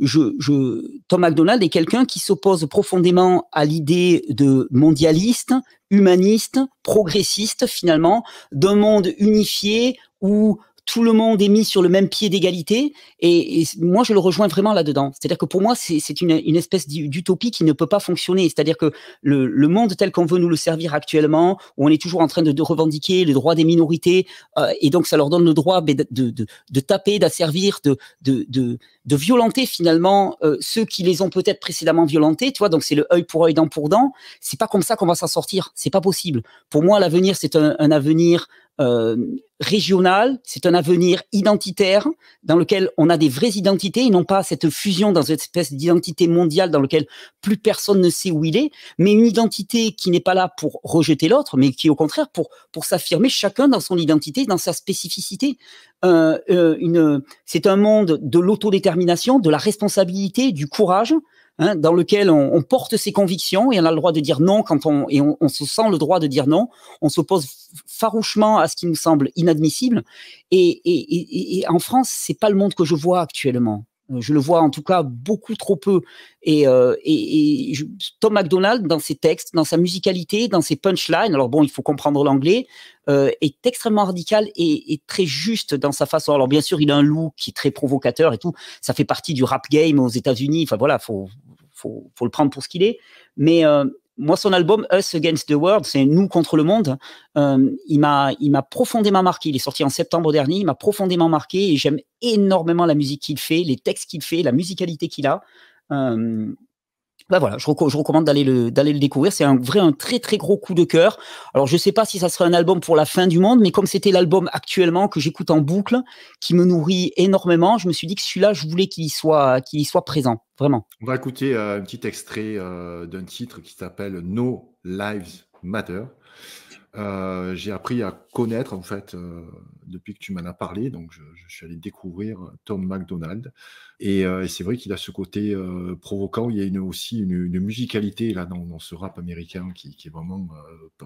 je, Tom MacDonald est quelqu'un qui s'oppose profondément à l'idée de mondialiste, humaniste, progressiste finalement, d'un monde unifié où tout le monde est mis sur le même pied d'égalité. Et, moi, je le rejoins vraiment là-dedans. C'est-à-dire que pour moi, c'est une, espèce d'utopie qui ne peut pas fonctionner. C'est-à-dire que le, monde tel qu'on veut nous le servir actuellement, où on est toujours en train de, revendiquer le droit des minorités, euh, et donc ça leur donne le droit de, taper, d'asservir, de, de, violenter finalement euh, ceux qui les ont peut-être précédemment violentés. Tu vois, donc c'est le œil pour œil, dent pour dent. C'est pas comme ça qu'on va s'en sortir. C'est pas possible. Pour moi, l'avenir, c'est un, avenir euh, régional, c'est un avenir identitaire dans lequel on a des vraies identités et non pas cette fusion dans une espèce d'identité mondiale dans lequel plus personne ne sait où il est, mais une identité qui n'est pas là pour rejeter l'autre, mais qui au contraire pour, pour s'affirmer chacun dans son identité, dans sa spécificité. Euh, euh, c'est un monde de l'autodétermination, de la responsabilité, du courage, Hein, dans lequel on, porte ses convictions et on a le droit de dire non quand on et on, se sent le droit de dire non. On s'oppose farouchement à ce qui nous semble inadmissible. Et, en France, c'est pas le monde que je vois actuellement. Euh, je le vois en tout cas beaucoup trop peu. Et, euh, et, Tom McDonald dans ses textes, dans sa musicalité, dans ses punchlines, alors bon, il faut comprendre l'anglais, euh, est extrêmement radical et, très juste dans sa façon. Alors bien sûr, il a un look qui est très provocateur et tout. Ça fait partie du rap game aux États-Unis. Enfin voilà, faut, faut, le prendre pour ce qu'il est. Mais, euh, moi, son album Us Against the World, c'est Nous contre le monde, euh, il m'a profondément marqué. Il est sorti en septembre dernier, il m'a profondément marqué et j'aime énormément la musique qu'il fait, les textes qu'il fait, la musicalité qu'il a. Euh, bah voilà, je, recommande d'aller le, d'aller le découvrir. C'est un vrai, un très très gros coup de cœur. Alors je sais pas si ça serait un album pour la fin du monde, mais comme c'était l'album actuellement que j'écoute en boucle, qui me nourrit énormément, je me suis dit que celui-là, je voulais qu'il soit, qu'il soit présent, vraiment.
On va écouter euh, un petit extrait euh, d'un titre qui s'appelle No Lives Matter. Euh, j'ai appris à connaître, en fait, euh, depuis que tu m'en as parlé. Donc, je, suis allé découvrir Tom McDonald. Euh, et, c'est vrai qu'il a ce côté provocant, Il y a une, aussi une, musicalité là dans, ce rap américain qui, est vraiment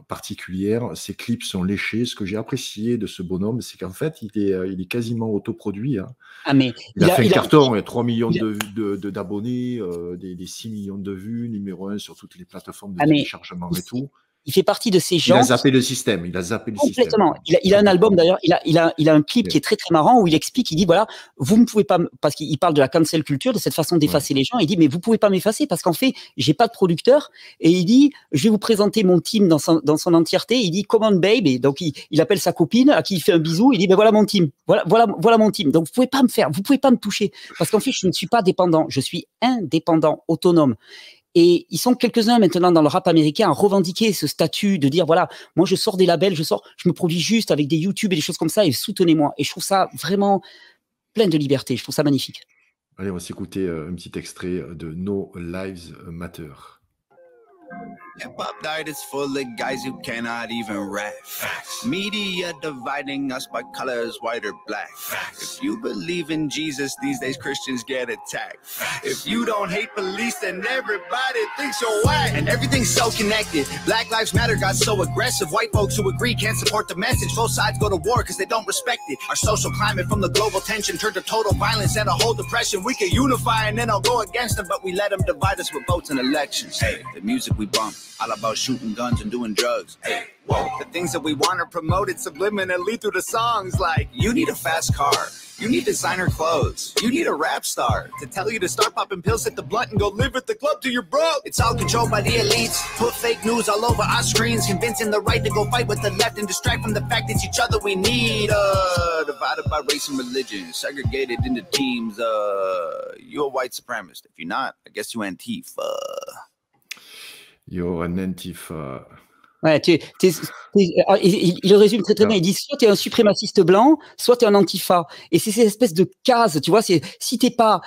particulière. Ses clips sont léchés. Ce que j'ai apprécié de ce bonhomme, c'est qu'en fait, il est, quasiment autoproduit. Hein.
Ah, mais il, a, fait un carton.
Il a 3 hein, millions d'abonnés, des, 6 millions de vues, numéro 1 sur toutes les plateformes de ah, téléchargement
et tout il fait partie de ces gens. Il a zappé
le système. Il a zappé le Complètement. système. Il a, il a
un album d'ailleurs. Il a, il a, il a un clip qui est très très marrant où il explique. Il dit voilà, vous ne pouvez pas parce qu'il parle de la cancel culture, de cette façon d'effacer les gens. Il dit mais vous pouvez pas m'effacer parce qu'en fait j'ai pas de producteur. Et il dit je vais vous présenter mon team dans son, entièreté. Il dit comment babe et donc il, appelle sa copine à qui il fait un bisou. Il dit mais voilà mon team. Voilà voilà voilà mon team. Donc vous pouvez pas me faire, vous pouvez pas me toucher parce qu'en fait je ne suis pas dépendant. Je suis indépendant, autonome. Et ils sont quelques-uns maintenant dans le rap américain à revendiquer ce statut de dire voilà, moi je sors des labels, je sors, je me produis juste avec des YouTube et des choses comme ça et soutenez-moi. Et je trouve ça vraiment plein de liberté. Je trouve ça magnifique.
Allez, on va s'écouter euh, un petit extrait euh, de No Lives Matter.
Hip hop diet is full of guys who cannot even rap. Facts. Media dividing us by colors, white or black. Facts. If you believe in Jesus, these days Christians get attacked. Facts. If you don't hate police, then everybody thinks you're white, And everything's so connected. Black Lives Matter got so aggressive. White folks who agree can't support the message. Both sides go to war because they don't respect it. Our social climate from the global tension turned to total violence and a whole depression. We can unify and then I'll go against them, but we let them divide us with votes and elections. Hey, the music we bump all about shooting guns and doing drugs. Hey, whoa. The things that we want are promoted subliminally through the songs like You need a fast car. You need designer clothes. You need a rap star to tell you to start popping pills at the blunt and go live at the club Do you bro? It's all controlled by the elites. Put fake news all over our screens, convincing the right to go fight with the left and distract from the fact it's each other we need. Uh, divided by race and religion, segregated into teams. Uh, you a white supremacist. If you're not, I guess you Antifa.
You're
an antifa. Ouais, il, résume très très bien. Il dit soit tu es un suprémaciste blanc, soit tu es un antifa. Et c'est cette espèce de case, tu vois. C'est si t'es pas,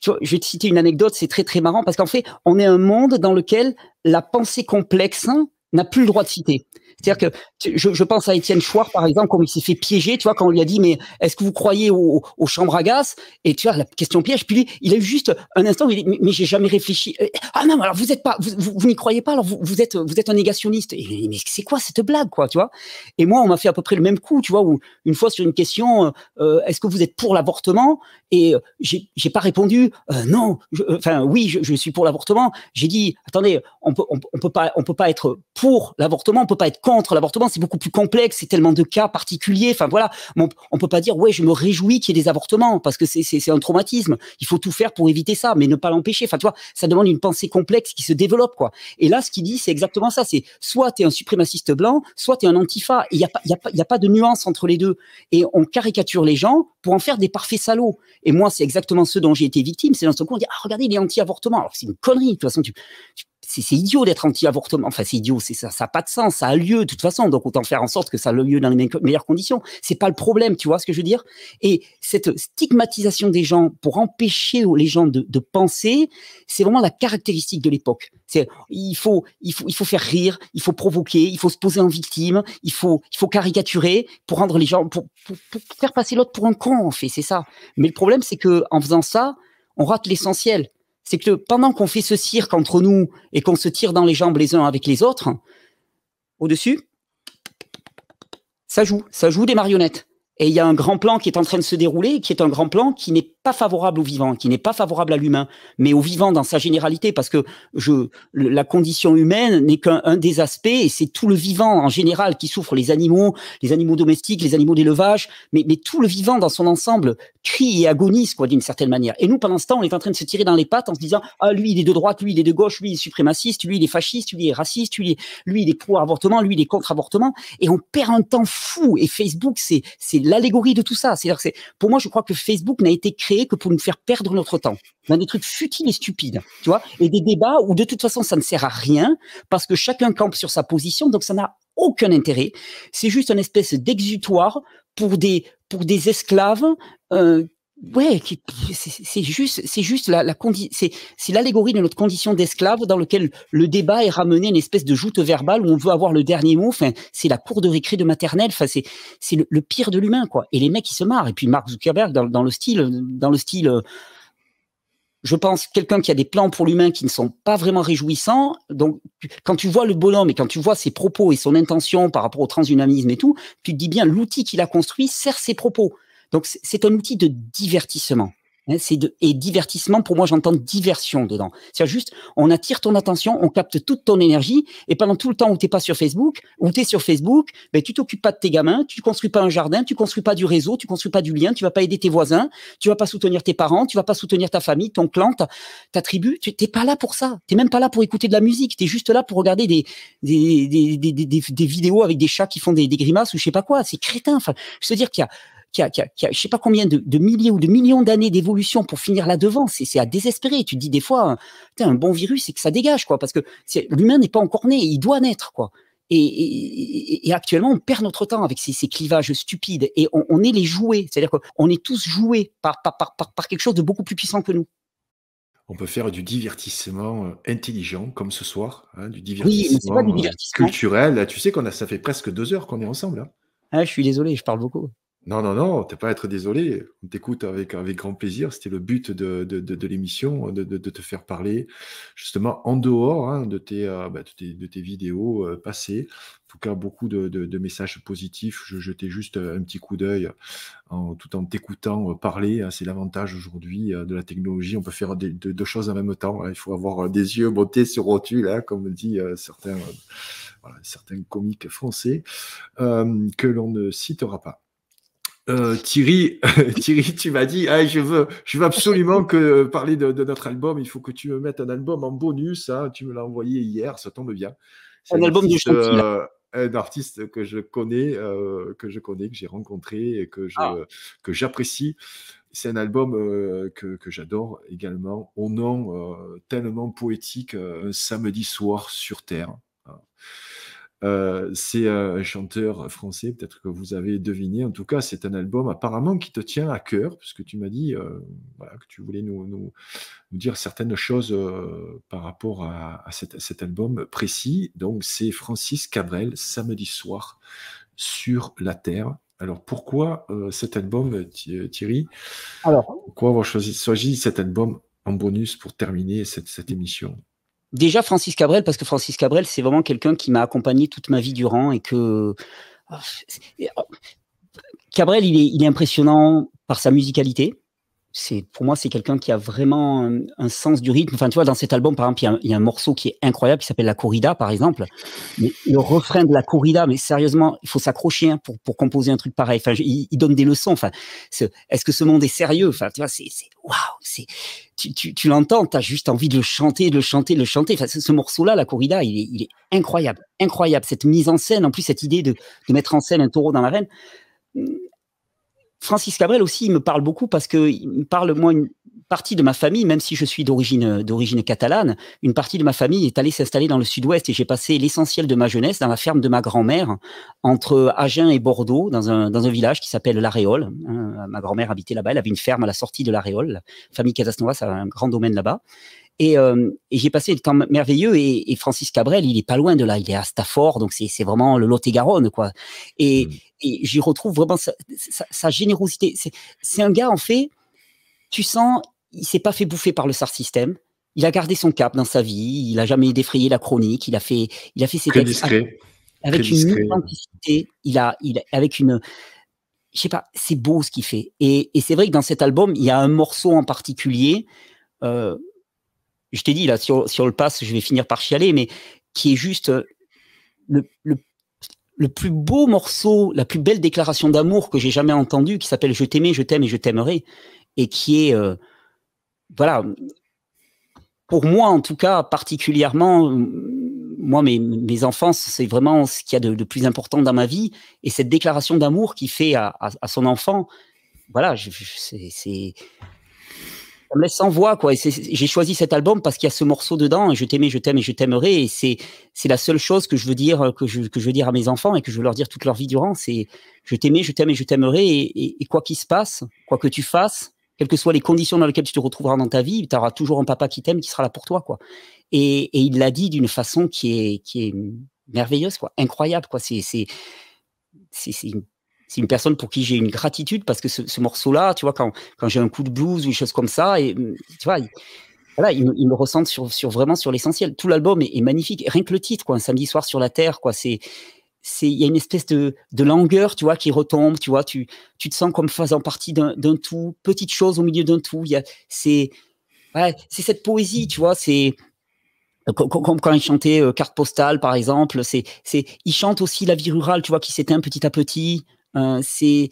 je vais te citer une anecdote, c'est très très marrant parce qu'en fait, on est un monde dans lequel la pensée complexe hein, n'a plus le droit de citer. C'est-à-dire que je, pense à Étienne Chouard, par exemple, quand il s'est fait piéger, tu vois, quand on lui a dit, mais est-ce que vous croyez aux, chambres à gaz Et tu vois, la question piège, puis il a eu juste un instant où il dit, mais, j'ai jamais réfléchi. Euh, ah non, alors vous n'êtes pas, vous, n'y croyez pas, alors vous, êtes, vous êtes un négationniste. mais c'est quoi cette blague, quoi, tu vois Et moi, on m'a fait à peu près le même coup, tu vois, où une fois sur une question, euh, euh, est-ce que vous êtes pour l'avortement Et j'ai, j'ai pas répondu, non, enfin, oui, je, suis pour l'avortement. J'ai dit, attendez, on peut, peut pas, on peut pas être pour l'avortement, on peut pas être contre, l'avortement, c'est beaucoup plus complexe, c'est tellement de cas particuliers. Enfin voilà, on, peut pas dire ouais, je me réjouis qu'il y ait des avortements parce que c'est un traumatisme. Il faut tout faire pour éviter ça, mais ne pas l'empêcher. Enfin tu vois, ça demande une pensée complexe qui se développe quoi. Et là, ce qu'il dit, c'est exactement ça. C'est soit tu es un suprémaciste blanc, soit tu es un antifa. Il y a pas, il y a de nuance entre les deux. Et on caricature les gens pour en faire des parfaits salauds. Et moi, c'est exactement ce dont j'ai été victime. C'est dans ce coup on dit ah regardez, il est anti-avortement. Alors c'est une connerie. De toute façon, tu c'est idiot d'être anti-avortement. Enfin, c'est idiot, c'est ça, ça n'a pas de sens, ça a lieu de toute façon. Donc autant faire en sorte que ça a lieu dans les meilleures conditions. C'est pas le problème, tu vois ce que je veux dire Et cette stigmatisation des gens pour empêcher les gens de, penser, c'est vraiment la caractéristique de l'époque. C'est il faut, il faut, il faut faire rire, il faut provoquer, il faut se poser en victime, il faut, il faut caricaturer pour rendre les gens, pour faire passer l'autre pour un con. En fait, c'est ça. Mais le problème, c'est que en faisant ça, on rate l'essentiel c'est que pendant qu'on fait ce cirque entre nous et qu'on se tire dans les jambes les uns avec les autres, au-dessus, ça joue, ça joue des marionnettes. Et il y a un grand plan qui est en train de se dérouler, qui est un grand plan qui n'est favorable au vivant, qui n'est pas favorable à l'humain, mais au vivant dans sa généralité, parce que je, la condition humaine n'est qu'un des aspects, et c'est tout le vivant en général qui souffre, les animaux, les animaux domestiques, les animaux d'élevage, mais, mais tout le vivant dans son ensemble crie et agonise, quoi, d'une certaine manière. Et nous, pendant ce temps, on est en train de se tirer dans les pattes en se disant, ah, lui, il est de droite, lui, il est de gauche, lui, il est suprémaciste, lui, il est fasciste, lui, il est raciste, lui, lui il est pro-avortement, lui, il est contre-avortement, et on perd un temps fou. Et Facebook, c'est l'allégorie de tout ça. C'est-à-dire, pour moi, je crois que Facebook n'a été créé que pour nous faire perdre notre temps dans des trucs futiles et stupides, tu vois, et des débats où de toute façon ça ne sert à rien parce que chacun campe sur sa position, donc ça n'a aucun intérêt. C'est juste une espèce d'exutoire pour des pour des esclaves euh, Ouais, c'est juste, c'est juste la, la c'est l'allégorie de notre condition d'esclave dans lequel le débat est ramené à une espèce de joute verbale où on veut avoir le dernier mot. Enfin, c'est la cour de récré de maternelle. Enfin, c'est le, pire de l'humain, quoi. Et les mecs, ils se marrent. Et puis Mark Zuckerberg dans, le style, dans le style, je pense quelqu'un qui a des plans pour l'humain qui ne sont pas vraiment réjouissants. Donc, quand tu vois le bonhomme et quand tu vois ses propos et son intention par rapport au transhumanisme et tout, tu te dis bien l'outil qu'il a construit sert ses propos. Donc c'est un outil de divertissement. Hein, et divertissement, pour moi, j'entends diversion dedans. C'est juste, on attire ton attention, on capte toute ton énergie, et pendant tout le temps où t'es pas sur Facebook, où t'es sur Facebook, ben, tu t'occupes pas de tes gamins, tu construis pas un jardin, tu construis pas du réseau, tu construis pas du lien, tu vas pas aider tes voisins, tu vas pas soutenir tes parents, tu vas pas soutenir ta famille, ton clan, ta, tribu. Tu t'es pas là pour ça. T'es même pas là pour écouter de la musique. Tu es juste là pour regarder des des, vidéos avec des chats qui font des, grimaces ou je sais pas quoi. C'est crétin. Enfin, je veux dire qu'il y a qui a, a, je sais pas combien de, milliers ou de millions d'années d'évolution pour finir là devant. C'est à désespérer. Tu te dis des fois, un bon virus, c'est que ça dégage, quoi, parce que l'humain n'est pas encore né, il doit naître, quoi. Et, actuellement, on perd notre temps avec ces, clivages stupides et on, est les jouets. C'est-à-dire qu'on est tous joués par, par, quelque chose de beaucoup plus puissant que nous. On peut faire du divertissement euh, intelligent, comme ce
soir, hein, du, divertissement euh, culturel. Tu sais qu'on a, ça fait presque deux heures qu'on est ensemble. Hein. Ah, je suis désolé, je parle beaucoup. Non, non, non, t'es pas à être désolé. On t'écoute avec, avec grand plaisir. C'était le but de, l'émission, de, te faire parler justement en dehors hein, euh, bah, tes, de, tes, vidéos euh, passées. En tout cas, beaucoup de, messages positifs. Je jetais juste un petit coup d'œil en, tout en t'écoutant euh, parler. Hein. C'est l'avantage aujourd'hui de la technologie. On peut faire deux choses en même temps. Hein. Il faut avoir des yeux montés sur rotule, comme dit certains, certains comiques français, que l'on ne citera pas. Euh, Thierry, Thierry, tu m'as dit, ah, je veux, absolument que euh, parler de, notre album. Il faut que tu me mettes un album en bonus. Hein. Tu me l'as envoyé hier, ça tombe bien. C'est un, album d'un euh, artiste que je connais, que je connais, que j'ai rencontré et que ah. j'apprécie. C'est un album que, j'adore également, au nom tellement poétique, un samedi soir sur Terre. Euh, c'est un chanteur français, peut-être que vous avez deviné. En tout cas, c'est un album apparemment qui te tient à cœur, puisque tu m'as dit euh, que tu voulais nous, dire certaines choses euh, par rapport à, cet, album précis. Donc, c'est Francis Cabrel, samedi soir, sur la Terre. Alors, pourquoi cet album, Thierry Alors, Pourquoi avoir
choisi, cet album en bonus pour terminer cette émission Déjà Francis Cabrel, parce que Francis Cabrel, c'est vraiment quelqu'un qui m'a accompagné toute ma vie durant et que euh, euh, Cabrel, il est, il est impressionnant par sa musicalité, c'est pour moi c'est quelqu'un qui a vraiment un, sens du rythme. Enfin, tu vois, dans cet album, par exemple, il y, a un, y un morceau qui est incroyable qui s'appelle La Corrida, par exemple. Mais le refrain de La Corrida, mais sérieusement, il faut s'accrocher hein, pour, composer un truc pareil. Enfin, il, donne des leçons. Enfin, est-ce que ce monde est sérieux Enfin, tu vois, c'est c'est tu, tu, tu l'entends, juste envie de le chanter, de le chanter, de le chanter. Enfin, ce, morceau-là, La Corrida, il est, incroyable, incroyable. Cette mise en scène, en plus, cette idée de, de mettre en scène un taureau dans l'arène Francis Cabrel aussi, il me parle beaucoup parce que il me parle moi une partie de ma famille, même si je suis d'origine d'origine catalane, une partie de ma famille est allée s'installer dans le Sud-Ouest et j'ai passé l'essentiel de ma jeunesse dans la ferme de ma grand-mère entre Agen et Bordeaux, dans un dans un village qui s'appelle l'Aréole. Hein. ma grand-mère habitait là-bas, elle avait une ferme à la sortie de l'Aréole. La famille Casasnovas ça a un grand domaine là-bas. Et, euh, j'ai passé des temps merveilleux. Et, Francis Cabrel, il est pas loin de là. Il est à Stafford, donc c'est vraiment le Lot-et-Garonne, quoi. Et, mmh et j'y retrouve vraiment sa, générosité. C'est un gars, en fait, tu sens, il s'est pas fait bouffer par le SAR système. Il a gardé son cap dans sa vie. Il a jamais défrayé la chronique. Il a fait, il a fait ses textes Avec, une authenticité. Il a, il avec une, je sais pas, c'est beau ce qu'il fait. Et, et c'est vrai que dans cet album, il y a un morceau en particulier. Euh, je t'ai dit là sur, sur le passe, je vais finir par chialer, mais qui est juste euh, le, le le plus beau morceau, la plus belle déclaration d'amour que j'ai jamais entendue, qui s'appelle Je t'aimais, je t'aime et je t'aimerai, et qui est, euh, voilà, pour moi en tout cas, particulièrement, moi, mes, mes enfants, c'est vraiment ce qu'il y a de, plus important dans ma vie, et cette déclaration d'amour qu'il fait à, son enfant, voilà, c'est mais sans voix, quoi. J'ai choisi cet album parce qu'il y a ce morceau dedans, je t'aimais, je t'aime et je t'aimerai, et c'est la seule chose que je veux dire, que je, veux dire à mes enfants et que je veux leur dire toute leur vie durant, c'est je t'aimais, je t'aime et je t'aimerai, et, quoi qu'il se passe, quoi que tu fasses, quelles que soient les conditions dans lesquelles tu te retrouveras dans ta vie, tu auras toujours un papa qui t'aime, qui sera là pour toi, quoi. Et, il l'a dit d'une façon qui est, qui est merveilleuse, quoi, incroyable, quoi. C'est c'est c'est une personne pour qui j'ai une gratitude parce que ce, morceau-là, tu vois, quand, quand j'ai un coup de blues ou une chose comme ça, et mm, tu vois, il, voilà, il, me ressentent sur, sur, vraiment sur l'essentiel. Tout l'album est, magnifique, rien que le titre, quoi, un samedi soir sur la terre, quoi, c'est il y a une espèce de, de, langueur tu vois qui retombe tu vois tu, tu te sens comme faisant partie d'un tout petite chose au milieu d'un tout il c'est ouais, c'est cette poésie tu vois c'est comme quand il chantait euh, carte postale par exemple c'est c'est il chante aussi la vie rurale tu vois qui s'éteint petit à petit Hein, et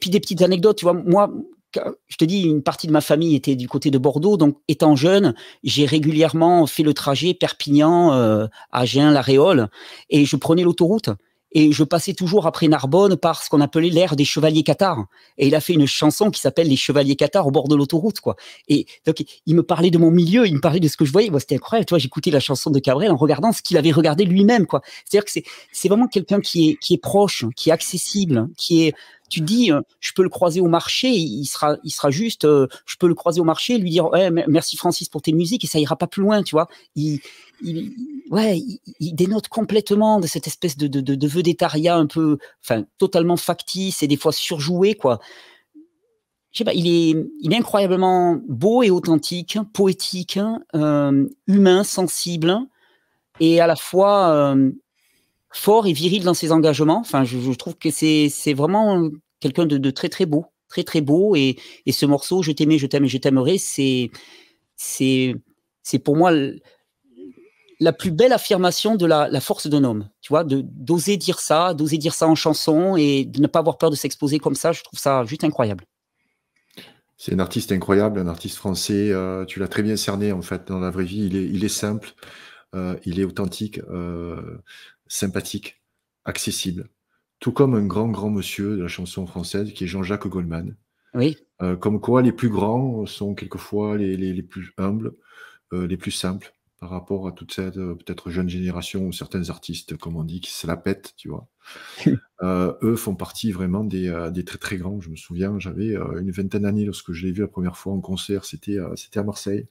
puis des petites anecdotes. Tu vois, moi, je te dis, une partie de ma famille était du côté de Bordeaux, donc étant jeune, j'ai régulièrement fait le trajet Perpignan, euh, à Agen, La et je prenais l'autoroute. Et je passais toujours après Narbonne par ce qu'on appelait l'ère des chevaliers cathares. Et il a fait une chanson qui s'appelle Les chevaliers cathares au bord de l'autoroute, quoi. Et donc, il me parlait de mon milieu, il me parlait de ce que je voyais. c'était incroyable. Tu vois, j'écoutais la chanson de Cabrel en regardant ce qu'il avait regardé lui-même, quoi. C'est-à-dire que c'est c'est vraiment quelqu'un qui est, qui est proche, qui est accessible, qui est, tu dis euh, je peux le croiser au marché il sera il sera juste euh, je peux le croiser au marché lui dire ouais merci Francis pour tes musiques et ça ira pas plus loin tu vois il, ouais, il, dénote complètement de cette espèce de, de, de, vedettaria un peu, enfin, totalement factice et des fois surjoué, quoi. Je sais pas, il est, il est incroyablement beau et authentique, poétique, euh, humain, sensible, et à la fois euh, fort et viril dans ses engagements. Enfin, je, trouve que c'est, c'est vraiment quelqu'un de, de, très très beau, très très beau. Et, et ce morceau, Je t'aimais, je t'aime je t'aimerai, c'est, c'est, c'est pour moi la plus belle affirmation de la, force d'un homme, tu vois, d'oser dire ça, d'oser dire ça en chanson et de ne pas avoir peur de s'exposer comme ça, je trouve ça juste incroyable.
C'est un artiste incroyable, un artiste français. Euh, tu l'as très bien cerné en fait dans la vraie vie. Il est, simple, euh, il est authentique, euh, sympathique, accessible. Tout comme un grand grand monsieur de la chanson française qui est Jean-Jacques Goldman. Oui. comme quoi, les plus grands sont quelquefois les plus humbles, les plus simples rapport à toute cette euh, peut-être jeune génération ou certains artistes, comme on dit, qui se la pètent, tu vois. Euh, eux font partie vraiment des, euh, des, très très grands. Je me souviens, j'avais une vingtaine d'années lorsque je l'ai vu la première fois en concert, c'était c'était à Marseille.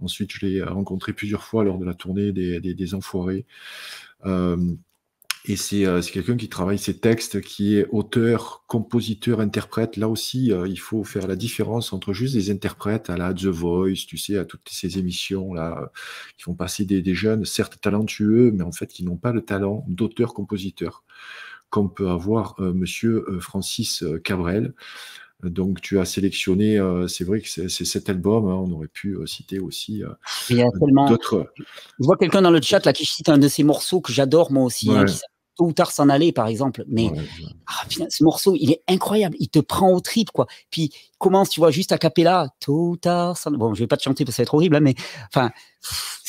Ensuite, je l'ai rencontré plusieurs fois lors de la tournée des, des, Enfoirés. Et euh, c'est quelqu'un qui travaille ses textes, qui est auteur, compositeur, interprète. Là aussi, euh, il faut faire la différence entre juste des interprètes à la The Voice, tu sais, à toutes ces émissions là euh, qui font passer des, des jeunes, certes talentueux, mais en fait qui n'ont pas le talent d'auteur-compositeur, comme peut avoir Monsieur Francis Cabrel. Donc tu as sélectionné, euh, c'est vrai que c'est cet album, hein, on aurait pu euh, citer aussi euh, d'autres.
Je vois quelqu'un dans le chat là qui cite un de ces morceaux que j'adore moi aussi, hein, tôt ou tard s'en aller par exemple. Mais ah, ce morceau, il est incroyable, il te prend au trip quoi. Puis il commence, tu vois, juste à capella, tôt ou tard, s'en... bon, je vais pas te chanter parce que ça va être horrible, hein, mais enfin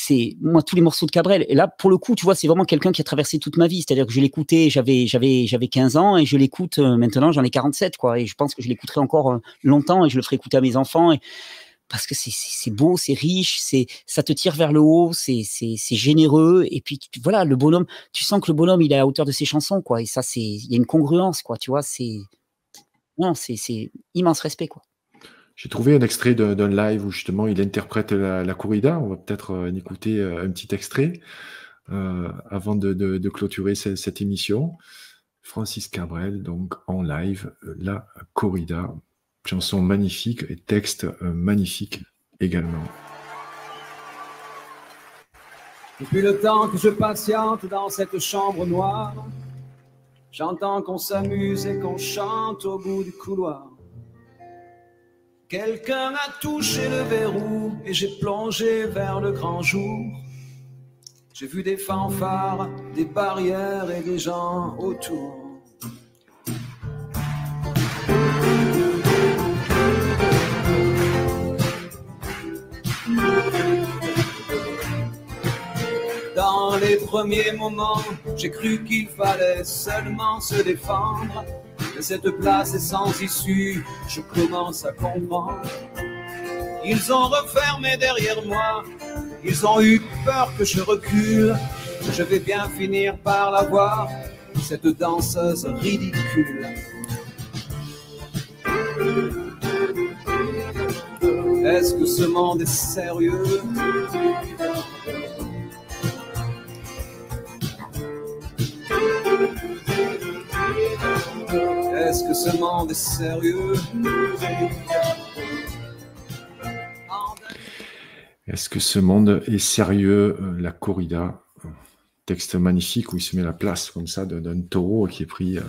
c'est moi tous les morceaux de Cabrel. Et là, pour le coup, tu vois, c'est vraiment quelqu'un qui a traversé toute ma vie. C'est-à-dire que je l'écoutais, j'avais j'avais j'avais 15 ans et je l'écoute euh, maintenant, j'en ai 47 quoi. Et je pense que je l'écouterai encore euh, longtemps et je le ferai écouter à mes enfants. Parce que c'est beau, c'est riche, c'est ça te tire vers le haut, c'est généreux et puis voilà le bonhomme, tu sens que le bonhomme il est à la hauteur de ses chansons quoi. Et ça c'est il y a une congruence quoi, tu vois, c'est non c'est immense respect quoi.
J'ai trouvé un extrait d'un live où justement il interprète la, corrida. On va peut-être euh, écouter euh, un petit extrait euh, avant de, clôturer cette, cette, émission. Francis Cabrel, donc en live, la corrida. Chanson magnifique et texte magnifique également.
Depuis le temps que
je patiente dans cette chambre noire, j'entends qu'on s'amuse et qu'on chante au bout du couloir. Quelqu'un a touché le verrou et j'ai plongé vers le grand jour. J'ai vu des fanfares, des barrières et des gens autour. Dans les premiers moments, j'ai cru qu'il fallait seulement se défendre cette place est sans issue, je commence à comprendre. Ils ont refermé derrière moi, ils ont eu peur que je recule, je vais bien finir par la voir, cette danseuse ridicule. Est-ce que ce monde est sérieux est-ce que ce monde est sérieux
Est-ce que ce monde est sérieux euh, La corrida, texte magnifique où il se met la place comme ça d'un taureau qui est pris euh,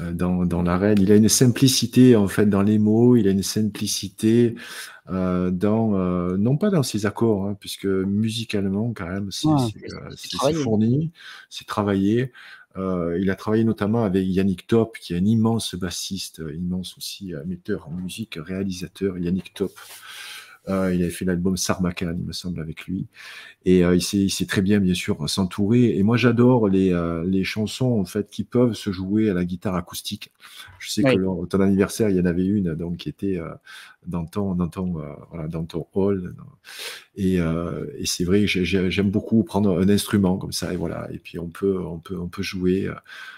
euh, dans, dans l'arène. Il a une simplicité en fait dans les mots, il a une simplicité dans, non pas dans ses accords, hein, puisque musicalement quand même
c'est fourni,
c'est travaillé. Euh, il a travaillé notamment avec Yannick Top, qui est un immense bassiste, immense aussi euh, metteur en musique, réalisateur. Yannick Top, euh, il avait fait l'album Sarbacane, il me semble, avec lui. Et euh, il, sait, très bien, bien sûr, s'entourer. Et moi, j'adore euh, les, chansons, en fait, qui peuvent se jouer à la guitare acoustique. Je sais que ton anniversaire, il y en avait une, donc, qui était dans ton, dans ton hall. Et, c'est vrai, j'aime beaucoup prendre un instrument comme ça, et voilà. Et puis, on peut, on peut, on peut jouer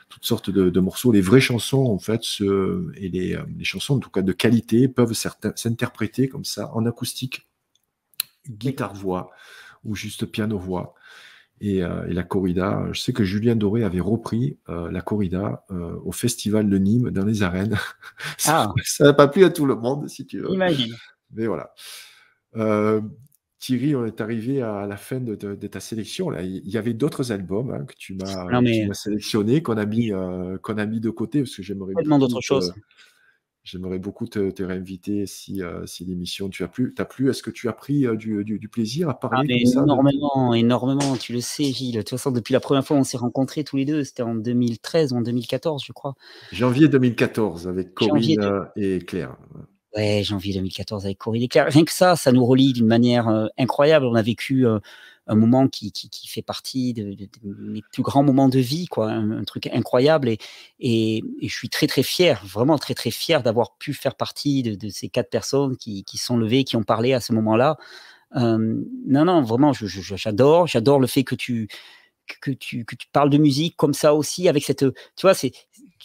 toutes sortes de, morceaux. Les vraies chansons, en fait, et euh, les, chansons, en tout cas de qualité, peuvent s'interpréter comme ça, en acoustique, guitare-voix ou juste piano-voix. Et, euh, la corrida. Je sais que Julien Doré avait repris euh, la corrida au festival de Nîmes dans les arènes. ça ah. n'a pas plu à tout le monde, si tu veux. Imagine. Mais voilà. Thierry, on est arrivé à la fin de, ta sélection. Il y avait d'autres albums hein, que tu m'as sélectionné, sélectionnés, euh, qu'on a, mis, de côté, parce que j'aimerais beaucoup, te, réinviter si, euh, l'émission t'a
plu. Est-ce que tu as pris euh, du, plaisir à ah, parler Énormément, énormément. Tu le sais, Gilles. depuis la première fois on s'est rencontrés tous les deux, c'était en 2013 ou en 2014, je crois. Janvier 2014 avec Corinne et Claire. Ouais, janvier 2014 avec Corinne. Rien que ça, ça nous relie d'une manière euh, incroyable. On a vécu euh, un moment qui, fait partie de, mes plus grands moments de vie, quoi. Un, truc incroyable. Et, et, je suis très, très fier, vraiment très, très fier d'avoir pu faire partie de, ces quatre personnes qui, qui sont levées, qui ont parlé à ce moment-là. Euh, non, non, vraiment, j'adore. J'adore le fait que tu, que tu, que tu parles de musique comme ça aussi, avec cette, euh, tu vois, c'est,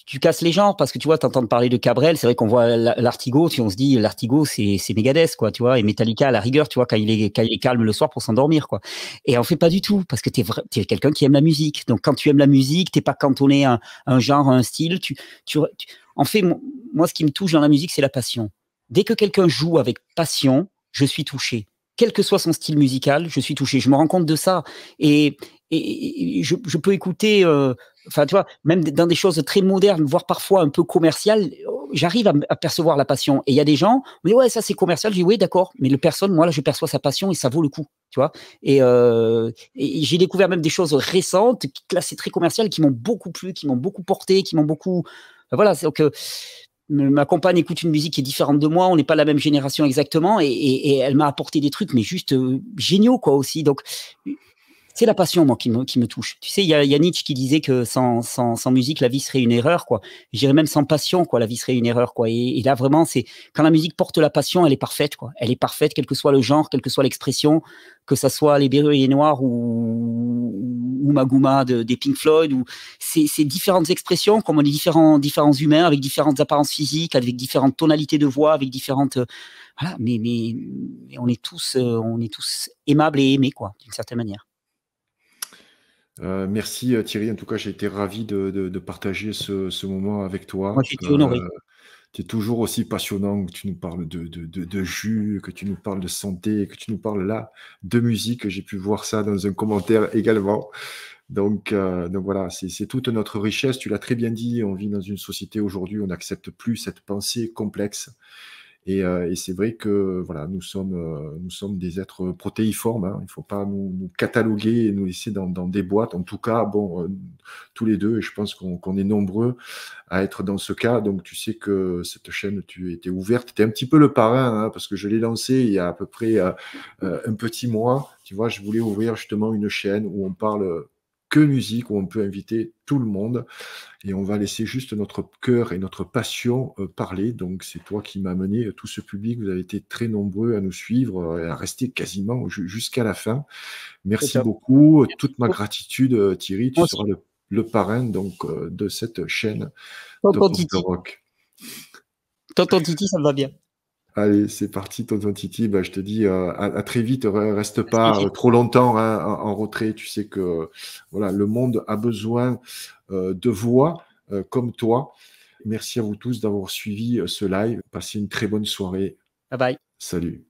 tu casses les genres parce que tu vois, t'entends parler de Cabrel, c'est vrai qu'on voit l'artigo, on se dit l'artigo c'est c'est Megadeth quoi, tu vois, et Metallica à la rigueur, tu vois, quand il est quand est calme le soir pour s'endormir quoi. Et on fait pas du tout parce que t'es es, quelqu'un qui aime la musique. Donc quand tu aimes la musique, t'es pas cantonné à un, genre, à un style. en fait moi ce qui me touche dans la musique c'est la passion. Dès que quelqu'un joue avec passion, je suis touché quel que soit son style musical, je suis touché. Je me rends compte de ça. Et, et, je, peux écouter, euh, enfin, tu vois, même dans des choses très modernes, voire parfois un peu commerciales, euh, j'arrive à, percevoir la passion. Et il y a des gens, mais ouais, ça c'est commercial. Je dis, oui, d'accord. Mais le personne, moi, là, je perçois sa passion et ça vaut le coup, tu vois. Et, euh, j'ai découvert même des choses récentes, classées très commerciales qui m'ont beaucoup plu, qui m'ont beaucoup porté, qui m'ont beaucoup. Voilà, donc. que ma compagne écoute une musique qui est différente de moi, on n'est pas la même génération exactement, et, elle m'a apporté des trucs, mais juste géniaux, quoi, aussi. Donc, c'est la passion, moi, qui me, touche. Tu sais, il y, a, Nietzsche qui disait que sans, musique, la vie serait une erreur, quoi. Je même sans passion, quoi, la vie serait une erreur, quoi. Et, là, vraiment, c'est quand la musique porte la passion, elle est parfaite, quoi. Elle est parfaite, quel que soit le genre, quelle que soit l'expression, que ça soit les Berruyers Noirs ou, ou Maguma de, des Pink Floyd, ou ces, différentes expressions, comme les différents, humains, avec différentes apparences physiques, avec différentes tonalités de voix, avec différentes. Euh, voilà, mais, mais, on est tous, euh, on est tous aimables et aimés, quoi, d'une certaine manière.
Euh, merci euh, Thierry, en tout cas j'ai été ravi de, partager ce, moment avec toi. tu euh, es toujours aussi passionnant, que tu nous parles de, jus, que tu nous parles de santé, que tu nous parles là de musique. J'ai pu voir ça dans un commentaire également. Donc, donc voilà, c'est toute notre richesse. Tu l'as très bien dit, on vit dans une société aujourd'hui, on n'accepte plus cette pensée complexe. Et, euh, et c'est vrai que voilà, nous sommes, euh, nous sommes des êtres protéiformes. Hein. Il ne faut pas nous, cataloguer et nous laisser dans, dans, des boîtes. En tout cas, bon, euh, tous les deux, et je pense qu'on est nombreux à être dans ce cas. Donc, tu sais que cette chaîne, tu étais ouverte. Tu es un petit peu le parrain, hein, parce que je l'ai lancée il y a à peu près un petit mois. Tu vois, je voulais ouvrir justement une chaîne où on parle que musique, où on peut inviter tout le monde et on va laisser juste notre cœur et notre passion euh, parler. Donc c'est toi qui m'as amené euh, tout ce public. Vous avez été très nombreux à nous suivre euh, et à rester quasiment jusqu'à la fin. Merci beaucoup. Toute ma gratitude, Thierry. Tu seras le, parrain donc de cette chaîne de Rock.
Tonton Titi, ça me va bien.
Allez, c'est parti, Tonton Titi. Bah, je te dis euh, à, très vite. Reste pas euh, trop longtemps hein, en, retrait. Tu sais que voilà, le monde a besoin euh, de voix comme toi. Merci à vous tous d'avoir suivi ce live. Passez une très bonne soirée. Bye bye. Salut.